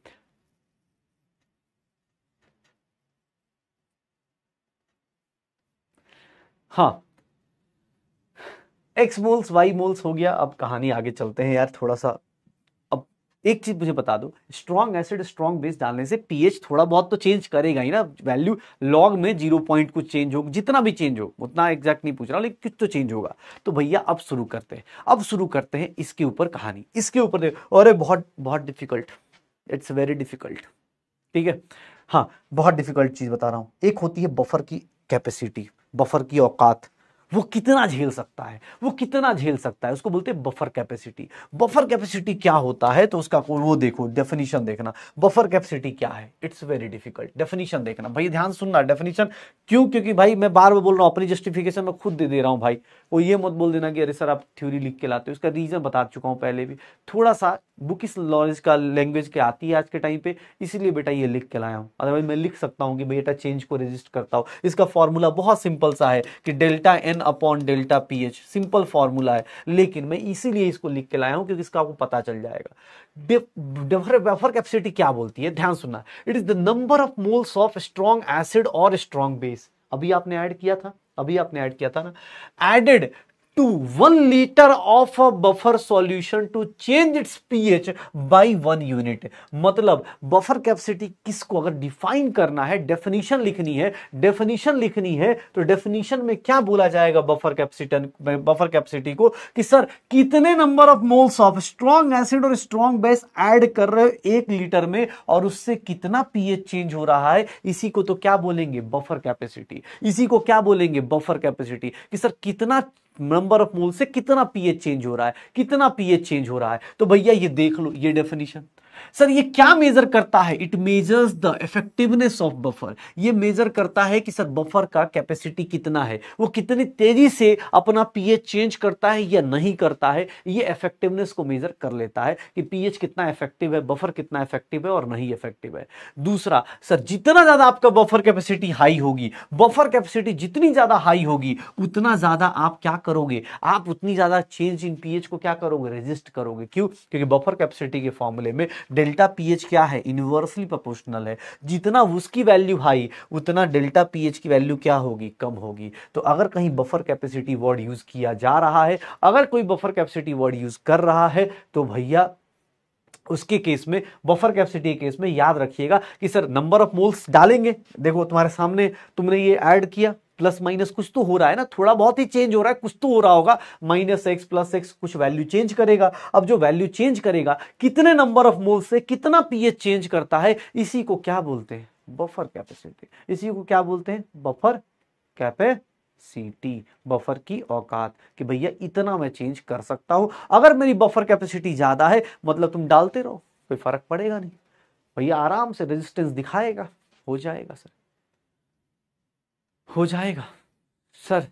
हाँ एक्स मोल्स वाई मोल्स हो गया अब कहानी आगे चलते हैं यार थोड़ा सा एक चीज मुझे बता दो स्ट्रॉन्ग एसिड स्ट्रॉन्ग बेस डालने से पीएच थोड़ा बहुत तो चेंज करेगा ही ना वैल्यू लॉग में जीरो पॉइंट कुछ चेंज हो जितना भी चेंज हो उतना एग्जैक्ट नहीं पूछ रहा लेकिन कुछ तो चेंज होगा तो भैया अब शुरू करते हैं अब शुरू करते हैं इसके ऊपर कहानी इसके ऊपर अरे बहुत बहुत डिफिकल्ट इट्स वेरी डिफिकल्ट ठीक है हाँ बहुत डिफिकल्ट चीज़ बता रहा हूँ एक होती है बफर की कैपेसिटी बफर की औकात वो कितना झेल सकता है वो कितना झेल सकता है उसको बोलते हैं बफर कैपेसिटी बफर कैपेसिटी क्या होता है तो उसका वो देखो डेफिनेशन देखना बफर कैपेसिटी क्या है इट्स वेरी डिफिकल्ट डेफिनेशन देखना भाई ध्यान सुनना डेफिनेशन क्यों क्योंकि भाई मैं बार बार बोल रहा हूँ अपनी जस्टिफिकेशन मैं खुद दे दे रहा हूँ भाई वो ये मत बोल देना कि अरे सर आप थ्योरी लिख के लाते हो उसका रीजन बता चुका हूँ पहले भी थोड़ा सा बुक इस नॉलेज का लैंग्वेज के आती है आज के टाइम पे इसीलिए बेटा ये लिख के लाया हूँ अदरवाइज मैं लिख सकता हूँ कि बेटा चेंज को रजिस्टर करता हूँ इसका फॉर्मूला बहुत सिंपल सा है कि delta N N upon delta P H simple formula है लेकिन मैं इसीलिए इसको लिख के लाया हूं क्योंकि इसका आपको पता चल जाएगा वेफर कैपेसिटी क्या बोलती है ध्यान सुनना it is the number of moles of strong acid और स्ट्रॉन्ग बेस अभी आपने ऐड किया था अभी आपने ऐड किया था ना added to one litre of a buffer solution to change its pH by one unit मतलब बफर कैपेसिटी किसको अगर डिफाइन करना है डेफिनेशन लिखनी है डेफिनेशन लिखनी है तो डेफिनेशन में क्या बोला जाएगा बफर कैपेसिटन बफर कैपेसिटी को कि सर कितने number of moles of strong acid और स्ट्रॉन्ग बेस एड कर रहे हो एक लीटर में और उससे कितना पीएच चेंज हो रहा है इसी को तो क्या बोलेंगे बफर कैपेसिटी इसी को क्या बोलेंगे बफर कैपेसिटी कि सर कितना नंबर ऑफ मोल से कितना पीएच चेंज हो रहा है कितना पीएच चेंज हो रहा है तो भैया ये देख लो ये डेफिनेशन सर ये क्या मेजर करता है it measures the effectiveness of buffer ये मेजर करता है कि सर बफर का कैपेसिटी कितना है वो कितनी तेजी से अपना पीएच चेंज करता है या नहीं करता है ये इफेक्टिवनेस को मेजर कर लेता है कि पीएच कितना इफेक्टिव है बफर कितना इफेक्टिव है और नहीं इफेक्टिव है दूसरा सर जितना ज्यादा आपका बफर कैपेसिटी हाई होगी बफर कैपेसिटी जितनी ज्यादा हाई होगी उतना ज्यादा आप क्या करोगे आप उतनी ज्यादा चेंज इन पीएच को क्या करोगे रेजिस्ट करोगे क्यों क्योंकि बफर कैपेसिटी के फॉर्मूले में डेल्टा पीएच क्या है यूनिवर्सली प्रोपोर्शनल है जितना उसकी वैल्यू हाई उतना डेल्टा पीएच की वैल्यू क्या होगी कम होगी तो अगर कहीं बफर कैपेसिटी वर्ड यूज़ किया जा रहा है अगर कोई बफर कैपेसिटी वर्ड यूज़ कर रहा है तो भैया उसके केस में बफर कैपेसिटी के केस में याद रखिएगा कि सर नंबर ऑफ मोल्स डालेंगे देखो तुम्हारे सामने तुमने ये ऐड किया प्लस माइनस कुछ तो हो रहा है ना थोड़ा बहुत ही चेंज हो रहा है कुछ तो हो रहा होगा माइनस एक्स प्लस एक्स कुछ वैल्यू चेंज करेगा अब जो वैल्यू चेंज करेगा कितने नंबर ऑफ मोल से कितना पीएच चेंज करता है इसी को क्या बोलते हैं बफर कैपेसिटी इसी को क्या बोलते हैं बफर कैपेसिटी बफर की औकात कि भैया इतना मैं चेंज कर सकता हूं अगर मेरी बफर कैपेसिटी ज्यादा है मतलब तुम डालते रहो कोई फर्क पड़ेगा नहीं भैया आराम से रेजिस्टेंस दिखाएगा हो जाएगा सर हो जाएगा सर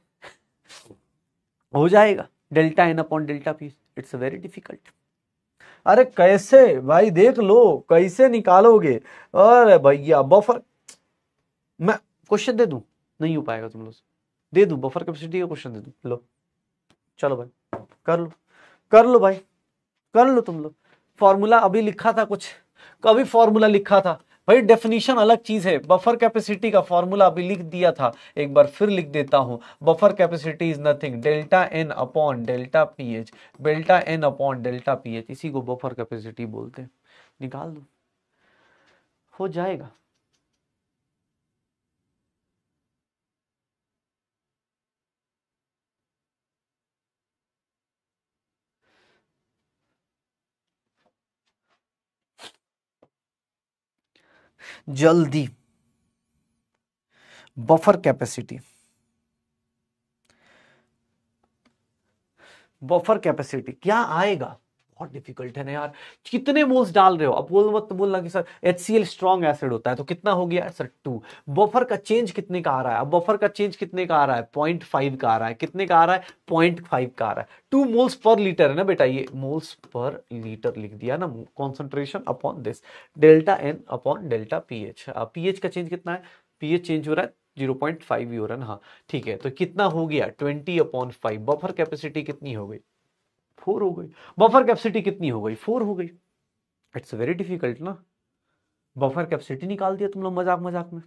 हो जाएगा delta N upon delta P it's very difficult अरे कैसे भाई देख लो कैसे निकालोगे अरे भैया बफर मैं क्वेश्चन दे दू नहीं हो पाएगा तुम लोग दे दू बफर कैपेसिटी का क्वेश्चन दे दू लो चलो भाई कर लो कर लो भाई कर लो तुम लोग फॉर्मूला अभी लिखा था कुछ कभी फॉर्मूला लिखा था भाई डेफिनेशन अलग चीज है बफर कैपेसिटी का फॉर्मूला अभी लिख दिया था एक बार फिर लिख देता हूं buffer capacity is nothing delta N upon delta P H delta N upon delta P H इसी को बफर कैपेसिटी बोलते हैं निकाल दो हो जाएगा जल्दी बफर कैपेसिटी बफर कैपेसिटी क्या आएगा बहुत डिफिकल्ट है ना यार कितने मोल्स डाल रहे हो अब बोल मत बोलना कि sir H C L strong acid होता है तो कितना हो गया सर टू बफर का चेंज कितने का आ रहा है अब बफर का चेंज कितने का आ रहा है पॉइंट फाइव का आ रहा है कितने का आ रहा है पॉइंट फाइव का आ रहा है टू मोल्स पर लीटर है ना बेटा ये मोल्स पर लीटर लिख दिया ना concentration upon this delta N upon delta P H P H का चेंज कितना है पी एच चेंज हो रहा है जीरो पॉइंट फाइव है हाँ ठीक है तो कितना हो गया twenty upon five buffer capacity कितनी हो गई फोर हो गई बफर कैपेसिटी कितनी हो गई फोर हो गई इट्स वेरी डिफिकल्ट ना बफर कैपेसिटी निकाल दिया तुम लोग मजाक मजाक में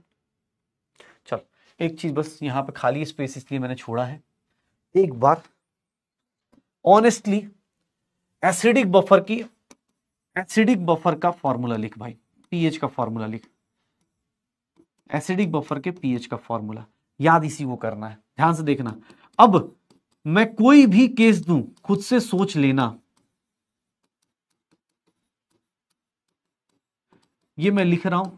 चल एक चीज बस यहां पे खाली स्पेस इसलिए मैंने छोड़ा है एक बात ऑनेस्टली एसिडिक बफर की एसिडिक बफर का फॉर्मूला लिख भाई पीएच का फॉर्मूला लिख एसिडिक बफर के पीएच का फॉर्मूला याद इसी को करना है ध्यान से देखना अब मैं कोई भी केस दूं खुद से सोच लेना ये मैं लिख रहा हूं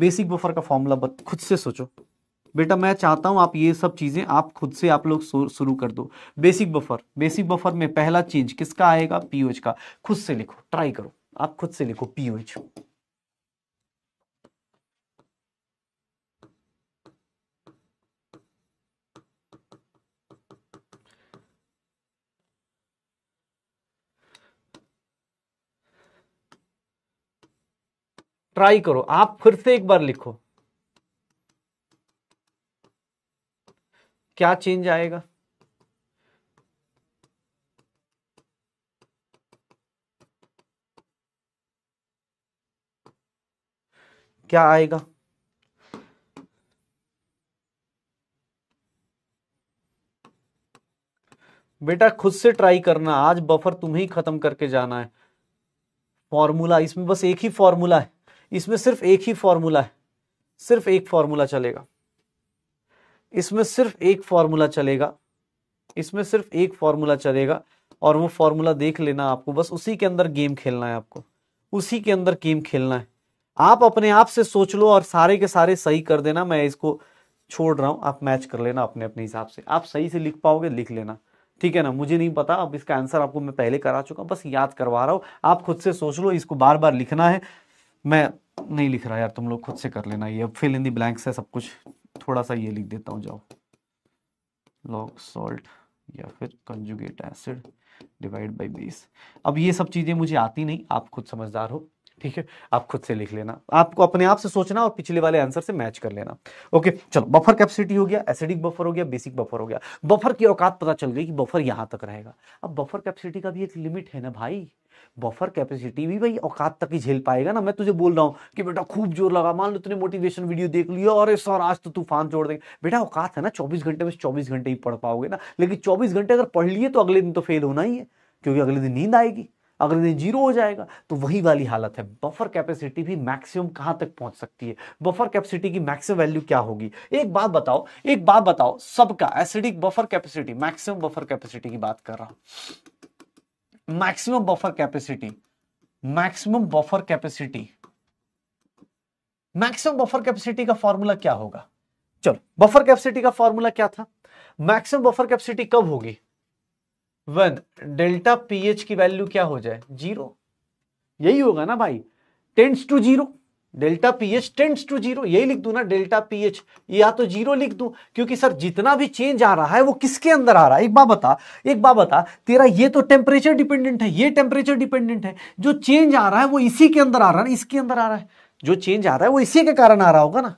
बेसिक बफर का फॉर्मूला बत खुद से सोचो बेटा मैं चाहता हूं आप ये सब चीजें आप खुद से आप लोग शुरू कर दो बेसिक बफर बेसिक बफर में पहला चेंज किसका आएगा पीओएच का खुद से लिखो ट्राई करो आप खुद से लिखो पीओएच ट्राई करो आप फिर से एक बार लिखो क्या चेंज आएगा क्या आएगा बेटा खुद से ट्राई करना आज बफर तुम्हें ही खत्म करके जाना है फॉर्मूला इसमें बस एक ही फॉर्मूला है इसमें सिर्फ एक ही फॉर्मूला है सिर्फ एक फॉर्मूला चलेगा इसमें सिर्फ एक फॉर्मूला चलेगा इसमें सिर्फ एक फॉर्मूला चलेगा और वो फॉर्मूला देख लेना आपको बस उसी के अंदर गेम खेलना है आपको उसी के अंदर गेम खेलना है आप अपने आप से सोच लो और सारे के सारे सही कर देना मैं इसको छोड़ रहा हूँ आप मैच कर लेना अपने अपने हिसाब से आप सही से लिख पाओगे लिख लेना ठीक है ना मुझे नहीं पता अब इसका आंसर आपको मैं पहले करा चुका बस याद करवा रहा हूँ आप खुद से सोच लो इसको बार बार लिखना है मैं नहीं लिख रहा यार तुम लोग खुद से कर लेना ये अब फिल इन दी ब्लैंक्स है सब कुछ थोड़ा सा ये लिख देता हूँ जाओ लॉग सॉल्ट या फिर conjugate acid divide by base अब ये सब चीज़ें मुझे आती नहीं आप खुद समझदार हो ठीक है आप खुद से लिख लेना आपको अपने आप से सोचना और पिछले वाले आंसर से मैच कर लेना ओके चलो बफर कैपेसिटी हो गया एसिडिक बफर हो गया बेसिक बफर हो गया बफर की औकात पता चल गई कि बफर यहां तक रहेगा अब बफर कैपेसिटी का भी एक लिमिट है ना भाई बफर कैपेसिटी भी भाई औकात तक ही झेल पाएगा ना मैं तुझे बोल रहा हूँ कि बेटा खूब जोर लगा मान लो तूने मोटिवेशन वीडियो देख लिया इस सर आज तो तूफान छोड़ देगा बेटा औकात है ना 24 घंटे में 24 घंटे ही पढ़ पाओगे ना लेकिन 24 घंटे अगर पढ़ लिए तो अगले दिन तो फेल होना ही है क्योंकि अगले दिन नींद आएगी अगर दिन जीरो हो जाएगा तो वही वाली हालत है बफर कैपेसिटी भी मैक्सिमम कहां तक पहुंच सकती है बफर कैपेसिटी की मैक्सिमम वैल्यू क्या होगी एक बात बताओ एक बात बताओ सबका acidic buffer capacity maximum buffer capacity की बात कर रहा हूं maximum buffer capacity maximum buffer capacity maximum buffer capacity का फॉर्मूला क्या होगा चलो बफर कैपेसिटी का फॉर्मूला क्या था मैक्सिमम बफर कैपेसिटी कब होगी वन डेल्टा पीएच की वैल्यू क्या हो जाए जीरो यही होगा ना भाई tends to zero delta pH tends to zero यही लिख दू ना डेल्टा पीएच या तो जीरो लिख दू क्योंकि सर जितना भी चेंज आ रहा है वो किसके अंदर आ रहा है एक बात बता एक बात बता तेरा ये तो टेम्परेचर डिपेंडेंट है ये टेम्परेचर डिपेंडेंट है जो चेंज आ रहा है वो इसी के अंदर आ रहा है इसके अंदर आ रहा है जो चेंज आ रहा है वो इसी के कारण आ रहा होगा ना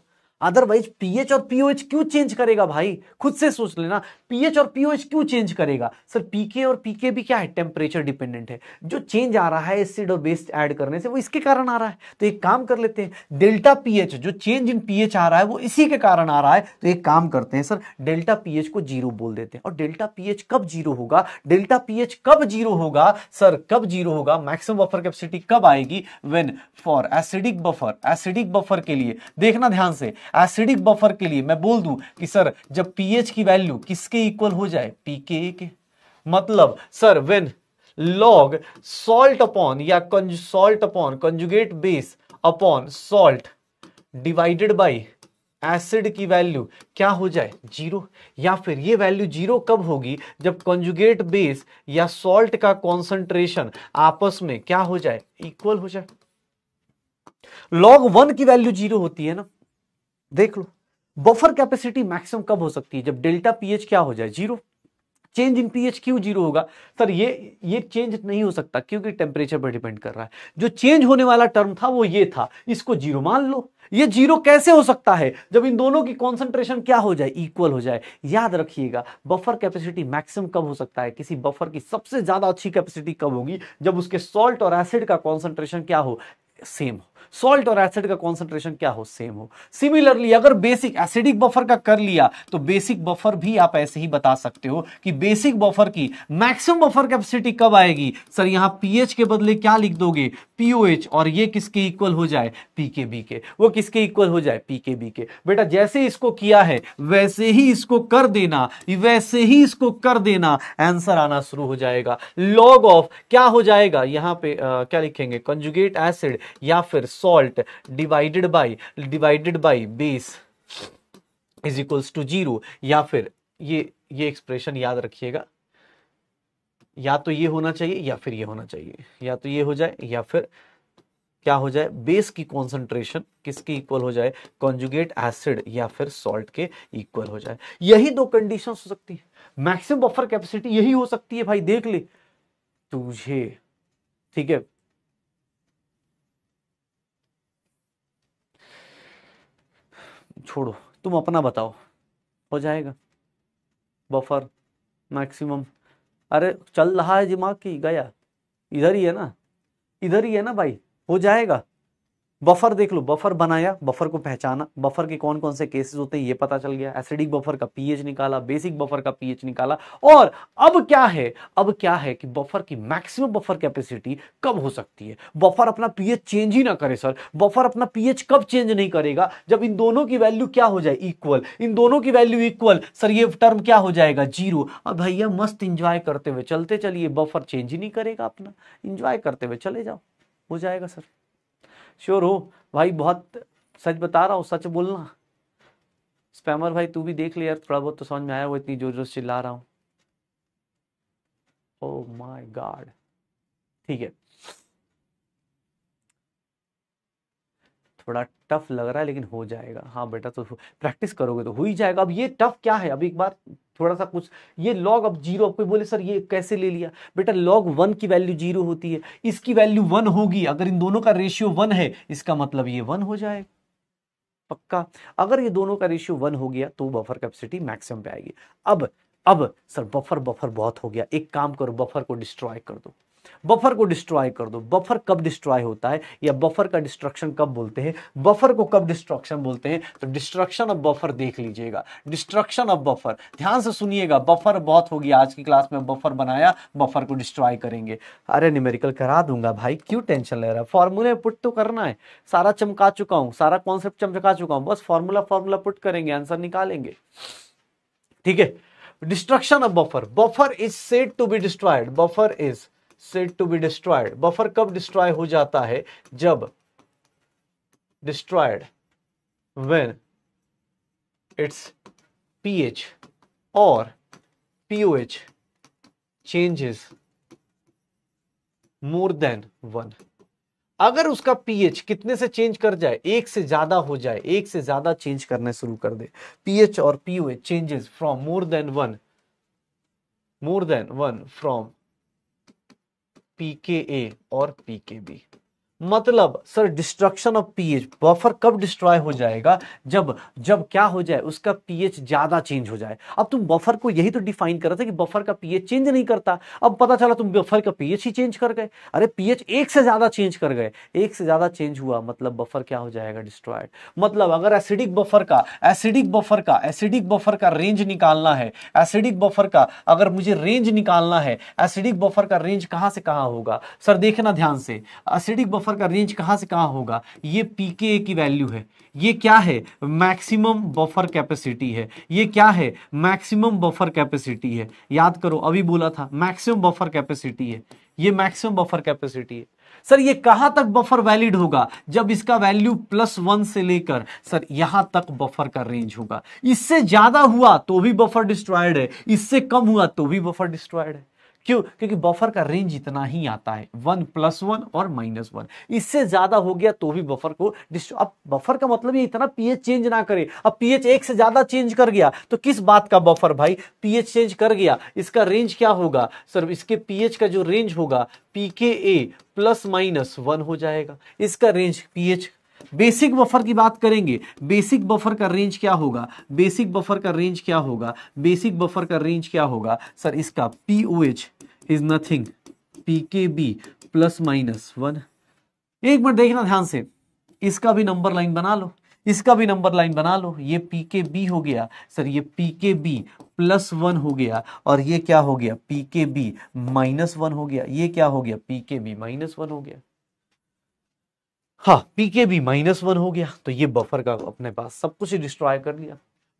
अदरवाइज पीएच और पीओएच क्यों चेंज करेगा भाई खुद से सोच लेना पीएच और पीओएच क्यों चेंज करेगा सर पीके और पीके भी क्या है टेम्परेचर डिपेंडेंट है जो चेंज आ रहा है एसिड और बेस्ट ऐड करने से वो इसके कारण आ रहा है तो एक काम कर लेते हैं डेल्टा पीएच जो चेंज इन पीएच आ रहा है वो इसी के कारण आ रहा है तो एक काम करते हैं सर डेल्टा पीएच को जीरो बोल देते हैं और डेल्टा पीएच कब जीरो होगा डेल्टा पीएच कब जीरो होगा सर कब जीरो होगा मैक्सिमम बफर कैपेसिटी कब आएगी when for acidic buffer acidic buffer के लिए देखना ध्यान से एसिडिक बफर के लिए मैं बोल दूं कि सर जब पीएच की वैल्यू किसके इक्वल हो जाए पीके के मतलब sir when log salt upon या salt upon conjugate base upon salt divided by acid की वैल्यू क्या हो जाए जीरो या फिर ये वैल्यू जीरो कब होगी जब कंजुगेट बेस या सॉल्ट का कॉन्सेंट्रेशन आपस में क्या हो जाए इक्वल हो जाए लॉग वन की वैल्यू जीरो होती है ना देख लो बफर कैपेसिटी मैक्सिमम कब हो सकती है जब डेल्टा पीएच क्या हो जाए जीरो चेंज इन पीएच क्यों जीरो होगा सर ये ये चेंज नहीं हो सकता क्योंकि टेम्परेचर पर डिपेंड कर रहा है जो चेंज होने वाला टर्म था वो ये था इसको जीरो मान लो ये जीरो कैसे हो सकता है जब इन दोनों की कॉन्सेंट्रेशन क्या हो जाए इक्वल हो जाए याद रखिएगा बफर कैपेसिटी मैक्सिमम कब हो सकता है किसी बफर की सबसे ज्यादा अच्छी कैपेसिटी कब होगी जब उसके सॉल्ट और एसिड का कॉन्सेंट्रेशन क्या हो सेम हो सॉल्ट और एसिड का कॉन्सेंट्रेशन क्या हो सेम हो सिमिलरली अगर बेसिक एसिडिक बफर का कर लिया तो बेसिक बफर भी आप ऐसे ही बता सकते हो कि बेसिक बफर की मैक्सिमम बफर कैपेसिटी कब आएगी सर यहां पीएच के बदले क्या लिख दोगे पीओएच और ये किसके इक्वल हो जाए पीकेबी के वो किसके इक्वल हो जाए पीकेबी के बेटा जैसे इसको किया है वैसे ही इसको कर देना वैसे ही इसको कर देना आंसर आना शुरू हो जाएगा लॉग ऑफ क्या हो जाएगा यहां पे आ, क्या लिखेंगे कंजुगेट एसिड या फिर salt divided by divided by base is equals to zero या फिर ये ये एक्सप्रेशन याद रखिएगा या तो ये होना चाहिए या फिर ये होना चाहिए या तो ये हो जाए या फिर क्या हो जाए बेस की कॉन्सेंट्रेशन किसके इक्वल हो जाए कॉन्जुगेट एसिड या फिर सॉल्ट के इक्वल हो जाए यही दो कंडीशन हो सकती है मैक्सिमम बफर कैपेसिटी यही हो सकती है भाई देख ले तुझे ठीक है छोड़ो तुम अपना बताओ हो जाएगा बफर मैक्सिमम अरे चल रहा है दिमाग की गया इधर ही है ना इधर ही है ना भाई हो जाएगा बफर देख लो बफर बनाया बफर को पहचाना बफर के कौन कौन से केसेस होते हैं ये पता चल गया एसिडिक बफर का पीएच निकाला बेसिक बफर का पीएच निकाला और अब क्या है अब क्या है कि बफर की मैक्सिमम बफर कैपेसिटी कब हो सकती है बफर अपना पीएच चेंज ही ना करे सर बफर अपना पीएच कब चेंज नहीं करेगा जब इन दोनों की वैल्यू क्या हो जाए इक्वल इन दोनों की वैल्यू इक्वल सर ये टर्म क्या हो जाएगा जीरो अब भैया मस्त इंजॉय करते हुए चलते चलिए बफर चेंज ही नहीं करेगा अपना इंजॉय करते हुए चले जाओ हो जाएगा सर श्योर हो भाई बहुत सच बता रहा हूँ सच बोलना स्पैमर भाई तू भी देख ले यार थोड़ा बहुत तो समझ में आया वो इतनी जोर जोर चिल्ला रहा हूँ ओ माय गॉड ठीक है थोड़ा टफ लग रहा है लेकिन हो जाएगा हाँ बेटा तो प्रैक्टिस करोगे तो हो ही जाएगा अब ये टफ क्या है अब एक बार थोड़ा सा कुछ ये लॉग अब जीरो आप बोले सर ये कैसे ले लिया बेटा लॉग वन की वैल्यू जीरो होती है इसकी वैल्यू वन होगी अगर इन दोनों का रेशियो वन है इसका मतलब ये वन हो जाएगा पक्का अगर ये दोनों का रेशियो वन हो गया तो बफर कैपेसिटी मैक्सिमम पे आएगी अब अब सर बफर बफर बहुत हो गया एक काम करो बफर को डिस्ट्रॉय कर दो बफर को डिस्ट्रॉय कर दो बफर कब डिस्ट्रॉय होता है या बफर का डिस्ट्रक्शन कब बोलते हैं बफर को कब डिस्ट्रक्शन बोलते हैं तो डिस्ट्रक्शन ऑफ बफर देख लीजिएगा डिस्ट्रक्शन ऑफ बफर ध्यान से सुनिएगा बफर बहुत होगी आज की क्लास में बफर बनाया बफर को डिस्ट्रॉय करेंगे अरे न्यूमेरिकल करा दूंगा भाई क्यों टेंशन ले रहा है फॉर्मूले पुट तो करना है सारा चमका चुका हूं सारा कॉन्सेप्ट चमका चुका हूं बस फॉर्मूला फॉर्मूला पुट करेंगे आंसर निकालेंगे ठीक है destruction of buffer buffer is said to be destroyed buffer is set to be destroyed buffer कब डिस्ट्रॉय हो जाता है जब डिस्ट्रॉयड वेन इट्स पीएच और pOH changes more than one अगर उसका पीएच कितने से चेंज कर जाए एक से ज्यादा हो जाए एक से ज्यादा चेंज करने शुरू कर दे पीएच और pOH changes from more than one more than one from P K A और पी के बी मतलब sir destruction of pH buffer कब डिस्ट्रॉय हो जाएगा जब जब क्या हो जाए उसका पीएच ज्यादा चेंज हो जाए अब तुम बफर को यही तो डिफाइन कर रहे थे कि बफर का पीएच चेंज नहीं करता अब पता चला तुम बफर का पीएच ही चेंज कर गए अरे पीएच एक से ज्यादा चेंज कर गए एक से ज्यादा चेंज हुआ मतलब बफर क्या हो जाएगा डिस्ट्रॉयड मतलब अगर एसिडिक बफर का एसिडिक बफर का एसिडिक बफर का रेंज निकालना है एसिडिक बफर का अगर मुझे रेंज निकालना है एसिडिक बफर का रेंज कहां से कहां होगा सर देखना ध्यान से एसिडिक बफर सफ़र का रेंज कहां से कहां होगा ये पीके की वैल्यू है ये क्या है मैक्सिमम बफर कैपेसिटी है ये क्या है मैक्सिमम बफर कैपेसिटी है याद करो अभी बोला था मैक्सिमम बफर कैपेसिटी है ये मैक्सिमम बफर कैपेसिटी है सर ये कहां तक बफर वैलिड होगा जब इसका वैल्यू प्लस वन से लेकर सर यहां तक बफर का रेंज होगा इससे ज्यादा हुआ तो भी बफर डिस्ट्रॉयड है इससे कम हुआ तो भी बफर डिस्ट्रॉयड है क्यों क्योंकि बफर का रेंज इतना ही आता है वन प्लस वन और माइनस वन इससे ज्यादा हो गया तो भी बफर को अब बफर का मतलब ये इतना पीएच चेंज ना करे अब पीएच एक से ज्यादा चेंज कर गया तो किस बात का बफर भाई पीएच चेंज कर गया इसका रेंज क्या होगा सर इसके पीएच का जो रेंज होगा pK A plus minus one हो जाएगा इसका रेंज पीएच बेसिक बफर की बात करेंगे बेसिक बफर का रेंज क्या होगा बेसिक बफर का रेंज क्या होगा बेसिक बफर का रेंज क्या होगा सर इसका pOH is nothing P K B plus minus one एक मिनट देखना ध्यान से इसका भी नंबर लाइन बना लो इसका भी नंबर लाइन बना लो ये पी के बी हो गया सर ये P K B plus one हो गया और ये क्या हो गया P K B minus one हो गया ये क्या हो गया P K B minus one हो गया हाँ P K B minus one हो गया तो ये बफर का अपने पास सब कुछ डिस्ट्रॉय कर लिया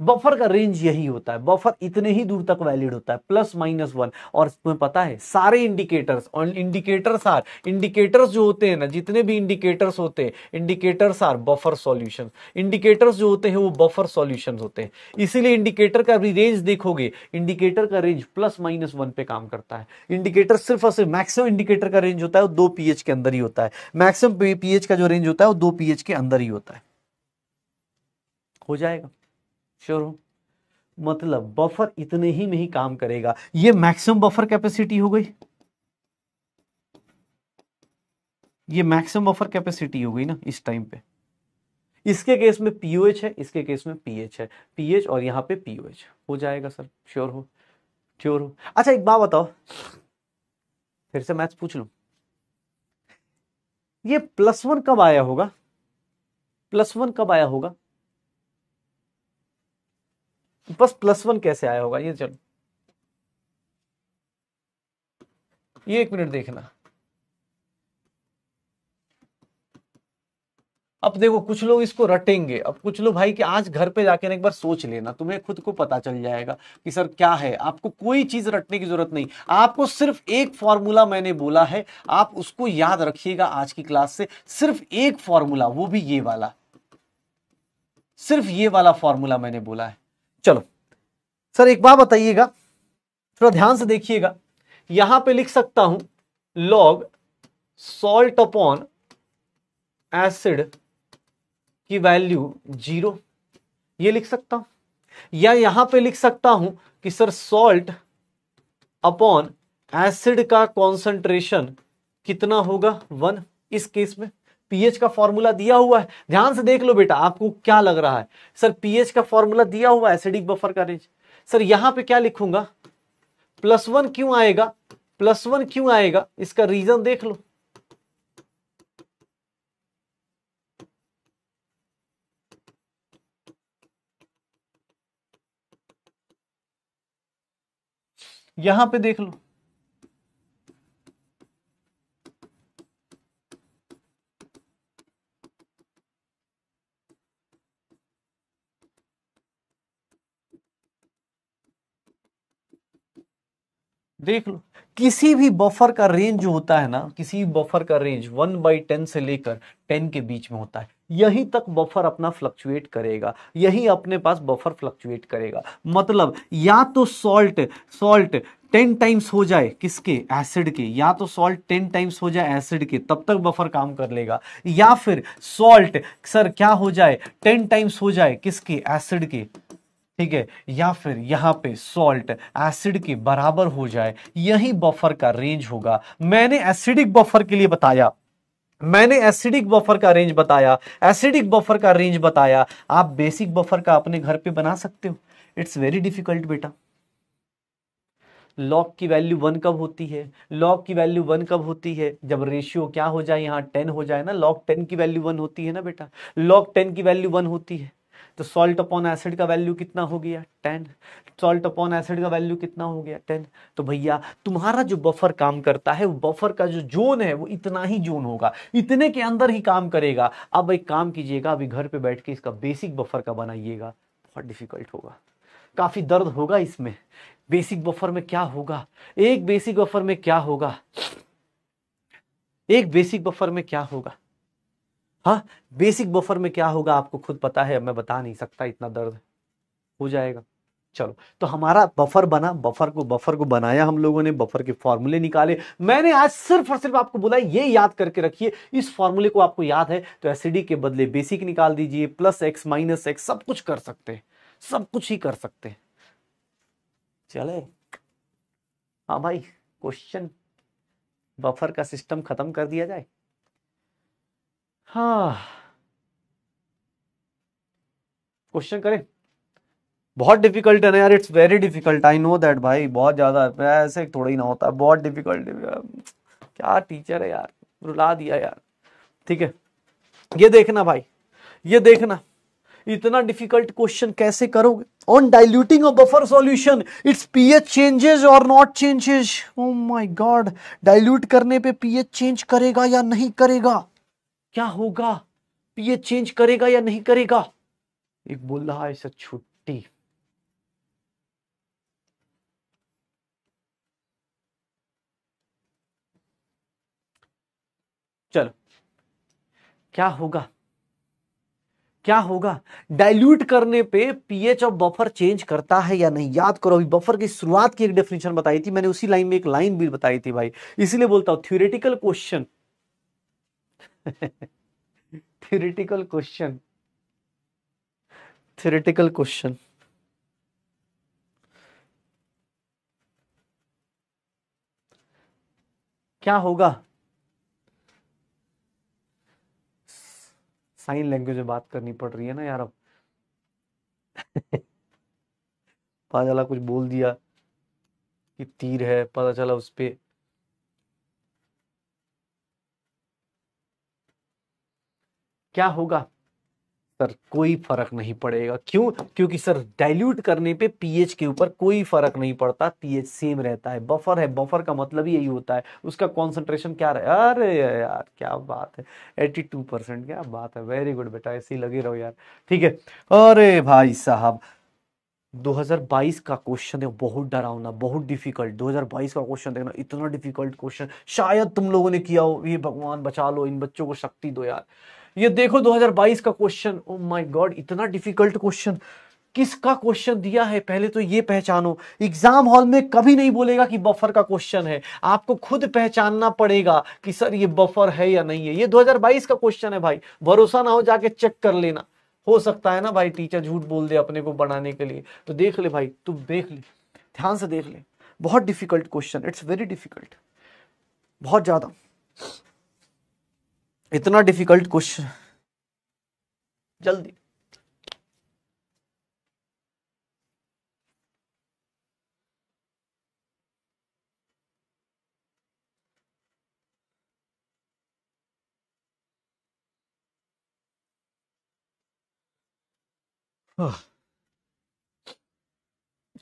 बफर का रेंज यही होता है बफर इतने ही दूर तक वैलिड होता है प्लस माइनस वन और तुम्हें पता है सारे इंडिकेटर्स और इंडिकेटर्स आर इंडिकेटर्स जो होते हैं ना जितने भी इंडिकेटर्स होते हैं indicators are buffer solutions indicators जो होते हैं वो बफर सॉल्यूशंस होते हैं इसीलिए इंडिकेटर का भी रेंज देखोगे इंडिकेटर का रेंज प्लस माइनस वन पे काम करता है इंडिकेटर सिर्फ और सिर्फ मैक्सिमम इंडिकेटर का रेंज होता है वो दो एच के अंदर ही होता है मैक्सिमम पीएच का जो रेंज होता है वो दो एच के अंदर ही होता है हो जाएगा श्योर हो मतलब बफर इतने ही में ही काम करेगा ये मैक्सिमम बफर कैपेसिटी हो गई ये मैक्सिमम बफर कैपेसिटी हो गई ना इस टाइम पे इसके केस में पीओएच है इसके केस में पीएच है पीएच और यहां पे पीओएच हो जाएगा सर श्योर हो श्योर हो अच्छा एक बात बताओ फिर से मैथ्स पूछ लू ये प्लस वन कब आया होगा प्लस वन कब आया होगा बस प्लस वन कैसे आया होगा ये चलो ये एक मिनट देखना अब देखो कुछ लोग इसको रटेंगे अब कुछ लोग भाई कि आज घर पे जाके एक बार सोच लेना तुम्हें खुद को पता चल जाएगा कि सर क्या है आपको कोई चीज रटने की जरूरत नहीं आपको सिर्फ एक फॉर्मूला मैंने बोला है आप उसको याद रखिएगा आज की क्लास से सिर्फ एक फॉर्मूला वो भी ये वाला सिर्फ ये वाला फॉर्मूला मैंने बोला है चलो सर एक बार बताइएगा थोड़ा ध्यान से देखिएगा यहां पे लिख सकता हूं लॉग सॉल्ट अपॉन एसिड की वैल्यू जीरो ये लिख सकता हूं या यहां पे लिख सकता हूं कि सर सॉल्ट अपॉन एसिड का कॉन्सेंट्रेशन कितना होगा वन इस केस में पीएच का फॉर्मूला दिया हुआ है ध्यान से देख लो बेटा आपको क्या लग रहा है सर पीएच का फॉर्मूला दिया हुआ है एसिडिक बफर का रेंज सर यहां पे क्या लिखूंगा प्लस वन क्यों आएगा प्लस वन क्यों आएगा इसका रीजन देख लो यहां पे देख लो देख लो किसी भी बफर का रेंज जो होता है ना किसी भी बफर का रेंज वन बाई टेन से लेकर टेन के बीच में होता है यहीं तक बफर अपना फ्लक्चुएट करेगा यहीं अपने पास बफर फ्लक्चुएट करेगा मतलब या तो सॉल्ट सॉल्ट टेन टाइम्स हो जाए किसके एसिड के या तो सॉल्ट टेन टाइम्स हो जाए एसिड के तब तक बफर काम कर लेगा या फिर सॉल्ट सर क्या हो जाए टेन टाइम्स हो जाए किसके एसिड के ठीक है या फिर यहाँ पे सॉल्ट एसिड के बराबर हो जाए यही बफर का रेंज होगा मैंने एसिडिक बफर के लिए बताया मैंने एसिडिक बफर का रेंज बताया एसिडिक बफर का रेंज बताया आप बेसिक बफर का अपने घर पे बना सकते हो इट्स वेरी डिफिकल्ट बेटा लॉग की वैल्यू वन कब होती है लॉग की वैल्यू वन कब होती है जब रेशियो क्या हो जाए यहाँ टेन हो जाए ना लॉग टेन की वैल्यू वन होती है ना बेटा लॉग टेन की वैल्यू वन होती है तो सॉल्ट अपॉन एसिड का वैल्यू कितना हो गया टेन सॉल्ट अपॉन एसिड का वैल्यू कितना हो गया टेन तो भैया तुम्हारा जो बफर काम करता है वो बफर का जो जोन है वो इतना ही जोन होगा इतने के अंदर ही काम करेगा अब एक काम कीजिएगा अभी घर पे बैठ के इसका बेसिक बफर का बनाइएगा बहुत डिफिकल्ट होगा काफ़ी दर्द होगा इसमें बेसिक बफर में क्या होगा एक बेसिक बफर में क्या होगा एक बेसिक बफर में क्या होगा हाँ बेसिक बफर में क्या होगा आपको खुद पता है मैं बता नहीं सकता इतना दर्द हो जाएगा चलो तो हमारा बफर बना बफर को बफर को बनाया हम लोगों ने बफर के फॉर्मूले निकाले मैंने आज सिर्फ और सिर्फ आपको बोला ये याद करके रखिए इस फॉर्मूले को आपको याद है तो एसिडी के बदले बेसिक निकाल दीजिए प्लस एक्स माइनस एक्स सब कुछ कर सकते हैं सब कुछ ही कर सकते हैं चले हाँ भाई क्वेश्चन बफर का सिस्टम खत्म कर दिया जाए क्वेश्चन हाँ। करें बहुत डिफिकल्ट है ना यार it's very difficult I know that भाई बहुत ज़्यादा ऐसे थोड़ा ही ना होता है बहुत डिफिकल्ट क्या टीचर है यार रुला दिया यार ठीक है ये देखना भाई ये देखना इतना डिफिकल्ट क्वेश्चन कैसे करोगे on diluting a buffer solution it's pH changes और not changes O my God dilute करने पे पीएच चेंज करेगा या नहीं करेगा क्या होगा ये चेंज करेगा या नहीं करेगा एक बोल रहा है सर छुट्टी चलो क्या होगा क्या होगा डाइल्यूट करने पे पीएच ऑफ बफर चेंज करता है या नहीं याद करो अभी बफर की शुरुआत की एक डेफिनेशन बताई थी मैंने उसी लाइन में एक लाइन भी बताई थी भाई इसीलिए बोलता हूं theoretical question theoretical question theoretical question क्या होगा साइन लैंग्वेज में बात करनी पड़ रही है ना यार अब (laughs) पता चला कुछ बोल दिया कि तीर है पता चला उस पर क्या होगा सर कोई फर्क नहीं पड़ेगा क्यों क्योंकि सर डाइल्यूट करने पे पीएच के ऊपर कोई फर्क नहीं पड़ता पीएच सेम रहता है बफर है बफर का मतलब यही होता है उसका कॉन्सेंट्रेशन क्या रहे अरे यार क्या बात है एट्टी टू परसेंट क्या बात है वेरी गुड बेटा ऐसे ही लगे रहो यार ठीक है अरे भाई साहब 2022 का क्वेश्चन है बहुत डरावना बहुत डिफिकल्ट 2022 का क्वेश्चन देखना इतना डिफिकल्ट क्वेश्चन शायद तुम लोगों ने किया हो ये भगवान बचा लो इन बच्चों को शक्ति दो यार ये देखो 2022 का क्वेश्चन ओ माय गॉड इतना डिफिकल्ट क्वेश्चन किसका क्वेश्चन दिया है पहले तो ये पहचानो एग्जाम हॉल में कभी नहीं बोलेगा कि बफर का क्वेश्चन है आपको खुद पहचानना पड़ेगा कि सर ये बफर है या नहीं है ये 2022 का क्वेश्चन है भाई भरोसा ना हो जाके चेक कर लेना हो सकता है ना भाई टीचर झूठ बोल दे अपने को बनाने के लिए तो देख ले भाई तुम देख ले ध्यान से देख ले बहुत difficult question it's very difficult बहुत ज़्यादा इतना डिफिकल्ट क्वेश्चन जल्दी हाँ।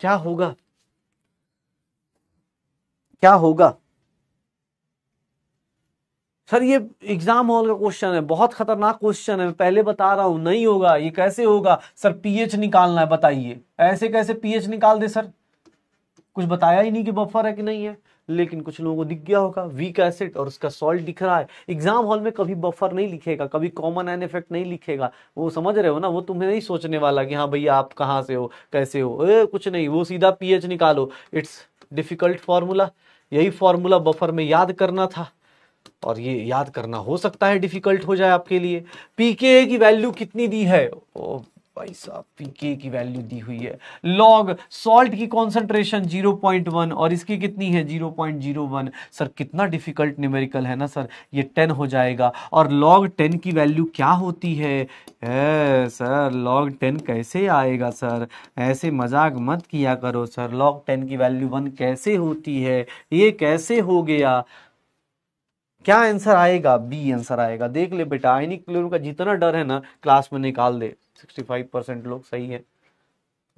क्या होगा क्या होगा सर ये एग्जाम हॉल का क्वेश्चन है बहुत खतरनाक क्वेश्चन है मैं पहले बता रहा हूं नहीं होगा ये कैसे होगा सर पीएच निकालना है बताइए ऐसे कैसे पीएच निकाल दे सर कुछ बताया ही नहीं कि बफर है कि नहीं है लेकिन कुछ लोगों को दिख गया होगा वीक एसिड और उसका सॉल्ट दिख रहा है एग्जाम हॉल में कभी बफर नहीं लिखेगा कभी कॉमन एन इफेक्ट नहीं लिखेगा वो समझ रहे हो ना वो तुम्हें नहीं सोचने वाला कि हाँ भैया आप कहाँ से हो कैसे हो ए, कुछ नहीं वो सीधा पीएच निकालो इट्स डिफिकल्ट फॉर्मूला यही फॉर्मूला बफर में याद करना था और ये याद करना हो सकता है डिफिकल्ट हो जाए आपके लिए पीके की वैल्यू कितनी दी है ओ भाई साहब पीके की वैल्यू दी हुई है लॉग सॉल्ट की कॉन्सेंट्रेशन 0.1 और इसकी कितनी है 0.01 सर कितना डिफिकल्ट न्यूमेरिकल है ना सर ये 10 हो जाएगा और लॉग 10 की वैल्यू क्या होती है ए, सर लॉग 10 कैसे आएगा सर ऐसे मजाक मत किया करो सर लॉग 10 की वैल्यू 1 कैसे होती है ये कैसे हो गया क्या आंसर आएगा बी आंसर आएगा देख ले बेटा आयनिक क्लोरीन का जितना डर है ना क्लास में निकाल दे 65 परसेंट लोग सही है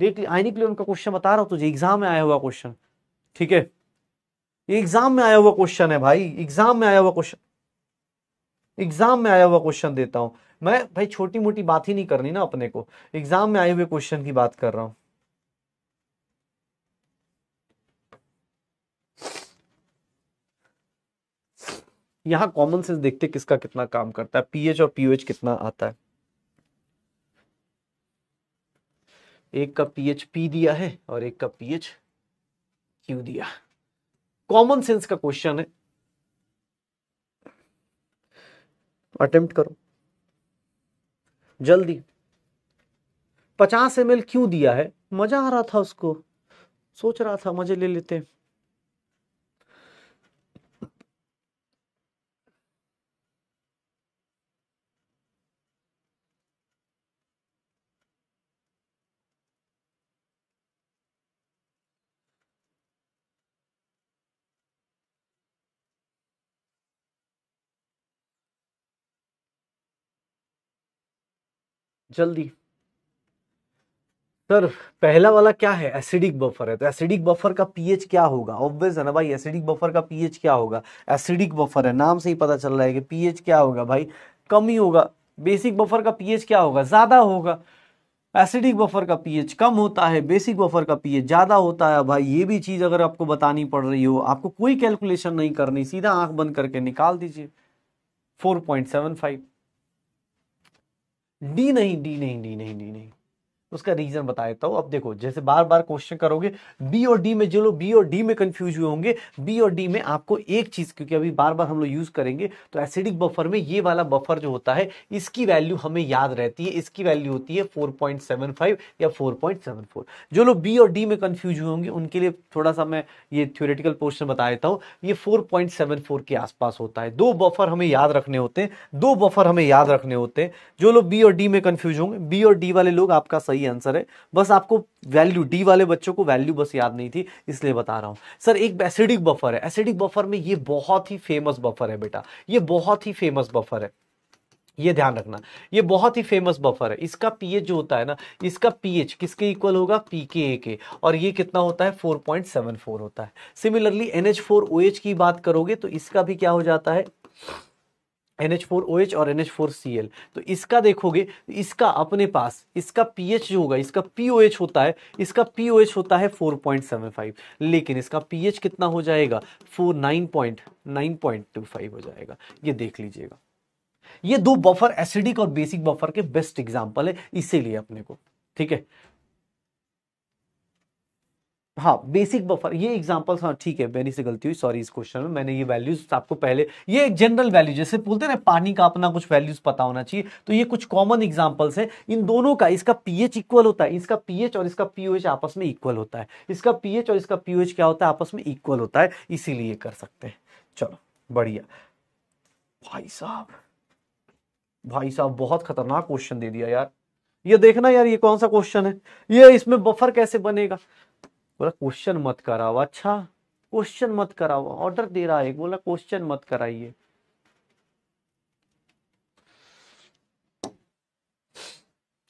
देख ले आयनिक क्लोरीन का क्वेश्चन बता रहा हूं तुझे एग्जाम में आया हुआ क्वेश्चन ठीक है एग्जाम में आया हुआ क्वेश्चन है भाई एग्जाम में आया हुआ क्वेश्चन एग्जाम में आया हुआ क्वेश्चन देता हूं मैं भाई छोटी मोटी बात ही नहीं करनी ना अपने को एग्जाम में आए हुए क्वेश्चन की बात कर रहा हूँ यहां कॉमन सेंस देखते किसका कितना काम करता है पीएच और पीओएच कितना आता है एक का पीएच पी दिया है और एक का पीएच क्यू दिया कॉमन सेंस का क्वेश्चन है अटेम्प्ट करो जल्दी पचास एम क्यों दिया है मजा आ रहा था उसको सोच रहा था मजे ले लेते हैं जल्दी सर पहला वाला क्या है एसिडिक बफर है तो एसिडिक बफर का पीएच क्या होगा ऑब्वियस है ना भाई एसिडिक बफर का पीएच क्या होगा एसिडिक बफर है नाम से ही पता चल रहा है कि पीएच क्या होगा भाई कम ही होगा बेसिक बफर का पीएच क्या होगा ज़्यादा होगा एसिडिक बफर का पीएच कम होता है बेसिक बफर का पीएच ज़्यादा होता है भाई ये भी चीज़ अगर आपको बतानी पड़ रही हो आपको कोई कैलकुलेशन नहीं करनी सीधा आंख बंद करके निकाल दीजिए 4.75 डी नहीं डी नहीं डी नहीं डी नहीं उसका रीजन बता देता हूं अब देखो जैसे बार बार क्वेश्चन करोगे बी और डी में जो लोग बी और डी में कंफ्यूज हुए होंगे बी और डी में आपको एक चीज क्योंकि अभी बार बार हम लोग यूज करेंगे तो एसिडिक बफर में ये वाला बफर जो होता है इसकी वैल्यू हमें याद रहती है इसकी वैल्यू होती है फाइव या फोर जो लोग बी और डी में कंफ्यूज हुए होंगे उनके लिए थोड़ा सा मैं ये थ्योरेटिकल पोर्शन बता देता हूँ ये फोर के आसपास होता है दो बफर हमें याद रखने होते हैं दो बफर हमें याद रखने होते हैं जो लोग बी और डी में कंफ्यूज होंगे बी और डी वाले लोग आपका सही सही आंसर है बस आपको वैल्यू डी वाले बच्चों को वैल्यू बस याद नहीं थी इसलिए बता रहा हूं सर एक एसिडिक बफर है एसिडिक बफर में ये बहुत ही फेमस बफर है बेटा ये बहुत ही फेमस बफर है ये ध्यान रखना ये बहुत ही फेमस बफर है इसका पीएच जो होता है ना इसका पीएच किसके इक्वल होगा पीके के और ये कितना होता है 4.74 होता है सिमिलरली एनएच फोर की बात करोगे तो इसका भी क्या हो जाता है N H four O H और N H four C L तो इसका देखोगे इसका अपने पास इसका पी एच जो होगा इसका पी ओ एच होता है इसका पी ओ एच होता है फोर पॉइंट सेवन फाइव लेकिन इसका पी एच कितना हो जाएगा four nine point nine point two five हो जाएगा ये देख लीजिएगा ये दो बफर एसिडिक और बेसिक बफर के बेस्ट एग्जाम्पल है इसीलिए अपने को ठीक है हाँ बेसिक बफर ये एग्जाम्पल्स हाँ ठीक है मैंने से गलती हुई सॉरी इस क्वेश्चन में मैंने ये वैल्यूज आपको पहले ये एक जनरल वैल्यू जैसे बोलते हैं ना पानी का अपना कुछ वैल्यूज पता होना चाहिए तो ये कुछ कॉमन एग्जाम्पल्स है इन दोनों का इसका पीएच इक्वल होता है इसका पीएच और इसका पीओएच आपस में इक्वल होता है इसका पीएच और इसका पीओएच क्या होता है आपस में इक्वल होता है इसीलिए कर सकते हैं चलो बढ़िया भाई साहब भाई साहब बहुत खतरनाक क्वेश्चन दे दिया यार ये देखना यार ये कौन सा क्वेश्चन है ये इसमें बफर कैसे बनेगा बोला क्वेश्चन मत कराओ अच्छा क्वेश्चन मत कराओ ऑर्डर दे रहा है बोला क्वेश्चन मत कराइए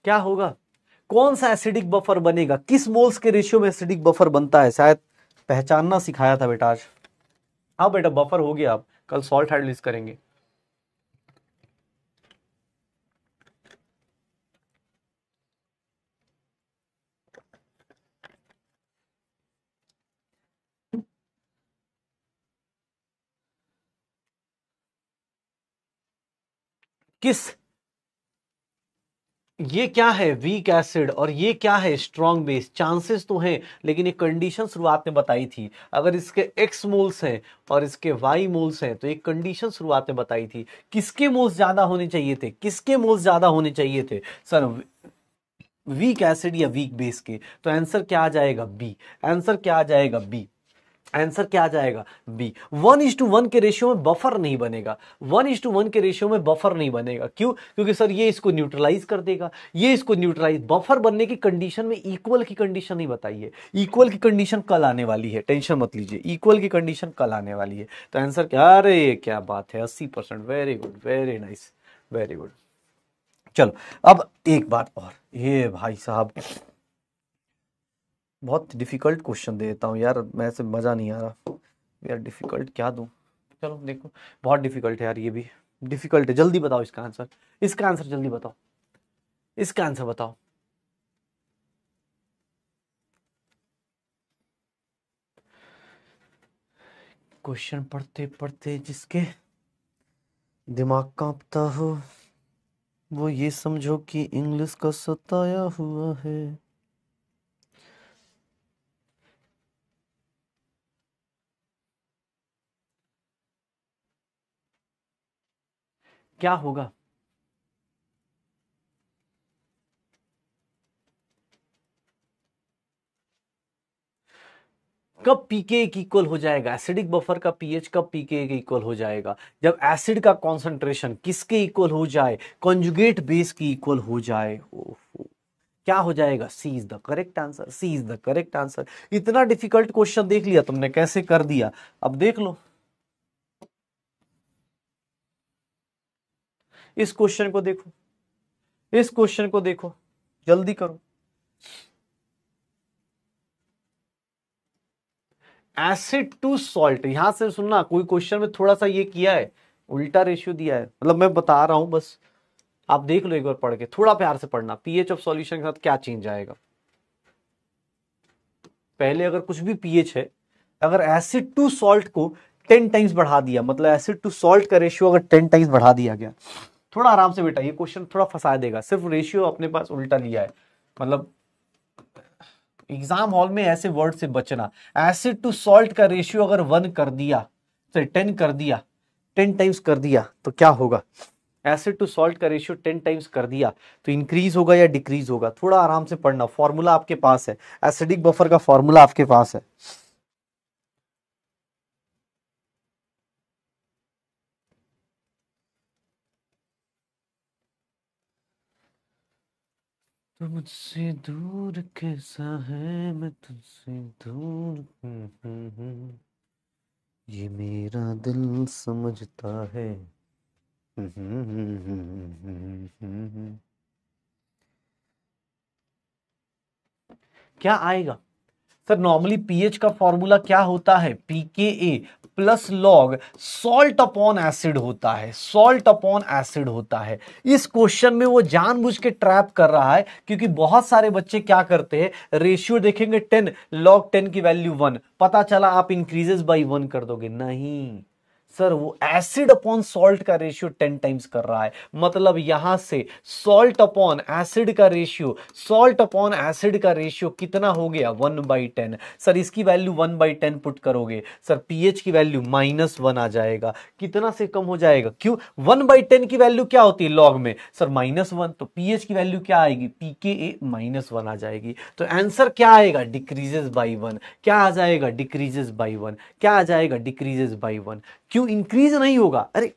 क्या होगा कौन सा एसिडिक बफर बनेगा किस मोल्स के रेशियो में एसिडिक बफर बनता है शायद पहचानना सिखाया था बेटा आज हाँ बेटा बफर हो गया आप कल सॉल्ट हाइड करेंगे किस ये क्या है वीक एसिड और ये क्या है स्ट्रॉन्ग बेस चांसेस तो हैं लेकिन ये कंडीशन शुरुआत में बताई थी अगर इसके एक्स मोल्स हैं और इसके वाई मोल्स हैं तो एक कंडीशन शुरुआत में बताई थी किसके मोल्स ज़्यादा होने चाहिए थे किसके मोल्स ज़्यादा होने चाहिए थे सर वीक एसिड या वीक बेस के तो आंसर क्या आ जाएगा बी आंसर क्या आ जाएगा बी आंसर क्या आ जाएगा B one is to one के रेशियो में बफर नहीं बनेगा वन इज टू वन के रेशियो में बफर नहीं बनेगा क्यों क्योंकि सर ये इसको न्यूट्रलाइज कर देगा ये इसको न्यूट्रलाइज बफर बनने की कंडीशन में इक्वल की कंडीशन नहीं बताइए इक्वल की कंडीशन कल आने वाली है टेंशन मत लीजिए इक्वल की कंडीशन कल आने वाली है तो आंसर क्या अरे क्या बात है अस्सी percent very good very nice very good चलो अब एक बात और ये भाई साहब बहुत डिफिकल्ट क्वेश्चन दे देता हूँ यार मैं से मज़ा नहीं आ रहा यार डिफिकल्ट क्या दूँ चलो देखो बहुत डिफिकल्ट है यार ये भी डिफिकल्ट है जल्दी बताओ इसका आंसर इसका आंसर जल्दी बताओ इसका आंसर बताओ क्वेश्चन पढ़ते पढ़ते जिसके दिमाग कांपता हो वो ये समझो कि इंग्लिश का सताया हुआ है क्या होगा कब पीके इक्वल हो जाएगा एसिडिक बफर का पीएच कब पीके इक्वल हो जाएगा जब एसिड का कॉन्सेंट्रेशन किसके इक्वल हो जाए कॉन्जुगेट बेस की इक्वल हो जाए ओहो क्या हो जाएगा C is the correct answer C is the correct answer इतना डिफिकल्ट क्वेश्चन देख लिया तुमने कैसे कर दिया अब देख लो इस क्वेश्चन को देखो इस क्वेश्चन को देखो जल्दी करो एसिड टू सॉल्ट यहां से सुनना कोई क्वेश्चन में थोड़ा सा ये किया है उल्टा रेशियो दिया है मतलब मैं बता रहा हूं बस आप देख लो एक बार पढ़ के थोड़ा प्यार से पढ़ना पीएच ऑफ सॉल्यूशन के साथ क्या चेंज आएगा पहले अगर कुछ भी पीएच है अगर एसिड टू सॉल्ट को टेन टाइम्स बढ़ा दिया मतलब एसिड टू सॉल्ट का रेशियो अगर टेन टाइम्स बढ़ा दिया गया थोड़ा आराम से बेटा ये क्वेश्चन थोड़ा फंसा देगा सिर्फ रेशियो अपने पास उल्टा लिया है मतलब एग्जाम हॉल में ऐसे वर्ड से बचना एसिड टू सॉल्ट का रेशियो अगर वन कर दिया सॉरी टेन कर दिया टेन टाइम्स कर दिया तो क्या होगा एसिड टू सॉल्ट का रेशियो टेन टाइम्स कर दिया तो इंक्रीज होगा या डिक्रीज होगा थोड़ा आराम से पढ़ना फॉर्मूला आपके पास है एसिडिक बफर का फॉर्मूला आपके पास है तुझसे दूर कैसा है मैं तुझसे दूर ये मेरा दिल समझता है क्या आएगा सर नॉर्मली पीएच का फॉर्मूला क्या होता है A plus log salt upon acid होता है सॉल्ट अपॉन एसिड होता है इस क्वेश्चन में वो जानबूझ के ट्रैप कर रहा है क्योंकि बहुत सारे बच्चे क्या करते हैं रेशियो देखेंगे टेन लॉग टेन की वैल्यू वन पता चला आप इंक्रीजेस बाई वन कर दोगे नहीं सर वो एसिड अपॉन सॉल्ट का रेशियो टेन टाइम्स कर रहा है मतलब यहां से सॉल्ट अपॉन एसिड का रेशियो सॉल्ट अपॉन एसिड का रेशियो कितना हो गया वन बाई टेन सर इसकी value one by ten put करोगे सर पीएच की वैल्यू माइनस वन आ जाएगा कितना से कम हो जाएगा क्यों वन बाई टेन की वैल्यू क्या होती है लॉग में सर माइनस वन तो पीएच की वैल्यू क्या आएगी पीके ए माइनस वन आ जाएगी तो आंसर क्या आएगा डिक्रीजेस बाई वन क्या आ जाएगा डिक्रीजेस बाई वन क्या आ जाएगा डिक्रीजेस बाई वन क्यों इंक्रीज नहीं होगा अरे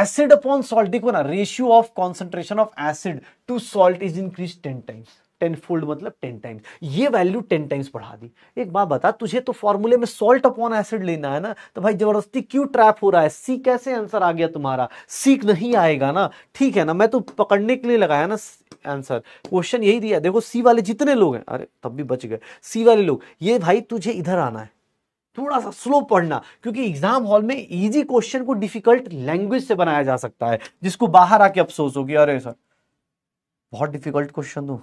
एसिड अपॉन सॉल्ट देखो ना ratio of concentration of acid to salt is increase ten times ten fold मतलब टेन टाइम्स ये वैल्यू टेन टाइम्स बढ़ा दी एक बात बता तुझे तो फॉर्मूले में सॉल्ट अपॉन एसिड लेना है ना तो भाई जबरदस्ती क्यों ट्रैप हो रहा है सी कैसे आंसर आ गया तुम्हारा सीख नहीं आएगा ना ठीक है ना मैं तो पकड़ने के लिए लगाया ना आंसर क्वेश्चन यही दिया देखो सी वाले जितने लोग हैं अरे तब भी बच गए सी वाले लोग ये भाई तुझे इधर आना है थोड़ा सा स्लो पढ़ना क्योंकि एग्जाम हॉल में इजी क्वेश्चन को डिफिकल्ट लैंग्वेज से बनाया जा सकता है जिसको बाहर आके अफसोस होगी अरे सर बहुत डिफिकल्ट क्वेश्चन दो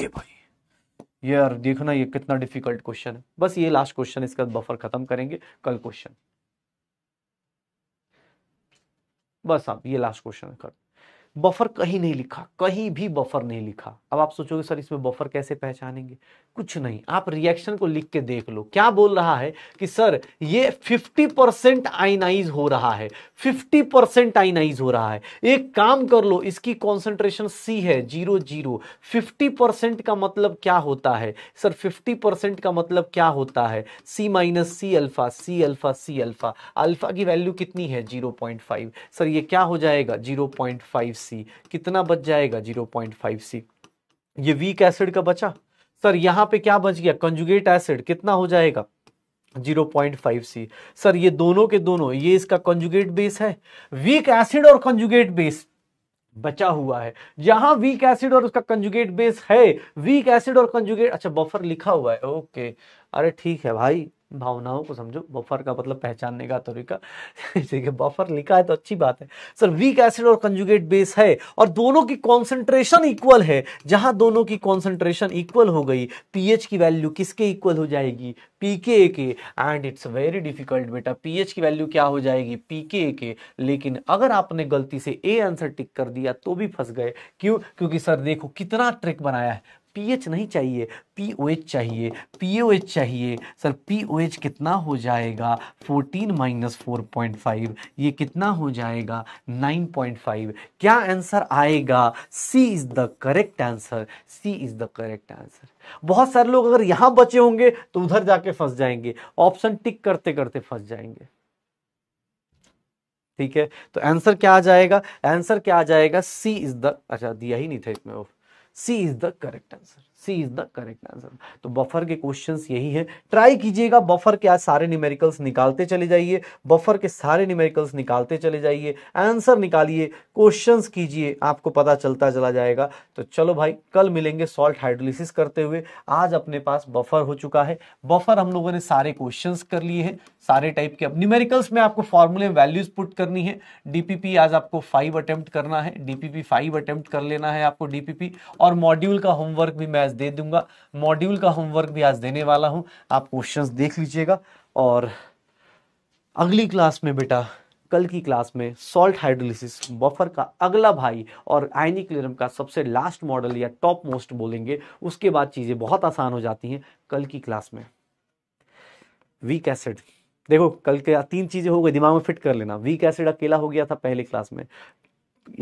ए भाई यार देखना ये कितना डिफिकल्ट क्वेश्चन है बस ये लास्ट क्वेश्चन इसका बफर खत्म करेंगे कल क्वेश्चन बस आप ये लास्ट क्वेश्चन कर बफर कहीं नहीं लिखा कहीं भी बफर नहीं लिखा अब आप सोचोगे सर इसमें बफर कैसे पहचानेंगे कुछ नहीं आप रिएक्शन को लिख के देख लो क्या बोल रहा है कि सर ये 50 परसेंट आइनाइज हो रहा है 50 परसेंट आइनाइज हो रहा है एक काम कर लो इसकी कॉन्सेंट्रेशन सी है जीरो जीरो फिफ्टी परसेंट का मतलब क्या होता है सर फिफ्टी परसेंट का मतलब क्या होता है C minus C alpha C alpha C alpha alpha की वैल्यू कितनी है जीरो पॉइंट फाइव सर ये क्या हो जाएगा जीरो पॉइंट फाइव सी कितना बच जाएगा जीरो पॉइंट फाइव सी ये वीक एसिड का बचा सर यहां पे क्या बच गया कंजुगेट एसिड कितना हो जाएगा 0.5 सी सर ये दोनों के दोनों ये इसका कंजुगेट बेस है वीक एसिड और कंजुगेट बेस बचा हुआ है जहां वीक एसिड और उसका कंजुगेट बेस है वीक एसिड और कंजुगेट अच्छा बफर लिखा हुआ है ओके अरे ठीक है भाई भावनाओं को समझो बफर का मतलब पहचानने का तरीका ठीक (laughs) है बफर लिखा है तो अच्छी बात है सर वीक एसिड और कंजुगेट बेस है और दोनों की कॉन्सेंट्रेशन इक्वल है जहां दोनों की कॉन्सेंट्रेशन इक्वल हो गई पीएच की वैल्यू किसके इक्वल हो जाएगी पीके के एंड इट्स वेरी डिफिकल्ट बेटा पीएच की वैल्यू क्या हो जाएगी पीके के लेकिन अगर आपने गलती से ए आंसर टिक कर दिया तो भी फंस गए क्यों क्योंकि सर देखो कितना ट्रिक बनाया है पीएच नहीं चाहिए पी ओ एच चाहिए पी ओ एच चाहिए सर पी ओ एच कितना हो जाएगा 14 माइनस फोर पॉइंट फाइव ये कितना हो जाएगा 9.5 क्या आंसर आएगा C is the correct answer C is the correct answer बहुत सारे लोग अगर यहां बचे होंगे तो उधर जाके फंस जाएंगे ऑप्शन टिक करते करते फंस जाएंगे ठीक है तो आंसर क्या आ जाएगा आंसर क्या आ जाएगा सी इज द अच्छा दिया ही नहीं था इसमें वो C is the correct answer. C is the correct answer तो बफर के क्वेश्चन यही है ट्राई कीजिएगा बफर के आज सारे न्यूमेरिकल्स निकालते चले जाइए बफर के सारे न्यूमेरिकल्स निकालते चले जाइए आंसर निकालिए क्वेश्चन कीजिए आपको पता चलता चला जाएगा तो चलो भाई कल मिलेंगे सॉल्ट हाइड्रोलिसिस करते हुए आज अपने पास बफर हो चुका है बफर हम लोगों ने सारे क्वेश्चन कर लिए हैं सारे टाइप के अब न्यूमेरिकल्स में आपको फॉर्मूले वैल्यूज पुट करनी है डीपीपी आज आपको फाइव अटेम्प्ट करना है डीपीपी फाइव अटेम्प्ट कर लेना है आपको डीपीपी और मॉड्यूल का होमवर्क भी मैं आज दे दूंगा मॉड्यूल का होमवर्क भी आज देने वाला हूँ आप क्वेश्चंस देख लीजिएगा और अगली क्लास में बेटा कल की क्लास में सॉल्ट हाइड्रोलिसिस बफर का अगला भाई और आयनिक क्लियरम का सबसे लास्ट मॉडल या टॉप मोस्ट बोलेंगे उसके बाद चीज़ें बहुत आसान हो जाती हैं कल की क्लास में वीक एसिड देखो कल के तीन चीज़ें हो गई दिमाग में फिट कर लेना वीक एसिड अकेला हो गया था पहले क्लास में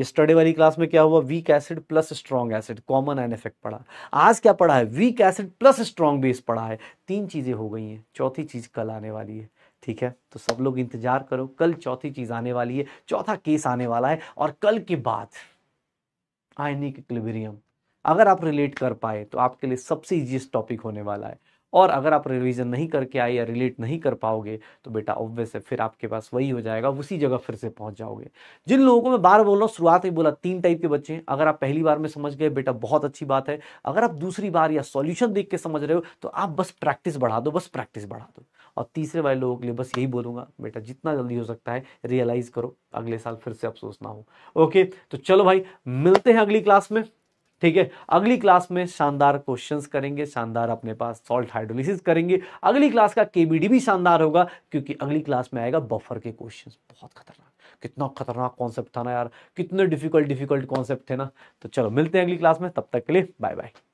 स्टडी वाली क्लास में क्या हुआ weak acid plus strong acid common ion effect पढ़ा आज क्या पढ़ा है weak acid plus strong base पढ़ा है तीन चीज़ें हो गई हैं चौथी चीज़ कल आने वाली है ठीक है तो सब लोग इंतजार करो कल चौथी चीज़ आने वाली है चौथा केस आने वाला है और कल के बाद आयनिक इक्लिबेरियम अगर आप रिलेट कर पाए तो आपके लिए सबसे इजिएस्ट टॉपिक होने वाला है और अगर आप रिविज़न नहीं करके आए या रिलेट नहीं कर पाओगे तो बेटा ऑब्वियस है फिर आपके पास वही हो जाएगा उसी जगह फिर से पहुंच जाओगे जिन लोगों को मैं बार बोल रहा हूँ शुरुआत में बोला तीन टाइप के बच्चे हैं अगर आप पहली बार में समझ गए बेटा बहुत अच्छी बात है अगर आप दूसरी बार या सॉल्यूशन देख के समझ रहे हो तो आप बस प्रैक्टिस बढ़ा दो बस प्रैक्टिस बढ़ा दो और तीसरे वाले लोगों के लिए बस यही बोलूंगा बेटा जितना जल्दी हो सकता है रियलाइज़ करो अगले साल फिर से अफसोस ना हो ओके तो चलो भाई मिलते हैं अगली क्लास में ठीक है अगली क्लास में शानदार क्वेश्चंस करेंगे शानदार अपने पास सॉल्ट हाइड्रोलिसिस करेंगे अगली क्लास का केबीडी भी शानदार होगा क्योंकि अगली क्लास में आएगा बफर के क्वेश्चंस बहुत खतरनाक कितना खतरनाक कॉन्सेप्ट था ना यार कितने डिफिकल्ट डिफिकल्ट कॉन्सेप्ट थे ना तो चलो मिलते हैं अगली क्लास में तब तक के लिए बाय बाय